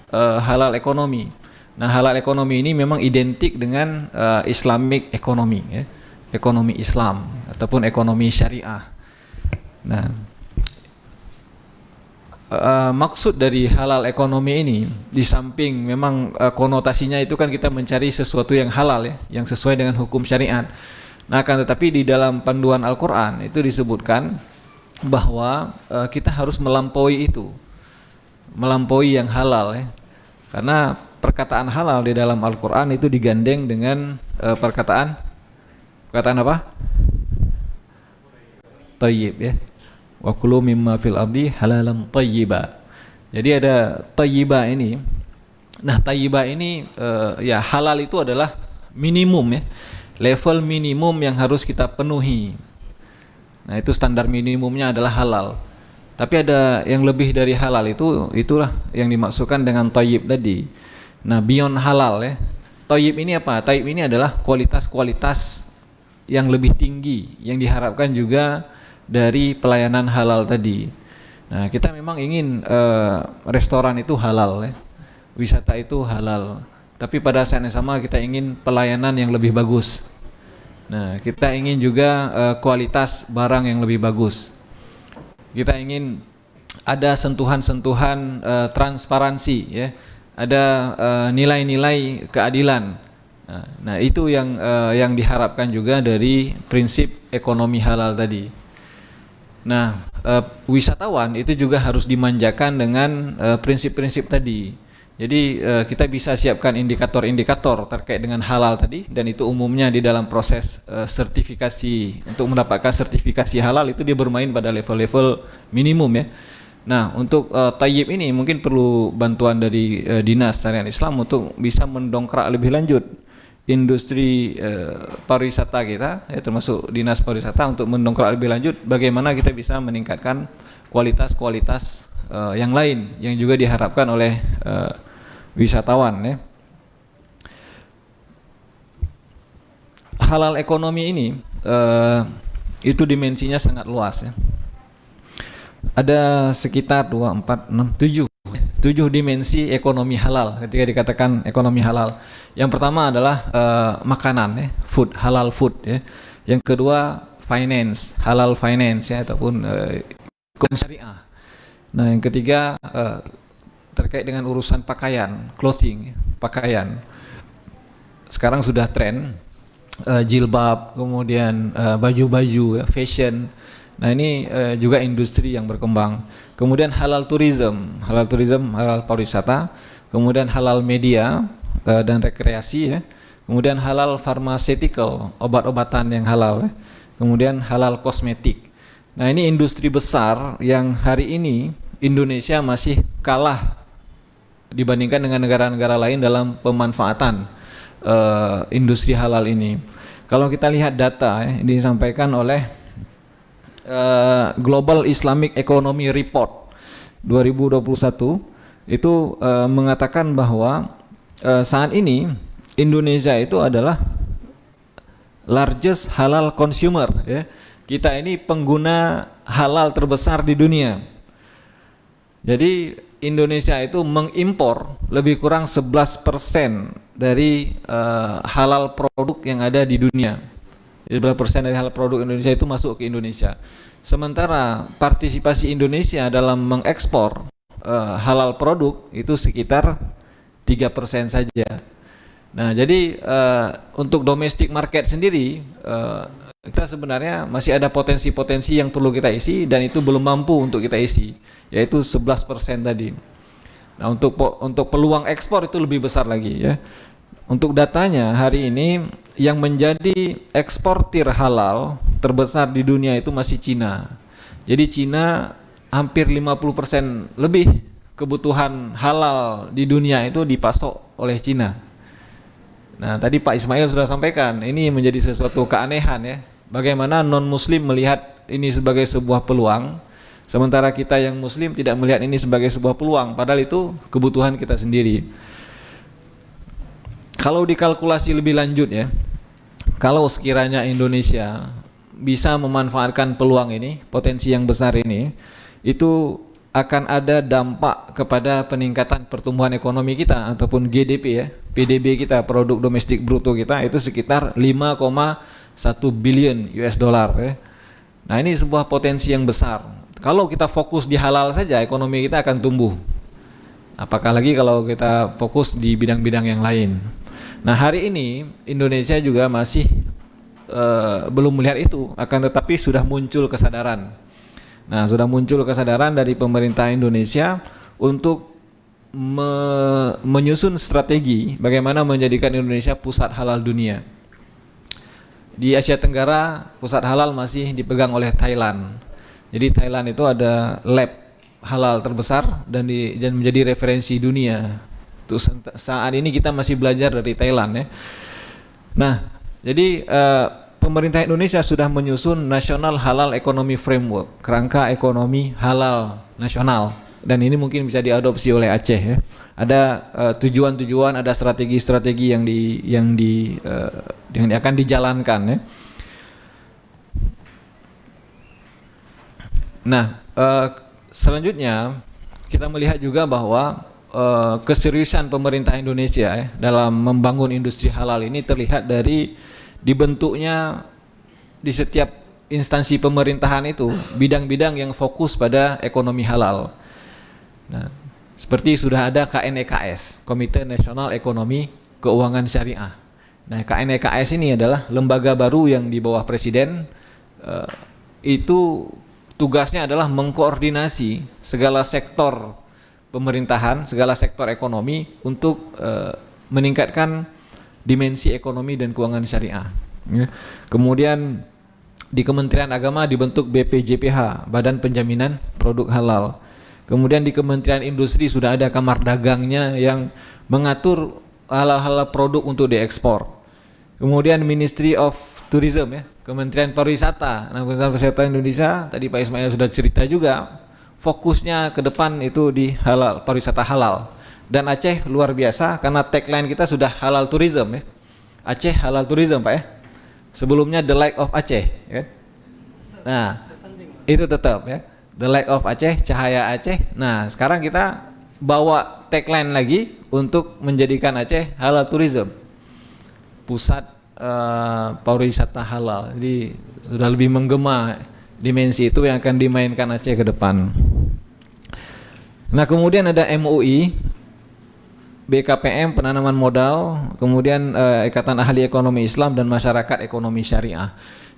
e, halal ekonomi Nah, halal ekonomi ini memang identik dengan uh, Islamic ekonomi, ya. ekonomi Islam ataupun ekonomi syariah. Nah, uh, maksud dari halal ekonomi ini, di samping memang uh, konotasinya itu kan kita mencari sesuatu yang halal ya, yang sesuai dengan hukum syariat. Nah, akan tetapi di dalam panduan Al-Quran itu disebutkan bahwa uh, kita harus melampaui itu, melampaui yang halal ya, karena perkataan halal di dalam Al-Qur'an itu digandeng dengan uh, perkataan perkataan apa? Tayyib ya. Wa kulu mimma fil ardi halalan tayyiba. Jadi ada tayyiba ini. Nah, tayyiba ini uh, ya halal itu adalah minimum ya. Level minimum yang harus kita penuhi. Nah, itu standar minimumnya adalah halal. Tapi ada yang lebih dari halal itu itulah yang dimaksudkan dengan tayyib tadi. Nah, beyond halal ya. Toyib ini apa? Toyib ini adalah kualitas-kualitas yang lebih tinggi yang diharapkan juga dari pelayanan halal tadi. Nah, kita memang ingin uh, restoran itu halal ya. Wisata itu halal. Tapi pada saat yang sama kita ingin pelayanan yang lebih bagus. Nah, kita ingin juga uh, kualitas barang yang lebih bagus. Kita ingin ada sentuhan-sentuhan uh, transparansi ya ada eh, nilai-nilai uh, keadilan. Nah, nah, itu yang uh, yang diharapkan juga dari prinsip ekonomi halal tadi. Nah, uh, wisatawan itu juga harus dimanjakan dengan prinsip-prinsip tadi. Jadi kita bisa siapkan indikator-indikator terkait dengan halal tadi dan itu umumnya di dalam proses sertifikasi untuk mendapatkan sertifikasi halal itu dia bermain pada level-level minimum ya Nah, untuk uh, Tayyib ini mungkin perlu bantuan dari uh, Dinas Syariat Islam untuk bisa mendongkrak lebih lanjut industri uh, pariwisata kita, ya, termasuk Dinas Pariwisata untuk mendongkrak lebih lanjut bagaimana kita bisa meningkatkan kualitas-kualitas uh, yang lain yang juga diharapkan oleh uh, wisatawan ya. Halal ekonomi ini uh, itu dimensinya sangat luas ya ada sekitar 2, 4, 6, 7 tujuh dimensi ekonomi halal ketika dikatakan ekonomi halal yang pertama adalah uh, makanan ya food halal food ya yang kedua finance halal finance ya ataupun uh, syariah nah yang ketiga uh, terkait dengan urusan pakaian clothing ya, pakaian sekarang sudah tren uh, jilbab kemudian baju-baju uh, ya, fashion Nah ini eh, juga industri yang berkembang. Kemudian halal tourism, halal tourism, halal pariwisata, kemudian halal media eh, dan rekreasi ya, kemudian halal pharmaceutical, obat-obatan yang halal, ya. kemudian halal kosmetik. Nah ini industri besar yang hari ini Indonesia masih kalah dibandingkan dengan negara-negara lain dalam pemanfaatan eh, industri halal ini. Kalau kita lihat data ya, yang disampaikan oleh Eh, Global Islamic Economy Report 2021 itu uh, mengatakan bahwa uh, saat ini Indonesia itu adalah largest halal consumer ya. Kita ini pengguna halal terbesar di dunia. Jadi Indonesia itu mengimpor lebih kurang 11% dari uh, halal produk yang ada di dunia. Jadi berapa persen dari hal produk Indonesia itu masuk ke Indonesia. Sementara partisipasi Indonesia dalam mengekspor e, halal produk itu sekitar tiga persen saja. Nah, jadi e, untuk domestic market sendiri e, kita sebenarnya masih ada potensi-potensi yang perlu kita isi dan itu belum mampu untuk kita isi, yaitu 11% tadi. Nah, untuk untuk peluang ekspor itu lebih besar lagi ya. Untuk datanya hari ini yang menjadi eksportir halal terbesar di dunia itu masih Cina. Jadi Cina hampir 50% lebih kebutuhan halal di dunia itu dipasok oleh Cina. Nah, tadi Pak Ismail sudah sampaikan, ini menjadi sesuatu keanehan ya. Bagaimana non-muslim melihat ini sebagai sebuah peluang, sementara kita yang muslim tidak melihat ini sebagai sebuah peluang, padahal itu kebutuhan kita sendiri. Kalau dikalkulasi lebih lanjut ya, kalau sekiranya Indonesia bisa memanfaatkan peluang ini, potensi yang besar ini, itu akan ada dampak kepada peningkatan pertumbuhan ekonomi kita ataupun GDP ya, PDB kita, produk domestik bruto kita itu sekitar 5,1 billion US dollar ya. Nah, ini sebuah potensi yang besar. Kalau kita fokus di halal saja ekonomi kita akan tumbuh. Apakah lagi kalau kita fokus di bidang-bidang yang lain. Nah hari ini Indonesia juga masih uh, belum melihat itu, akan tetapi sudah muncul kesadaran. Nah sudah muncul kesadaran dari pemerintah Indonesia untuk me menyusun strategi bagaimana menjadikan Indonesia pusat halal dunia. Di Asia Tenggara pusat halal masih dipegang oleh Thailand. Jadi Thailand itu ada lab halal terbesar dan, di, dan menjadi referensi dunia tuh saat ini kita masih belajar dari Thailand ya. Nah, jadi uh, pemerintah Indonesia sudah menyusun Nasional Halal Ekonomi Framework, kerangka ekonomi halal nasional. Dan ini mungkin bisa diadopsi oleh Aceh ya. Ada eh, tujuan-tujuan, ada strategi-strategi yang di yang di uh, yang akan dijalankan ya. Nah, uh, selanjutnya kita melihat juga bahwa Eh, keseriusan pemerintah Indonesia ya, dalam membangun industri halal ini terlihat dari dibentuknya di setiap instansi pemerintahan itu bidang-bidang yang fokus pada ekonomi halal. Nah, seperti sudah ada KNEKS, Komite Nasional Ekonomi Keuangan Syariah. Nah, KNEKS ini adalah lembaga baru yang di bawah presiden eh, itu tugasnya adalah mengkoordinasi segala sektor pemerintahan, segala sektor ekonomi untuk uh, meningkatkan dimensi ekonomi dan keuangan syariah. Ya. Kemudian di Kementerian Agama dibentuk BPJPH, Badan Penjaminan Produk Halal. Kemudian di Kementerian Industri sudah ada kamar dagangnya yang mengatur halal-halal produk untuk diekspor. Kemudian Ministry of Tourism ya, Kementerian Pariwisata. Nah, Kementerian Pariwisata Indonesia tadi Pak Ismail sudah cerita juga fokusnya ke depan itu di halal pariwisata halal dan Aceh luar biasa karena tagline kita sudah halal tourism ya Aceh halal tourism pak ya sebelumnya the light of Aceh ya kan? nah itu tetap ya the light of Aceh cahaya Aceh nah sekarang kita bawa tagline lagi untuk menjadikan Aceh halal tourism pusat uh, pariwisata halal jadi sudah lebih menggema dimensi itu yang akan dimainkan Aceh ke depan. Nah kemudian ada MUI, BKPM penanaman modal, kemudian eh, Ikatan Ahli Ekonomi Islam dan Masyarakat Ekonomi Syariah.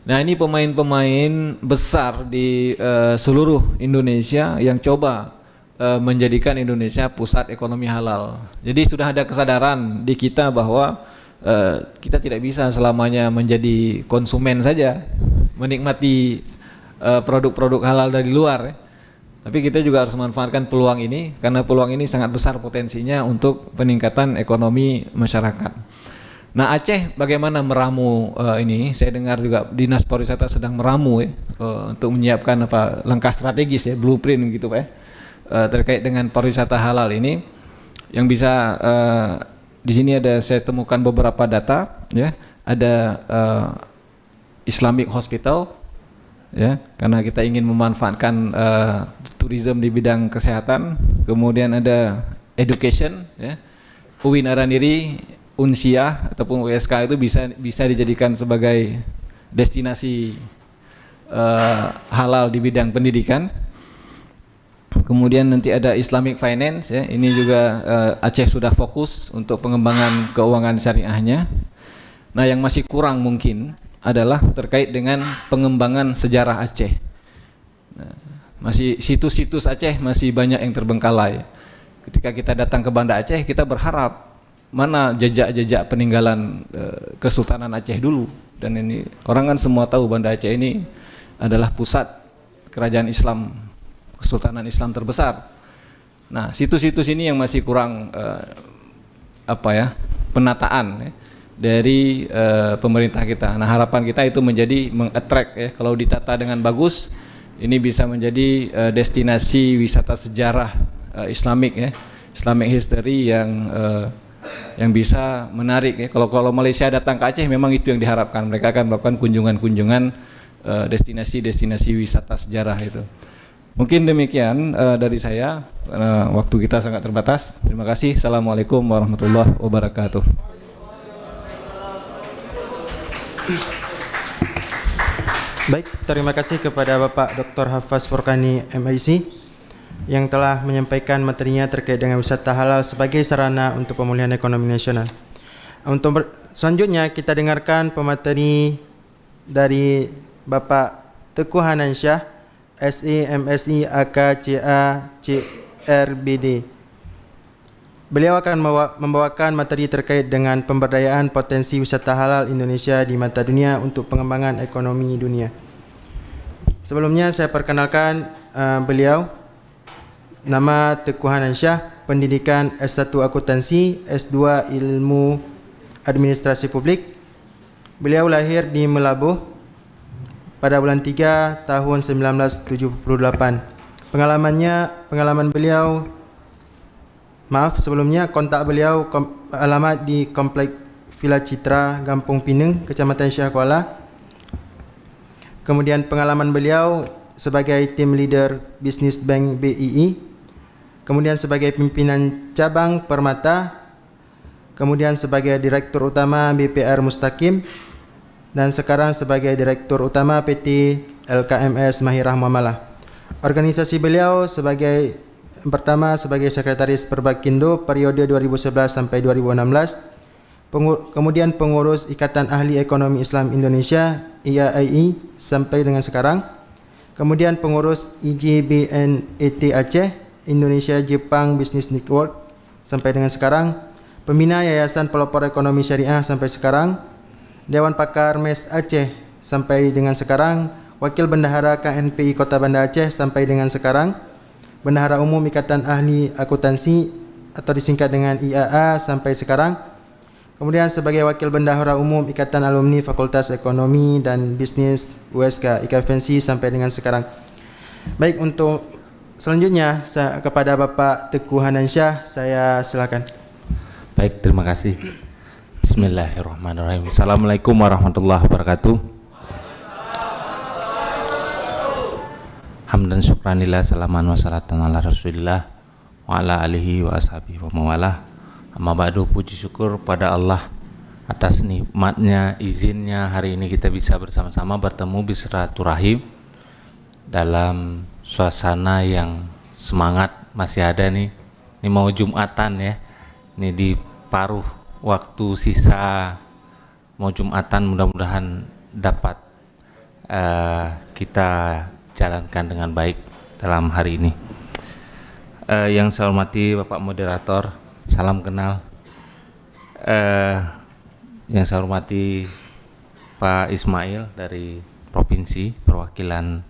Nah ini pemain-pemain besar di eh, seluruh Indonesia yang coba eh, menjadikan Indonesia pusat ekonomi halal. Jadi sudah ada kesadaran di kita bahwa eh, kita tidak bisa selamanya menjadi konsumen saja, menikmati Eh, produk-produk uh, halal dari luar ya. Tapi kita juga harus memanfaatkan peluang ini karena peluang ini sangat besar potensinya untuk peningkatan ekonomi masyarakat. Nah Aceh bagaimana meramu uh, ini? Saya dengar juga dinas pariwisata sedang meramu ya uh, untuk menyiapkan apa langkah strategis ya blueprint gitu pak ya, uh, terkait dengan pariwisata halal ini yang bisa uh, di sini ada saya temukan beberapa data ya ada uh, Islamic Hospital ya karena kita ingin memanfaatkan uh, tourism di bidang kesehatan kemudian ada education ya UIN Araniri Unsia ataupun USK itu bisa bisa dijadikan sebagai destinasi uh, halal di bidang pendidikan kemudian nanti ada Islamic Finance ya ini juga uh, Aceh sudah fokus untuk pengembangan keuangan syariahnya nah yang masih kurang mungkin adalah terkait dengan pengembangan sejarah Aceh. Nah, masih situs-situs Aceh masih banyak yang terbengkalai. Ketika kita datang ke Banda Aceh, kita berharap mana jejak-jejak peninggalan e, Kesultanan Aceh dulu. Dan ini orang kan semua tahu Banda Aceh ini adalah pusat kerajaan Islam, Kesultanan Islam terbesar. Nah, situs-situs ini yang masih kurang e, apa ya penataan. Ya dari uh, pemerintah kita. Nah, harapan kita itu menjadi mengattract ya kalau ditata dengan bagus ini bisa menjadi uh, destinasi wisata sejarah uh, Islamik ya. Islamic history yang uh, yang bisa menarik ya. Kalau kalau Malaysia datang ke Aceh memang itu yang diharapkan. Mereka akan melakukan kunjungan-kunjungan destinasi-destinasi wisata sejarah itu. Mungkin demikian uh, dari saya. Uh, waktu kita sangat terbatas. Terima kasih. Assalamualaikum warahmatullahi wabarakatuh. Baik, terima kasih kepada Bapak Dr. Hafaz Furkani MIC yang telah menyampaikan materinya terkait dengan wisata halal sebagai sarana untuk pemulihan ekonomi nasional. Untuk selanjutnya kita dengarkan pemateri dari Bapak Teguh Hanansyah, S.E. MSI, AK, CA, CRBD. Beliau akan membawakan materi terkait dengan pemberdayaan potensi wisata halal Indonesia di mata dunia untuk pengembangan ekonomi dunia. Sebelumnya saya perkenalkan uh, beliau nama Teguh Hanansyah, pendidikan S1 Akuntansi, S2 Ilmu Administrasi Publik. Beliau lahir di Melabuh pada bulan 3 tahun 1978. Pengalamannya, pengalaman beliau Maaf sebelumnya kontak beliau kom- alamat di Komplek Villa Citra, Kampung Pinang, Kecamatan Syah Kuala. Kemudian pengalaman beliau sebagai tim leader Business Bank BII. Kemudian sebagai pimpinan cabang Permata. Kemudian sebagai direktur utama BPR Mustaqim dan sekarang sebagai direktur utama PT LKMS Mahirah Muamalah. Organisasi beliau sebagai pertama sebagai Sekretaris Perbakindo periode 2011 sampai 2016. Pengur kemudian pengurus Ikatan Ahli Ekonomi Islam Indonesia IAII sampai dengan sekarang. Kemudian pengurus IJBNET Aceh Indonesia Jepang Business Network sampai dengan sekarang. Pembina Yayasan Pelopor Ekonomi Syariah sampai sekarang. Dewan Pakar MES Aceh sampai dengan sekarang. Wakil Bendahara KNPI Kota Banda Aceh sampai dengan sekarang. Bendahara Umum Ikatan Ahli Akuntansi atau disingkat dengan IAA sampai sekarang. Kemudian sebagai Wakil Bendahara Umum Ikatan Alumni Fakultas Ekonomi dan Bisnis USK IKFNC sampai dengan sekarang. Baik untuk selanjutnya saya, kepada Bapak Teguh Hanansyah saya silakan. Baik, terima kasih. Bismillahirrahmanirrahim. Assalamualaikum warahmatullahi wabarakatuh. hamdan syukranillah salaman wa salatan ala rasulillah wa ala alihi wa ashabihi wa mawalah amma ba'du puji syukur pada Allah atas nikmatnya izinnya hari ini kita bisa bersama-sama bertemu rahim dalam suasana yang semangat masih ada nih ini mau Jumatan ya ini di paruh waktu sisa mau Jumatan mudah-mudahan dapat uh, kita jalankan dengan baik dalam hari ini. Uh, yang saya hormati Bapak Moderator, salam kenal. Uh, yang saya hormati Pak Ismail dari Provinsi Perwakilan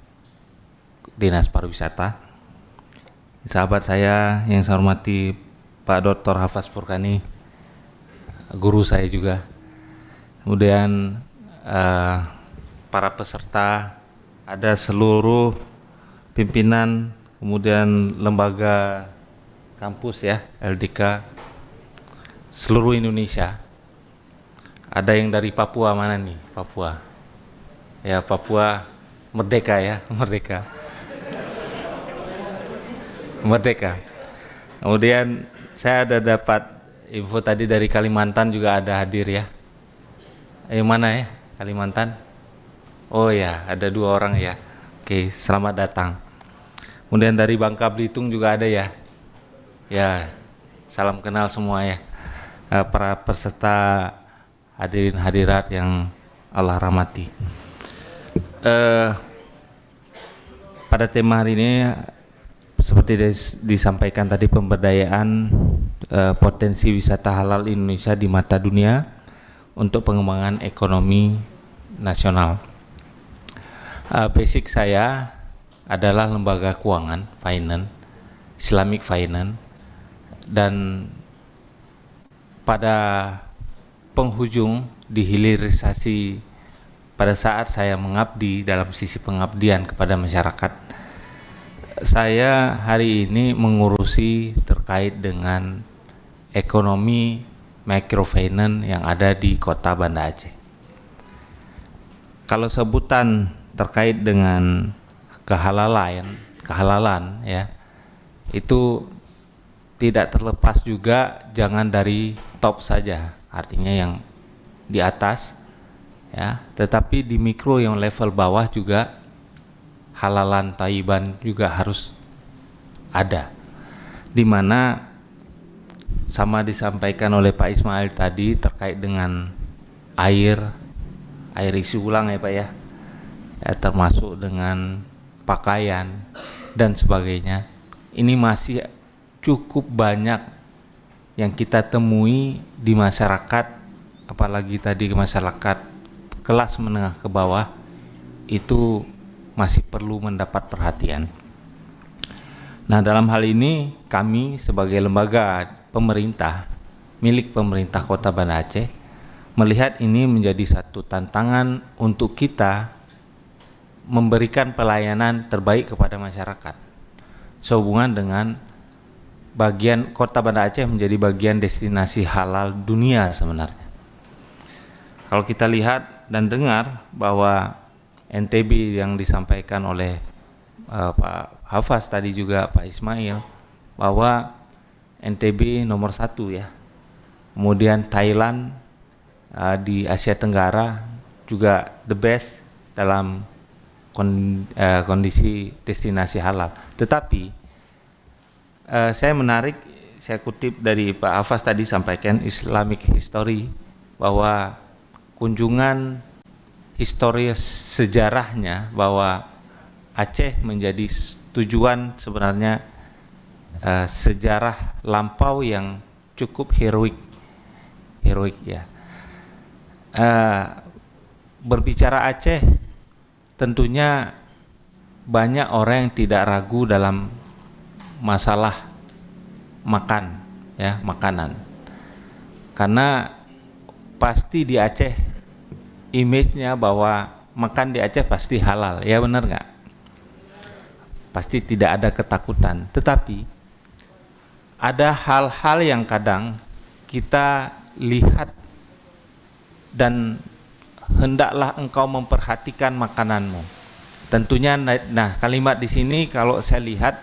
Dinas Pariwisata. Sahabat saya yang saya hormati Pak Dr. Hafaz Purkani, guru saya juga. Kemudian uh, para peserta ada seluruh pimpinan kemudian lembaga kampus ya LDK seluruh Indonesia ada yang dari Papua mana nih Papua ya Papua merdeka ya merdeka merdeka kemudian saya ada dapat info tadi dari Kalimantan juga ada hadir ya yang eh, mana ya Kalimantan Oh ya, ada dua orang ya. Oke, selamat datang. Kemudian dari Bangka Belitung juga ada ya. Ya, salam kenal semua ya. Eh, para peserta hadirin hadirat yang Allah rahmati. Eh, pada tema hari ini seperti disampaikan tadi pemberdayaan eh, potensi wisata halal Indonesia di mata dunia untuk pengembangan ekonomi nasional uh, basic saya adalah lembaga keuangan, finance, Islamic finance, dan pada penghujung di hilirisasi pada saat saya mengabdi dalam sisi pengabdian kepada masyarakat saya hari ini mengurusi terkait dengan ekonomi microfinance yang ada di kota Banda Aceh kalau sebutan terkait dengan kehalalan, kehalalan ya. Itu tidak terlepas juga jangan dari top saja. Artinya yang di atas ya, tetapi di mikro yang level bawah juga halalan taiban juga harus ada. Di mana sama disampaikan oleh Pak Ismail tadi terkait dengan air air isi ulang ya Pak ya eh, termasuk dengan pakaian dan sebagainya ini masih cukup banyak yang kita temui di masyarakat apalagi tadi masyarakat kelas menengah ke bawah itu masih perlu mendapat perhatian. Nah, dalam hal ini kami sebagai lembaga pemerintah milik pemerintah Kota Banda Aceh melihat ini menjadi satu tantangan untuk kita memberikan pelayanan terbaik kepada masyarakat. Sehubungan dengan bagian kota Banda Aceh menjadi bagian destinasi halal dunia sebenarnya. Kalau kita lihat dan dengar bahwa NTB yang disampaikan oleh uh, Pak Hafaz tadi juga Pak Ismail bahwa NTB nomor satu ya. Kemudian Thailand uh, di Asia Tenggara juga the best dalam Eh, kondisi destinasi halal. Tetapi uh, saya menarik, saya kutip dari Pak Afas tadi sampaikan Islamic History bahwa kunjungan historis sejarahnya bahwa Aceh menjadi tujuan sebenarnya uh, sejarah lampau yang cukup heroik, heroik ya. Uh, berbicara Aceh tentunya banyak orang yang tidak ragu dalam masalah makan ya makanan karena pasti di Aceh image-nya bahwa makan di Aceh pasti halal ya benar nggak pasti tidak ada ketakutan tetapi ada hal-hal yang kadang kita lihat dan hendaklah engkau memperhatikan makananmu. Tentunya nah kalimat di sini kalau saya lihat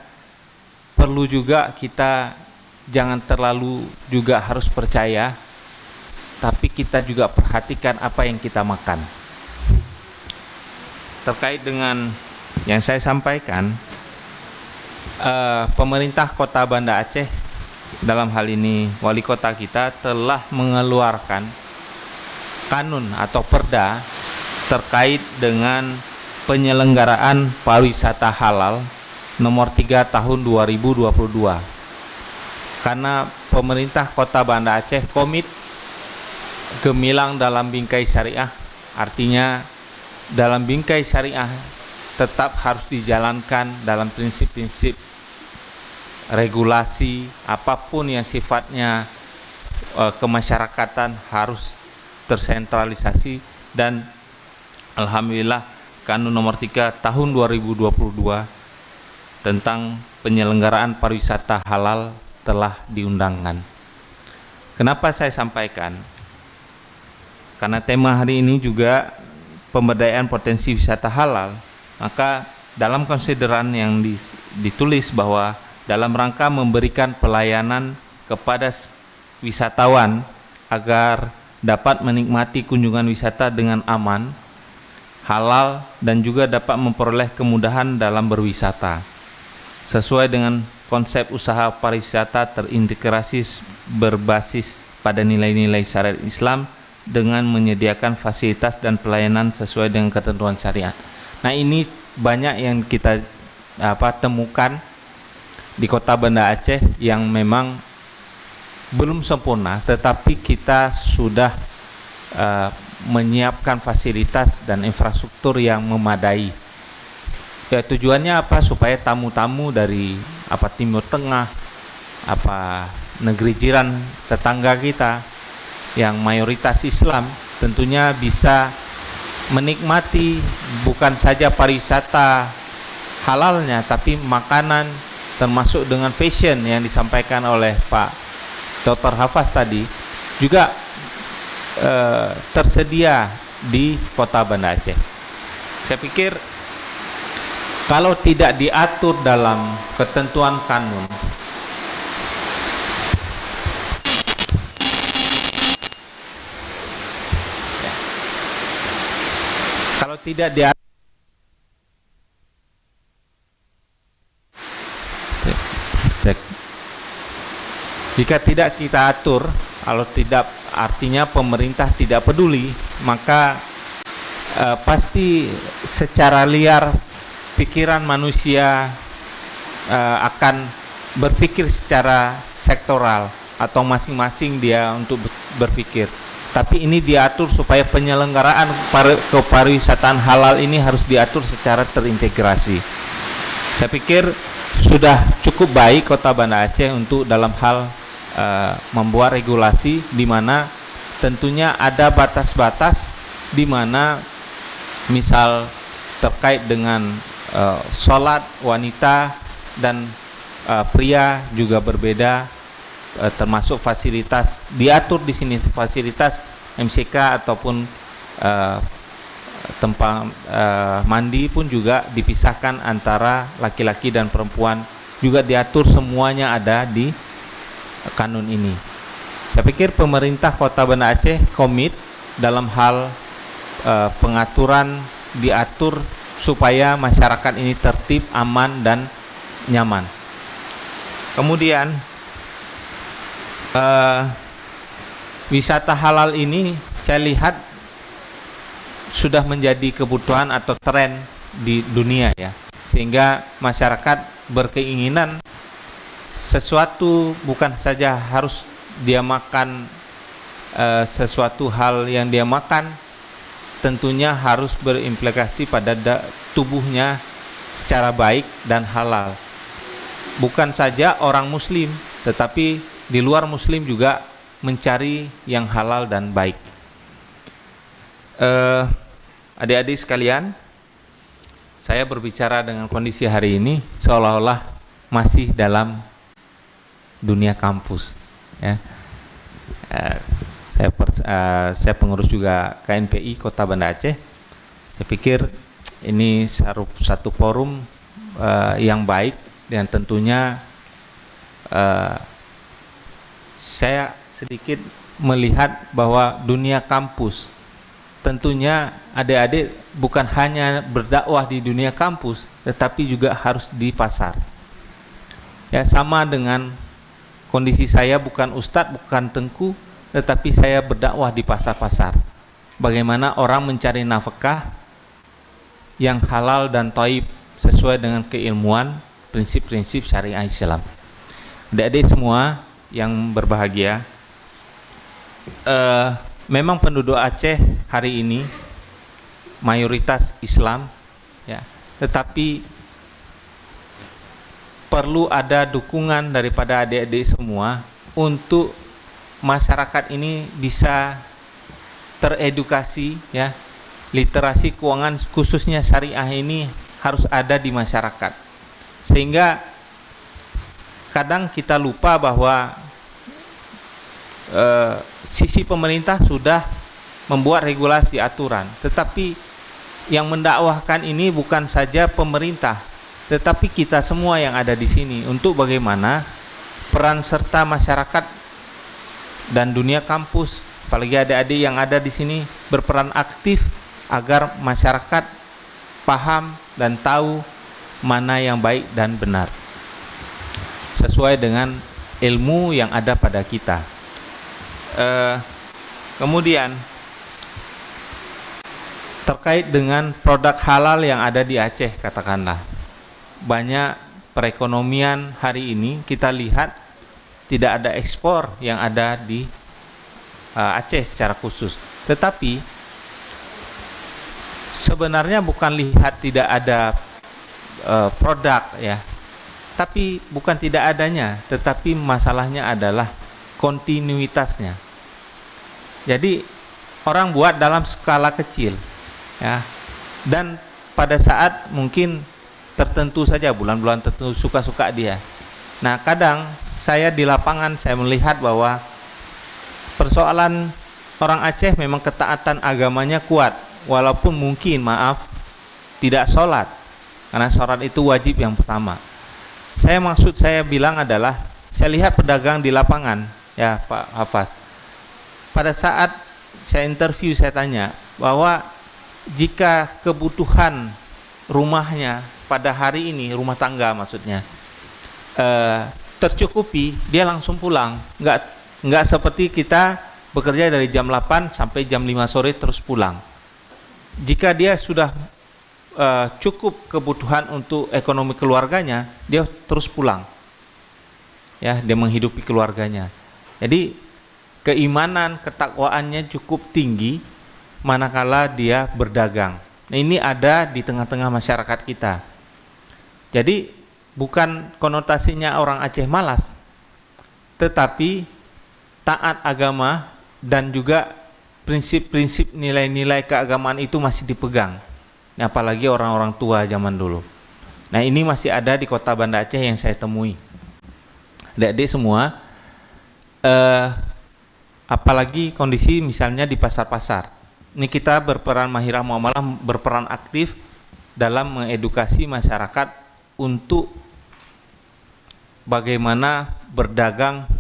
perlu juga kita jangan terlalu juga harus percaya tapi kita juga perhatikan apa yang kita makan. Terkait dengan yang saya sampaikan eh, pemerintah Kota Banda Aceh dalam hal ini wali kota kita telah mengeluarkan kanun atau perda terkait dengan penyelenggaraan pariwisata halal nomor 3 tahun 2022 karena pemerintah kota Banda Aceh komit gemilang dalam bingkai syariah artinya dalam bingkai syariah tetap harus dijalankan dalam prinsip-prinsip regulasi apapun yang sifatnya e, kemasyarakatan harus tersentralisasi dan alhamdulillah Kanun nomor 3 tahun 2022 tentang penyelenggaraan pariwisata halal telah diundangkan. Kenapa saya sampaikan? Karena tema hari ini juga pemberdayaan potensi wisata halal, maka dalam konsideran yang ditulis bahwa dalam rangka memberikan pelayanan kepada wisatawan agar dapat menikmati kunjungan wisata dengan aman, halal, dan juga dapat memperoleh kemudahan dalam berwisata. Sesuai dengan konsep usaha pariwisata terintegrasi berbasis pada nilai-nilai syariat Islam dengan menyediakan fasilitas dan pelayanan sesuai dengan ketentuan syariat. Nah, ini banyak yang kita apa temukan di kota Banda Aceh yang memang belum sempurna, tetapi kita sudah uh, menyiapkan fasilitas dan infrastruktur yang memadai. Ya, tujuannya apa? Supaya tamu-tamu dari apa Timur Tengah, apa negeri jiran tetangga kita yang mayoritas Islam tentunya bisa menikmati bukan saja pariwisata halalnya tapi makanan termasuk dengan fashion yang disampaikan oleh Pak Dr. Hafaz tadi juga eh, tersedia di kota Banda Aceh. Saya pikir kalau tidak diatur dalam ketentuan kanun ya. kalau tidak diatur Jika tidak kita atur, kalau tidak artinya pemerintah tidak peduli, maka eh, pasti secara liar pikiran manusia eh, akan berpikir secara sektoral atau masing-masing dia untuk berpikir. Tapi ini diatur supaya penyelenggaraan kepariwisataan halal ini harus diatur secara terintegrasi. Saya pikir sudah cukup baik Kota Banda Aceh untuk dalam hal Eh, membuat regulasi di mana tentunya ada batas-batas di mana misal terkait dengan uh, sholat wanita dan uh, pria juga berbeda uh, termasuk fasilitas diatur di sini fasilitas MCK ataupun uh, tempat uh, mandi pun juga dipisahkan antara laki-laki dan perempuan juga diatur semuanya ada di kanun ini. Saya pikir pemerintah Kota Banda Aceh komit dalam hal eh, pengaturan diatur supaya masyarakat ini tertib, aman dan nyaman. Kemudian eh, wisata halal ini saya lihat sudah menjadi kebutuhan atau tren di dunia ya sehingga masyarakat berkeinginan sesuatu bukan saja harus dia makan e, sesuatu hal yang dia makan tentunya harus berimplikasi pada da, tubuhnya secara baik dan halal. Bukan saja orang muslim, tetapi di luar muslim juga mencari yang halal dan baik. Eh, adik-adik sekalian, saya berbicara dengan kondisi hari ini seolah-olah masih dalam dunia kampus ya uh, saya per, uh, eh, saya pengurus juga KNPI Kota Banda Aceh saya pikir ini satu forum uh, yang baik dan tentunya uh, saya sedikit melihat bahwa dunia kampus tentunya adik-adik bukan hanya berdakwah di dunia kampus tetapi juga harus di pasar ya sama dengan Kondisi saya bukan ustadz, bukan tengku, tetapi saya berdakwah di pasar-pasar. Bagaimana orang mencari nafkah yang halal dan taib sesuai dengan keilmuan prinsip-prinsip syariah Islam. adik semua yang berbahagia, uh, memang penduduk Aceh hari ini mayoritas Islam, ya. Tetapi perlu ada dukungan daripada adik-adik semua untuk masyarakat ini bisa teredukasi ya literasi keuangan khususnya syariah ini harus ada di masyarakat sehingga kadang kita lupa bahwa e, sisi pemerintah sudah membuat regulasi aturan tetapi yang mendakwahkan ini bukan saja pemerintah tetapi kita semua yang ada di sini untuk bagaimana peran serta masyarakat dan dunia kampus apalagi adik-adik yang ada di sini berperan aktif agar masyarakat paham dan tahu mana yang baik dan benar sesuai dengan ilmu yang ada pada kita eh, kemudian terkait dengan produk halal yang ada di Aceh katakanlah banyak perekonomian hari ini kita lihat tidak ada ekspor yang ada di uh, Aceh secara khusus. Tetapi sebenarnya bukan lihat tidak ada uh, produk ya, tapi bukan tidak adanya, tetapi masalahnya adalah kontinuitasnya. Jadi orang buat dalam skala kecil ya, dan pada saat mungkin tertentu saja, bulan-bulan tertentu suka-suka dia. Nah, kadang saya di lapangan saya melihat bahwa persoalan orang Aceh memang ketaatan agamanya kuat, walaupun mungkin maaf tidak sholat karena sholat itu wajib yang pertama. Saya maksud saya bilang adalah saya lihat pedagang di lapangan ya Pak Hafaz. Pada saat saya interview saya tanya bahwa jika kebutuhan rumahnya pada hari ini rumah tangga maksudnya eh, tercukupi dia langsung pulang nggak nggak seperti kita bekerja dari jam 8 sampai jam 5 sore terus pulang jika dia sudah eh, cukup kebutuhan untuk ekonomi keluarganya dia terus pulang ya dia menghidupi keluarganya jadi keimanan ketakwaannya cukup tinggi manakala dia berdagang Nah, ini ada di tengah-tengah masyarakat kita. Jadi bukan konotasinya orang Aceh malas, tetapi taat agama dan juga prinsip-prinsip nilai-nilai keagamaan itu masih dipegang. Nah, apalagi orang-orang tua zaman dulu. Nah ini masih ada di kota Banda Aceh yang saya temui. adik semua, eh, apalagi kondisi misalnya di pasar-pasar. Ini kita berperan Mahirah Muamalah berperan aktif dalam mengedukasi masyarakat untuk bagaimana berdagang,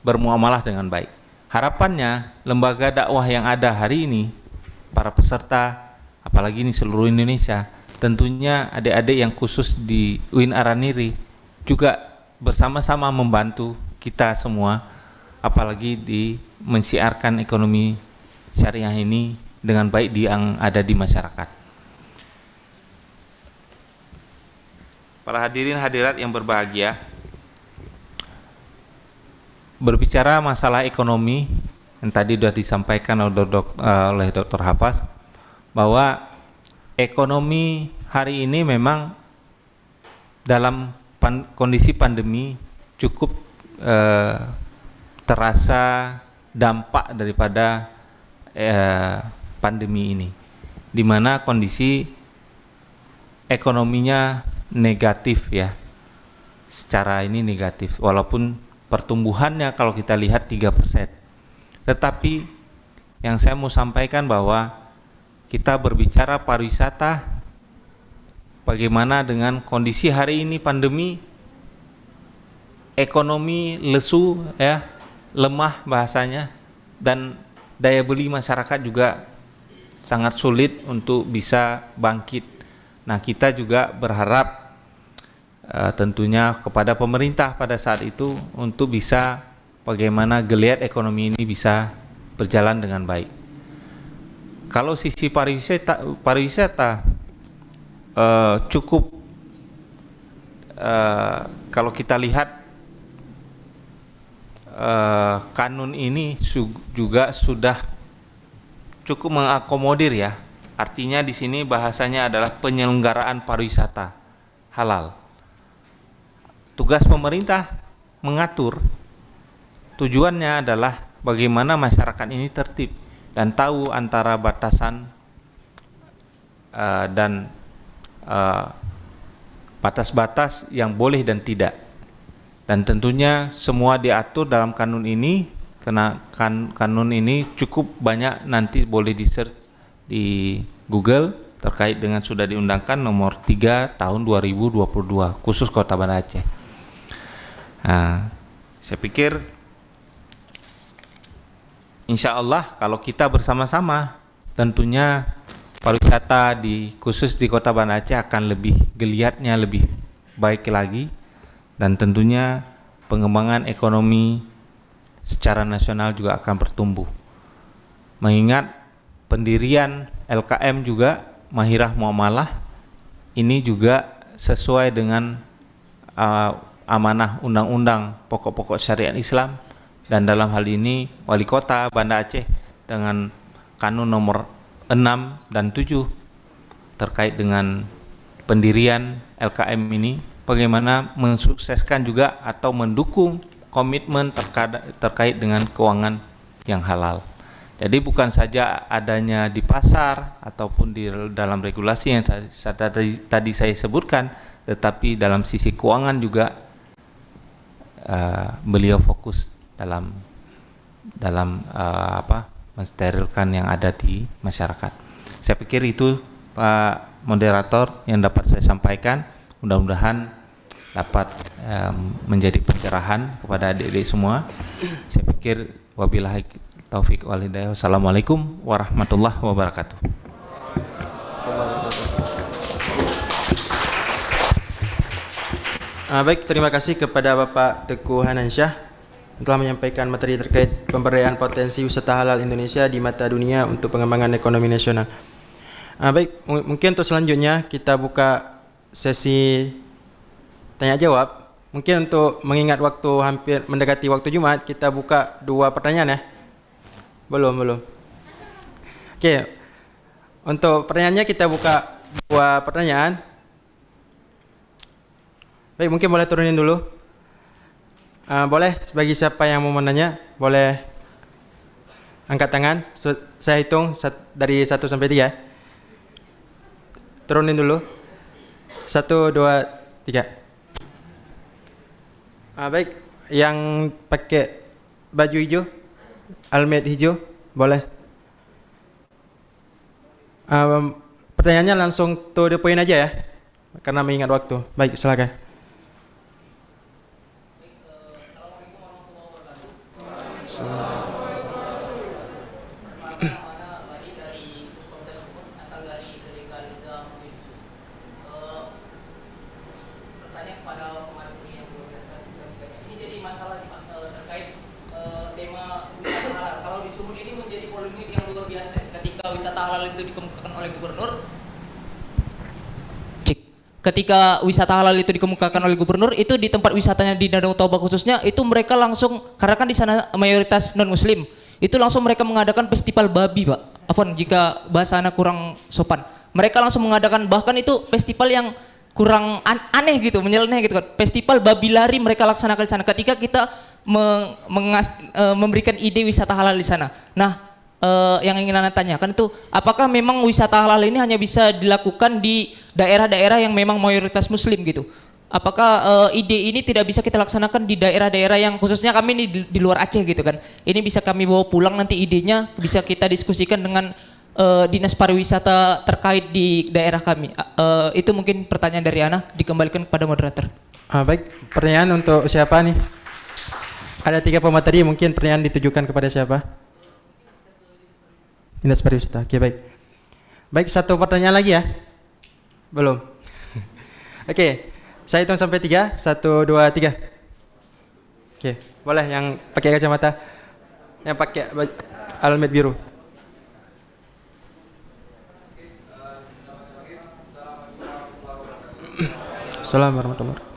bermuamalah dengan baik. Harapannya lembaga dakwah yang ada hari ini, para peserta, apalagi ini seluruh Indonesia, tentunya adik-adik yang khusus di UIN Araniri juga bersama-sama membantu kita semua, apalagi di mensiarkan ekonomi syariah ini dengan baik yang ada di masyarakat. para hadirin hadirat yang berbahagia. Berbicara masalah ekonomi yang tadi sudah disampaikan oleh, dok, eh, oleh Dr. Hafaz bahwa ekonomi hari ini memang dalam pan, kondisi pandemi cukup eh, terasa dampak daripada eh, pandemi ini, di mana kondisi ekonominya negatif ya secara ini negatif walaupun pertumbuhannya kalau kita lihat 3% tetapi yang saya mau sampaikan bahwa kita berbicara pariwisata bagaimana dengan kondisi hari ini pandemi ekonomi lesu ya lemah bahasanya dan daya beli masyarakat juga sangat sulit untuk bisa bangkit Nah, kita juga berharap uh, tentunya kepada pemerintah pada saat itu untuk bisa bagaimana geliat ekonomi ini bisa berjalan dengan baik. Kalau sisi pariwisata, pariwisata uh, cukup uh, kalau kita lihat uh, kanun ini juga sudah cukup mengakomodir ya Artinya di sini bahasanya adalah penyelenggaraan pariwisata halal. Tugas pemerintah mengatur tujuannya adalah bagaimana masyarakat ini tertib dan tahu antara batasan uh, dan eh, batas-batas uh, yang boleh dan tidak. Dan tentunya semua diatur dalam kanun ini, karena kan, kanun ini cukup banyak nanti boleh di search di Google terkait dengan sudah diundangkan nomor 3 tahun 2022 khusus Kota Banda Aceh. Nah, saya pikir insya Allah kalau kita bersama-sama tentunya pariwisata di khusus di Kota Banda Aceh akan lebih geliatnya lebih baik lagi dan tentunya pengembangan ekonomi secara nasional juga akan bertumbuh. Mengingat pendirian LKM juga Mahirah Muamalah ini juga sesuai dengan uh, amanah undang-undang pokok-pokok syariat Islam dan dalam hal ini wali kota Banda Aceh dengan kanun nomor 6 dan 7 terkait dengan pendirian LKM ini bagaimana mensukseskan juga atau mendukung komitmen terkait dengan keuangan yang halal. Jadi bukan saja adanya di pasar ataupun di dalam regulasi yang tadi, saya sebutkan, tetapi dalam sisi keuangan juga uh, beliau fokus dalam dalam uh, apa mensterilkan yang ada di masyarakat. Saya pikir itu Pak moderator yang dapat saya sampaikan. Mudah-mudahan dapat um, menjadi pencerahan kepada adik-adik semua. Saya pikir wabillahi taufik wal hidayah. Assalamualaikum warahmatullahi wabarakatuh. Uh, baik, terima kasih kepada Bapak Teguh Hanansyah yang telah menyampaikan materi terkait pemberdayaan potensi wisata halal Indonesia di mata dunia untuk pengembangan ekonomi nasional. Uh, baik, mungkin untuk selanjutnya kita buka sesi tanya jawab. Mungkin untuk mengingat waktu hampir mendekati waktu Jumat, kita buka dua pertanyaan ya. Belum, belum. Oke. Okay. Untuk pertanyaannya kita buka dua pertanyaan. Baik, mungkin boleh turunin dulu. Uh, boleh, bagi siapa yang mau menanya, boleh angkat tangan. So, saya hitung sat, dari 1 sampai 3. Turunin dulu. 1, 2, 3. Uh, baik, yang pakai baju hijau Almed hijau, boleh. Um, pertanyaannya langsung to the point aja ya, karena mengingat waktu. Baik, silakan. Assalamualaikum warahmatullahi wabarakatuh. ketika wisata halal itu dikemukakan oleh gubernur itu di tempat wisatanya di Danau Toba khususnya itu mereka langsung karena kan di sana mayoritas non muslim itu langsung mereka mengadakan festival babi pak Afon jika bahasa anak kurang sopan mereka langsung mengadakan bahkan itu festival yang kurang an aneh gitu menyeleneh gitu kan festival babi lari mereka laksanakan di sana ketika kita me eh, memberikan ide wisata halal di sana nah uh, yang ingin Anda tanyakan itu apakah memang wisata halal ini hanya bisa dilakukan di daerah-daerah yang memang mayoritas muslim gitu? Apakah uh, ide ini tidak bisa kita laksanakan di daerah-daerah yang khususnya kami ini di, di luar Aceh gitu kan? Ini bisa kami bawa pulang nanti idenya bisa kita diskusikan dengan uh, dinas pariwisata terkait di daerah kami. Uh, itu mungkin pertanyaan dari Ana dikembalikan kepada moderator. Ah, baik, pertanyaan untuk siapa nih? Ada tiga pemateri mungkin pertanyaan ditujukan kepada siapa? dinas pariwisata oke baik baik satu pertanyaan lagi ya belum oke saya hitung sampai tiga satu dua tiga oke boleh yang pakai kacamata yang pakai alamat biru Assalamualaikum warahmatullahi wabarakatuh.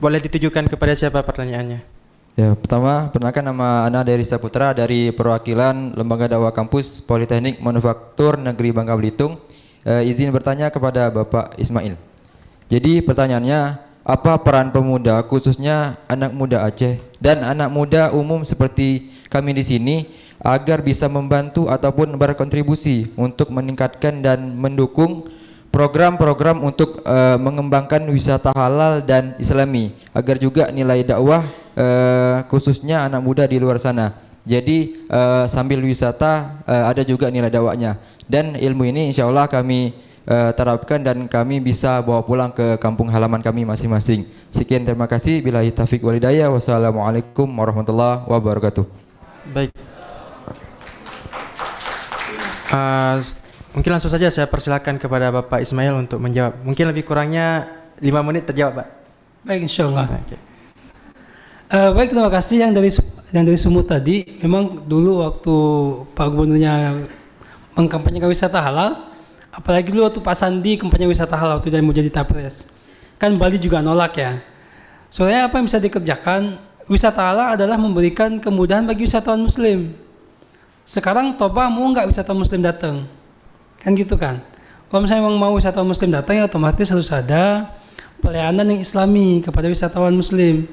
Boleh ditujukan kepada siapa pertanyaannya? Ya, pertama perkenalkan nama Ana dari Saputra dari perwakilan Lembaga Dakwah Kampus Politeknik Manufaktur Negeri Bangka Belitung. E, izin bertanya kepada Bapak Ismail. Jadi pertanyaannya, apa peran pemuda khususnya anak muda Aceh dan anak muda umum seperti kami di sini agar bisa membantu ataupun berkontribusi untuk meningkatkan dan mendukung program-program untuk e, mengembangkan wisata halal dan islami agar juga nilai dakwah uh, khususnya anak muda di luar sana. Jadi uh, sambil wisata uh, ada juga nilai dakwahnya. dan ilmu ini insya Allah kami uh, terapkan dan kami bisa bawa pulang ke kampung halaman kami masing-masing. Sekian terima kasih. Bila taufik walidaya. Wassalamualaikum warahmatullahi wabarakatuh. Baik. Uh, mungkin langsung saja saya persilakan kepada Bapak Ismail untuk menjawab. Mungkin lebih kurangnya lima menit terjawab, Pak. Baik, insya Allah. Okay. Uh, baik terima kasih yang dari yang dari Sumut tadi memang dulu waktu Pak Gubernurnya mengkampanyekan wisata halal apalagi dulu waktu Pak Sandi kampanye wisata halal waktu dia mau jadi tapres kan Bali juga nolak ya soalnya apa yang bisa dikerjakan wisata halal adalah memberikan kemudahan bagi wisatawan muslim sekarang Toba mau nggak wisatawan muslim datang kan gitu kan kalau misalnya memang mau wisatawan muslim datang ya otomatis harus ada pelayanan yang islami kepada wisatawan muslim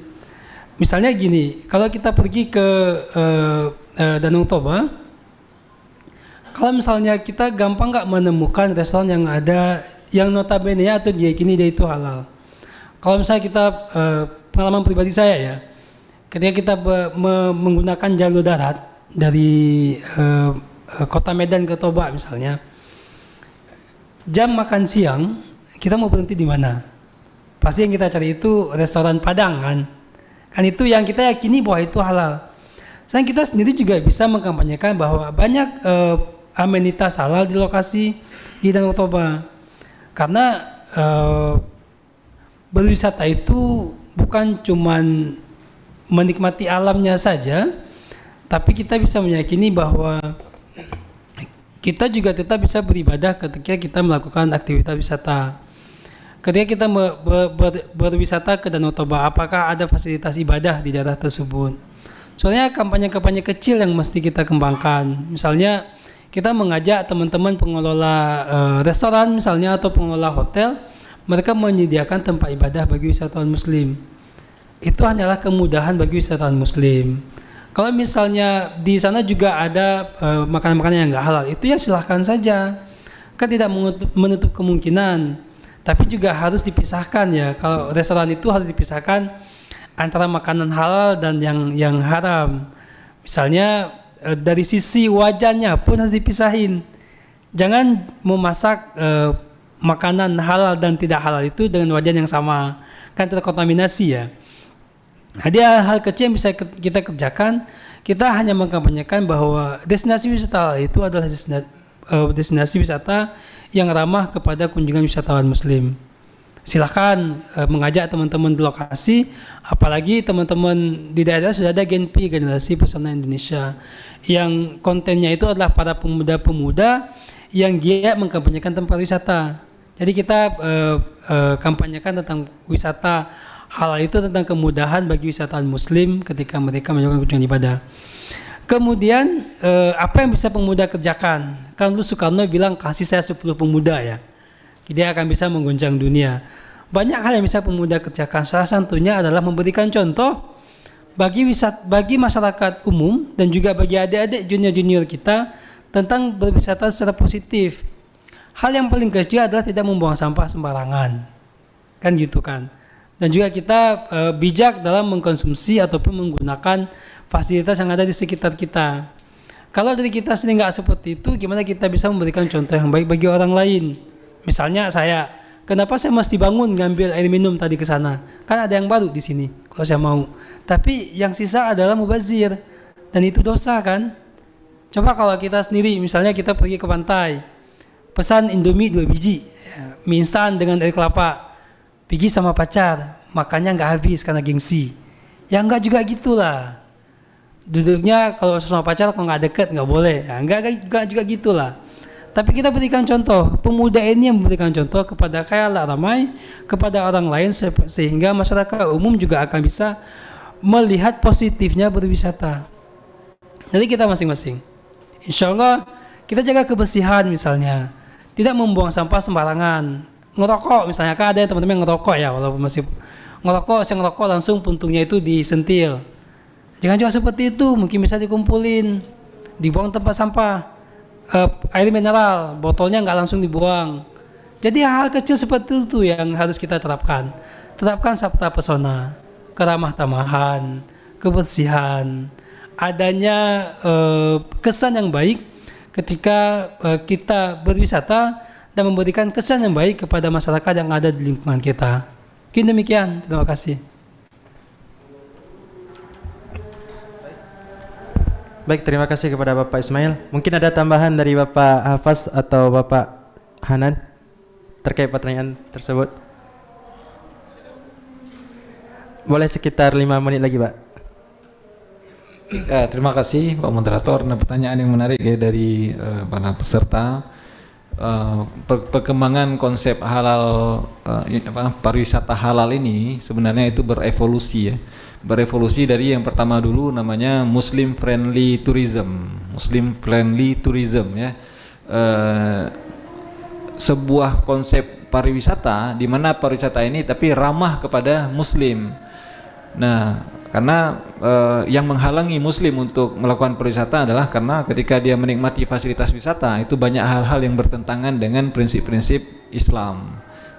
Misalnya gini, kalau kita pergi ke uh, uh, Danau Toba, kalau misalnya kita gampang nggak menemukan restoran yang ada yang notabene ya atau kini dia itu halal. Kalau misalnya kita uh, pengalaman pribadi saya ya, ketika kita me menggunakan jalur darat dari uh, kota Medan ke Toba misalnya, jam makan siang kita mau berhenti di mana? Pasti yang kita cari itu restoran Padang kan Kan itu yang kita yakini bahwa itu halal. Sekarang kita sendiri juga bisa mengkampanyekan bahwa banyak eh, amenitas halal di lokasi di Danau Toba. Karena eh, berwisata itu bukan cuma menikmati alamnya saja, tapi kita bisa meyakini bahwa kita juga tetap bisa beribadah ketika kita melakukan aktivitas wisata. Ketika kita ber, ber, berwisata ke Danau Toba, apakah ada fasilitas ibadah di daerah tersebut? Soalnya kampanye-kampanye kecil yang mesti kita kembangkan. Misalnya kita mengajak teman-teman pengelola uh, restoran misalnya atau pengelola hotel, mereka menyediakan tempat ibadah bagi wisatawan muslim. Itu hanyalah kemudahan bagi wisatawan muslim. Kalau misalnya di sana juga ada eh, makanan makanan uh, yang nggak halal, itu ya silahkan saja. Kan tidak menutup kemungkinan tapi juga harus dipisahkan ya kalau restoran itu harus dipisahkan antara makanan halal dan yang yang haram misalnya eh, dari sisi wajahnya pun harus dipisahin jangan memasak eh, makanan halal dan tidak halal itu dengan wajan yang sama kan terkontaminasi ya Jadi hal kecil yang bisa kita kerjakan kita hanya mengkampanyekan bahwa destinasi wisata itu adalah destinasi Eh, destinasi wisata yang ramah kepada kunjungan wisatawan muslim. Silahkan uh, mengajak teman-teman di lokasi, apalagi teman-teman di daerah sudah ada Genpi Generasi Pesona Indonesia yang kontennya itu adalah para pemuda-pemuda yang giat mengkampanyekan tempat wisata. Jadi kita uh, uh, kampanyekan tentang wisata hal itu tentang kemudahan bagi wisatawan muslim ketika mereka melakukan kunjungan ibadah. Kemudian eh, apa yang bisa pemuda kerjakan? Kan Lu Soekarno bilang kasih saya 10 pemuda ya. Dia akan bisa mengguncang dunia. Banyak hal yang bisa pemuda kerjakan. Salah satunya adalah memberikan contoh bagi wisat bagi masyarakat umum dan juga bagi adik-adik junior-junior kita tentang berwisata secara positif. Hal yang paling kecil adalah tidak membuang sampah sembarangan. Kan gitu kan. Dan juga kita e, bijak dalam mengkonsumsi ataupun menggunakan fasilitas yang ada di sekitar kita. Kalau dari kita sendiri nggak seperti itu, gimana kita bisa memberikan contoh yang baik bagi orang lain? Misalnya saya, kenapa saya mesti bangun ngambil air minum tadi ke sana? Kan ada yang baru di sini, kalau saya mau. Tapi yang sisa adalah mubazir, dan itu dosa kan? Coba kalau kita sendiri, misalnya kita pergi ke pantai, pesan Indomie dua biji, mie instan dengan air kelapa, pergi sama pacar, makannya nggak habis karena gengsi. Ya nggak juga gitulah duduknya kalau sama pacar kalau nggak deket nggak boleh ya, nggak nggak juga gitulah tapi kita berikan contoh pemuda ini yang memberikan contoh kepada lah ramai kepada orang lain se sehingga masyarakat umum juga akan bisa melihat positifnya berwisata jadi kita masing-masing insya Allah kita jaga kebersihan misalnya tidak membuang sampah sembarangan ngerokok misalnya kan ada teman-teman ngerokok ya walaupun masih ngerokok saya ngerokok langsung puntungnya itu disentil Jangan juga seperti itu, mungkin bisa dikumpulin, dibuang tempat sampah, uh, air mineral, botolnya nggak langsung dibuang. Jadi hal, kecil seperti itu yang harus kita terapkan. Terapkan sabta pesona, keramah tamahan, kebersihan, adanya uh, kesan yang baik ketika uh, kita berwisata dan memberikan kesan yang baik kepada masyarakat yang ada di lingkungan kita. Kini demikian, terima kasih. Baik, terima kasih kepada Bapak Ismail. Mungkin ada tambahan dari Bapak Hafaz atau Bapak Hanan terkait pertanyaan tersebut. Boleh sekitar lima menit lagi, Pak. Ya, terima kasih Pak Moderator. Nah, pertanyaan yang menarik ya dari uh, para peserta. Uh, perkembangan konsep halal uh, apa, pariwisata halal ini sebenarnya itu berevolusi ya berevolusi dari yang pertama dulu namanya Muslim Friendly Tourism, Muslim Friendly Tourism ya, e, sebuah konsep pariwisata di mana pariwisata ini tapi ramah kepada Muslim. Nah, karena eh, yang menghalangi muslim untuk melakukan pariwisata adalah karena ketika dia menikmati fasilitas wisata itu banyak hal-hal yang bertentangan dengan prinsip-prinsip Islam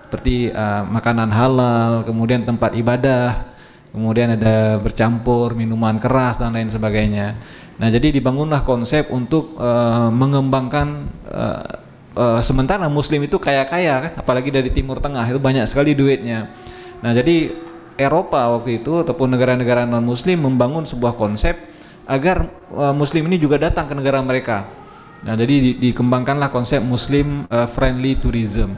seperti uh, makanan halal kemudian tempat ibadah kemudian ada bercampur minuman keras dan lain sebagainya. Nah, jadi dibangunlah konsep untuk uh, mengembangkan uh, uh, sementara Muslim itu kaya-kaya, kan? apalagi dari Timur Tengah itu banyak sekali duitnya. Nah, jadi Eropa waktu itu ataupun negara-negara non-Muslim membangun sebuah konsep agar uh, Muslim ini juga datang ke negara mereka. Nah, jadi di, dikembangkanlah konsep Muslim uh, friendly tourism.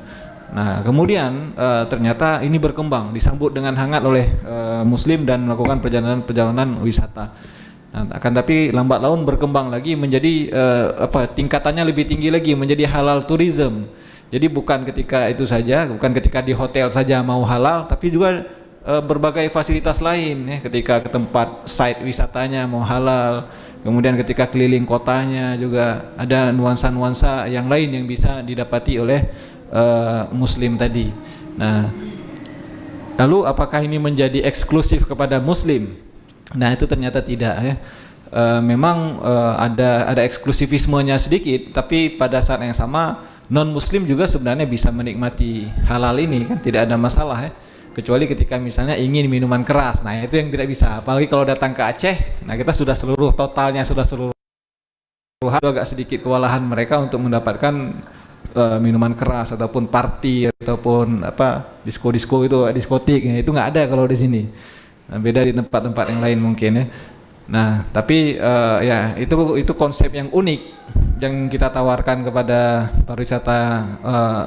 Nah, kemudian uh, ternyata ini berkembang, disambut dengan hangat oleh uh, Muslim dan melakukan perjalanan-perjalanan wisata. Nah, akan tapi lambat laun berkembang lagi menjadi uh, apa tingkatannya lebih tinggi lagi menjadi halal tourism. Jadi bukan ketika itu saja, bukan ketika di hotel saja mau halal, tapi juga uh, berbagai fasilitas lain ya, ketika ke tempat site wisatanya mau halal, kemudian ketika keliling kotanya juga ada nuansa-nuansa yang lain yang bisa didapati oleh Eh, muslim tadi. Nah, lalu apakah ini menjadi eksklusif kepada muslim? Nah, itu ternyata tidak ya. E, memang e, ada ada eksklusivismenya sedikit, tapi pada saat yang sama non muslim juga sebenarnya bisa menikmati halal ini kan tidak ada masalah ya kecuali ketika misalnya ingin minuman keras nah itu yang tidak bisa apalagi kalau datang ke Aceh nah kita sudah seluruh totalnya sudah seluruh agak sedikit kewalahan mereka untuk mendapatkan Eh, minuman keras ataupun party ataupun apa disko-disko itu diskotik ya, itu nggak ada kalau di sini nah, beda di tempat-tempat yang lain mungkin ya nah tapi uh, ya itu itu konsep yang unik yang kita tawarkan kepada pariwisata uh,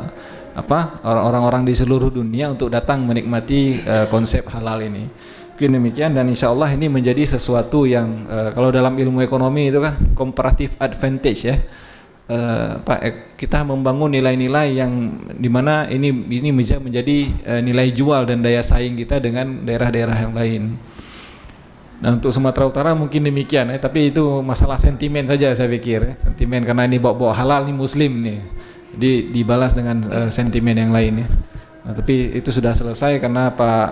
apa orang-orang di seluruh dunia untuk datang menikmati uh, konsep halal ini mungkin demikian dan insya Allah ini menjadi sesuatu yang uh, kalau dalam ilmu ekonomi itu kan comparative advantage ya Eh, Pak eh, kita membangun nilai-nilai yang dimana ini ini bisa menjadi uh, nilai jual dan daya saing kita dengan daerah-daerah yang lain. Nah untuk Sumatera Utara mungkin demikian, eh, tapi itu masalah sentimen saja saya pikir, eh. sentimen karena ini bawa-bawa halal ini Muslim nih, di dibalas dengan uh, sentimen yang lainnya. Nah, tapi itu sudah selesai karena Pak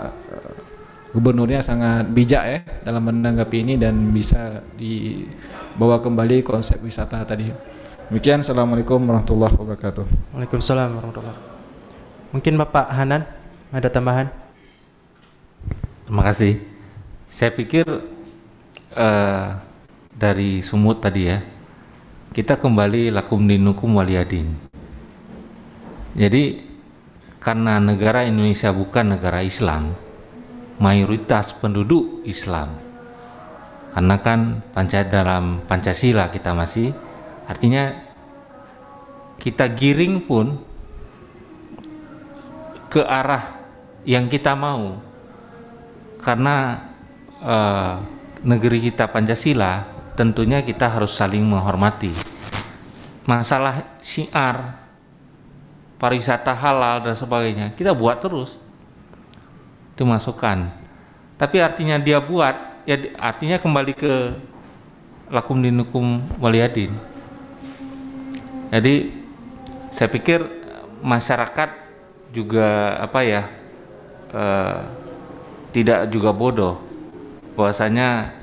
Gubernurnya sangat bijak ya dalam menanggapi ini dan bisa dibawa kembali konsep wisata tadi. Demikian Assalamualaikum warahmatullahi wabarakatuh. Waalaikumsalam warahmatullahi wabarakatuh. Mungkin Bapak Hanan ada tambahan? Terima kasih. Saya pikir uh, dari sumut tadi ya, kita kembali lakum dinukum waliyadin. Jadi karena negara Indonesia bukan negara Islam, mayoritas penduduk Islam. Karena kan dalam Pancasila kita masih Artinya kita giring pun ke arah yang kita mau. Karena e, negeri kita Pancasila, tentunya kita harus saling menghormati. Masalah syiar, pariwisata halal dan sebagainya, kita buat terus. Itu masukan. Tapi artinya dia buat, ya artinya kembali ke lakum dinukum waliyadin. Jadi saya pikir eh, masyarakat juga apa ya uh, tidak juga bodoh. Bahwasanya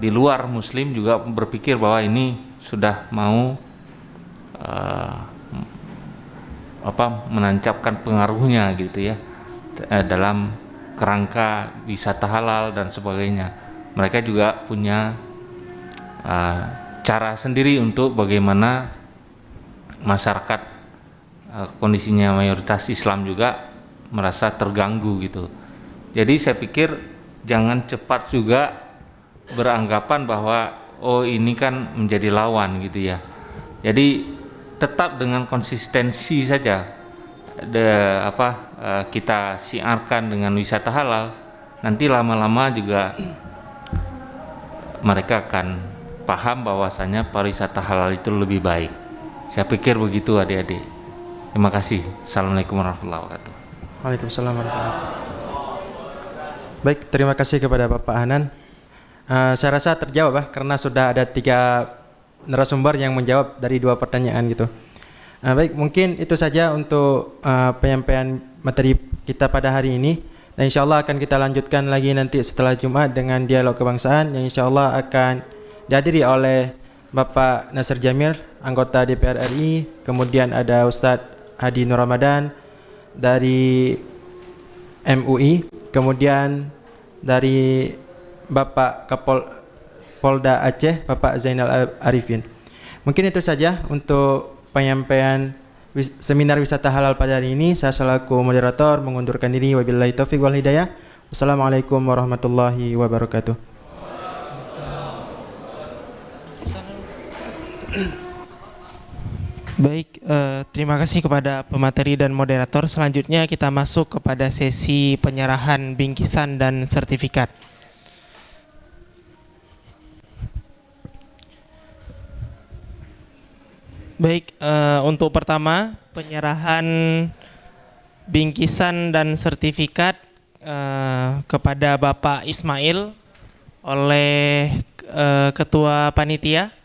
di luar Muslim juga berpikir bahwa ini sudah mau uh, apa menancapkan pengaruhnya gitu ya dalam kerangka wisata halal dan sebagainya. Mereka juga punya uh, cara sendiri untuk bagaimana masyarakat eh, kondisinya mayoritas Islam juga merasa terganggu gitu. Jadi saya pikir jangan cepat juga beranggapan bahwa oh ini kan menjadi lawan gitu ya. Jadi tetap dengan konsistensi saja de, apa eh, kita siarkan dengan wisata halal nanti lama-lama juga mereka akan paham bahwasanya pariwisata halal itu lebih baik. Saya pikir begitu adik-adik. Terima kasih. Assalamualaikum warahmatullahi wabarakatuh. Waalaikumsalam warahmatullahi wabarakatuh. Baik, terima kasih kepada Bapak Hanan. Uh, saya rasa terjawab bah, karena sudah ada tiga narasumber yang menjawab dari dua pertanyaan gitu. Uh, baik, mungkin itu saja untuk uh, penyampaian materi kita pada hari ini. Dan insya Allah akan kita lanjutkan lagi nanti setelah Jumat dengan dialog kebangsaan yang insya Allah akan dihadiri oleh Bapak Nasir Jamil anggota DPR RI, kemudian ada Ustadz Hadi Nur Ramadan dari MUI, kemudian dari Bapak Kapol Polda Aceh, Bapak Zainal Arifin. Mungkin itu saja untuk penyampaian seminar wisata halal pada hari ini. Saya selaku moderator mengundurkan diri. Wabillahi taufiq wal hidayah. Wassalamualaikum warahmatullahi wabarakatuh. Baik, eh, terima kasih kepada pemateri dan moderator. Selanjutnya kita masuk kepada sesi penyerahan bingkisan dan sertifikat. Baik, eh, untuk pertama penyerahan bingkisan dan sertifikat eh, kepada Bapak Ismail oleh eh, Ketua Panitia.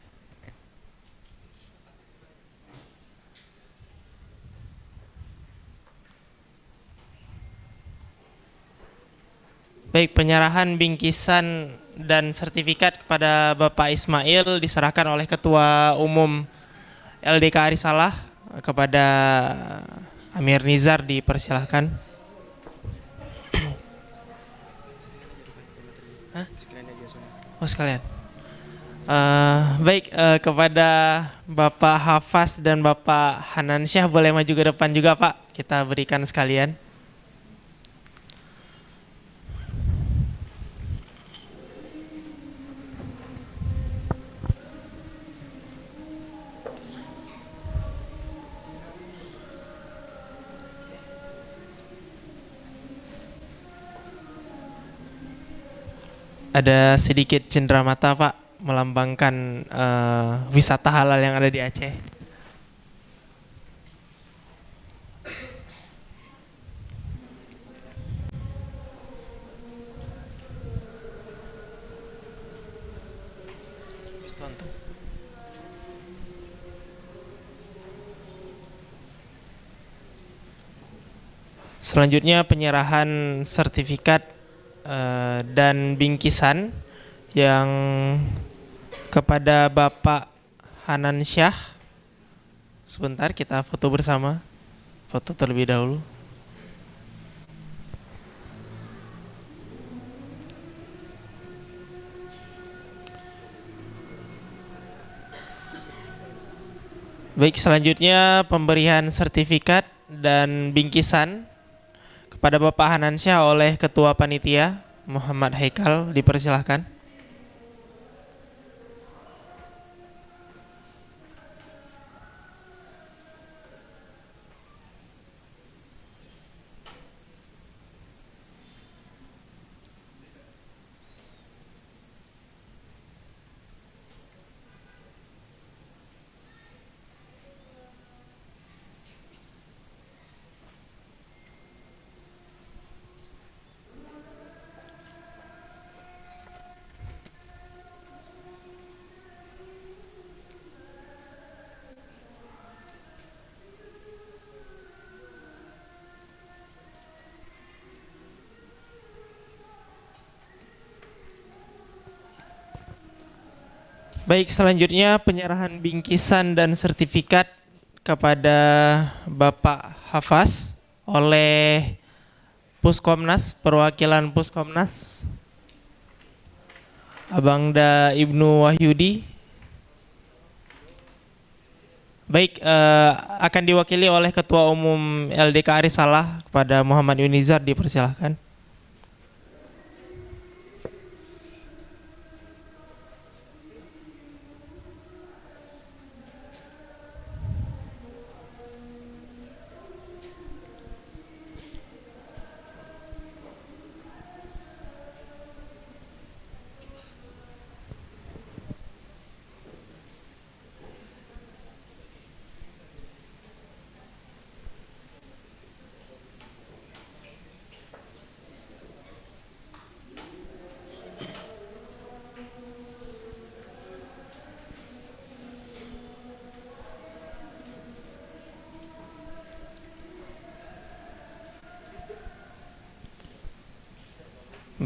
Baik, penyerahan bingkisan dan sertifikat kepada Bapak Ismail diserahkan oleh Ketua Umum LDK Arisalah kepada Amir Nizar dipersilahkan. Hah? Oh sekalian. Uh, baik uh, kepada Bapak Hafaz dan Bapak Hanan Syah boleh maju ke depan juga Pak. Kita berikan sekalian. ada sedikit cendera mata Pak melambangkan uh, wisata halal yang ada di Aceh? Selanjutnya penyerahan sertifikat Eh, dan bingkisan yang kepada Bapak Hanan Syah. Sebentar kita foto bersama. Foto terlebih dahulu. Baik, selanjutnya pemberian sertifikat dan bingkisan kepada Bapak Hanansyah oleh Ketua Panitia Muhammad Haikal dipersilahkan. Baik, selanjutnya penyerahan bingkisan dan sertifikat kepada Bapak Hafaz oleh Puskomnas, perwakilan Puskomnas. Abangda Ibnu Wahyudi. Baik, eh, akan diwakili oleh Ketua Umum LDK Arisalah kepada Muhammad Yunizar dipersilahkan.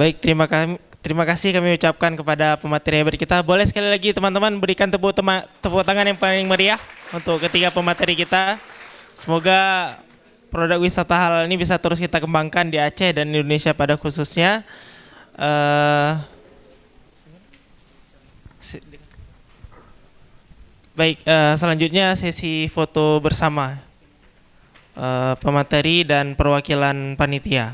Baik, terima kasih. Terima kasih kami ucapkan kepada pemateri hebat kita. Boleh sekali lagi teman-teman berikan tepuk, tepuk tangan yang paling meriah untuk ketiga pemateri kita. Semoga produk wisata halal ini bisa terus kita kembangkan di Aceh dan Indonesia pada khususnya. Uh, baik, uh, selanjutnya sesi foto bersama uh, pemateri dan perwakilan panitia.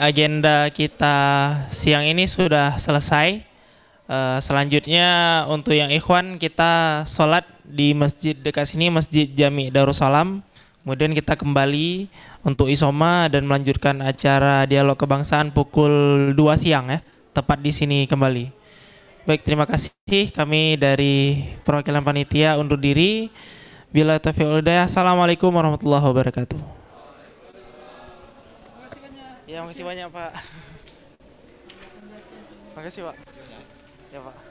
agenda kita siang ini sudah selesai. Uh, selanjutnya untuk yang ikhwan kita sholat di masjid dekat sini Masjid Jami Darussalam. Kemudian kita kembali untuk isoma dan melanjutkan acara dialog kebangsaan pukul 2 siang ya, tepat di sini kembali. Baik, terima kasih kami dari perwakilan panitia undur diri. Bila taufiq Assalamualaikum warahmatullahi wabarakatuh. Ya, makasih banyak, Pak. Makasih, Pak. Ya, Pak.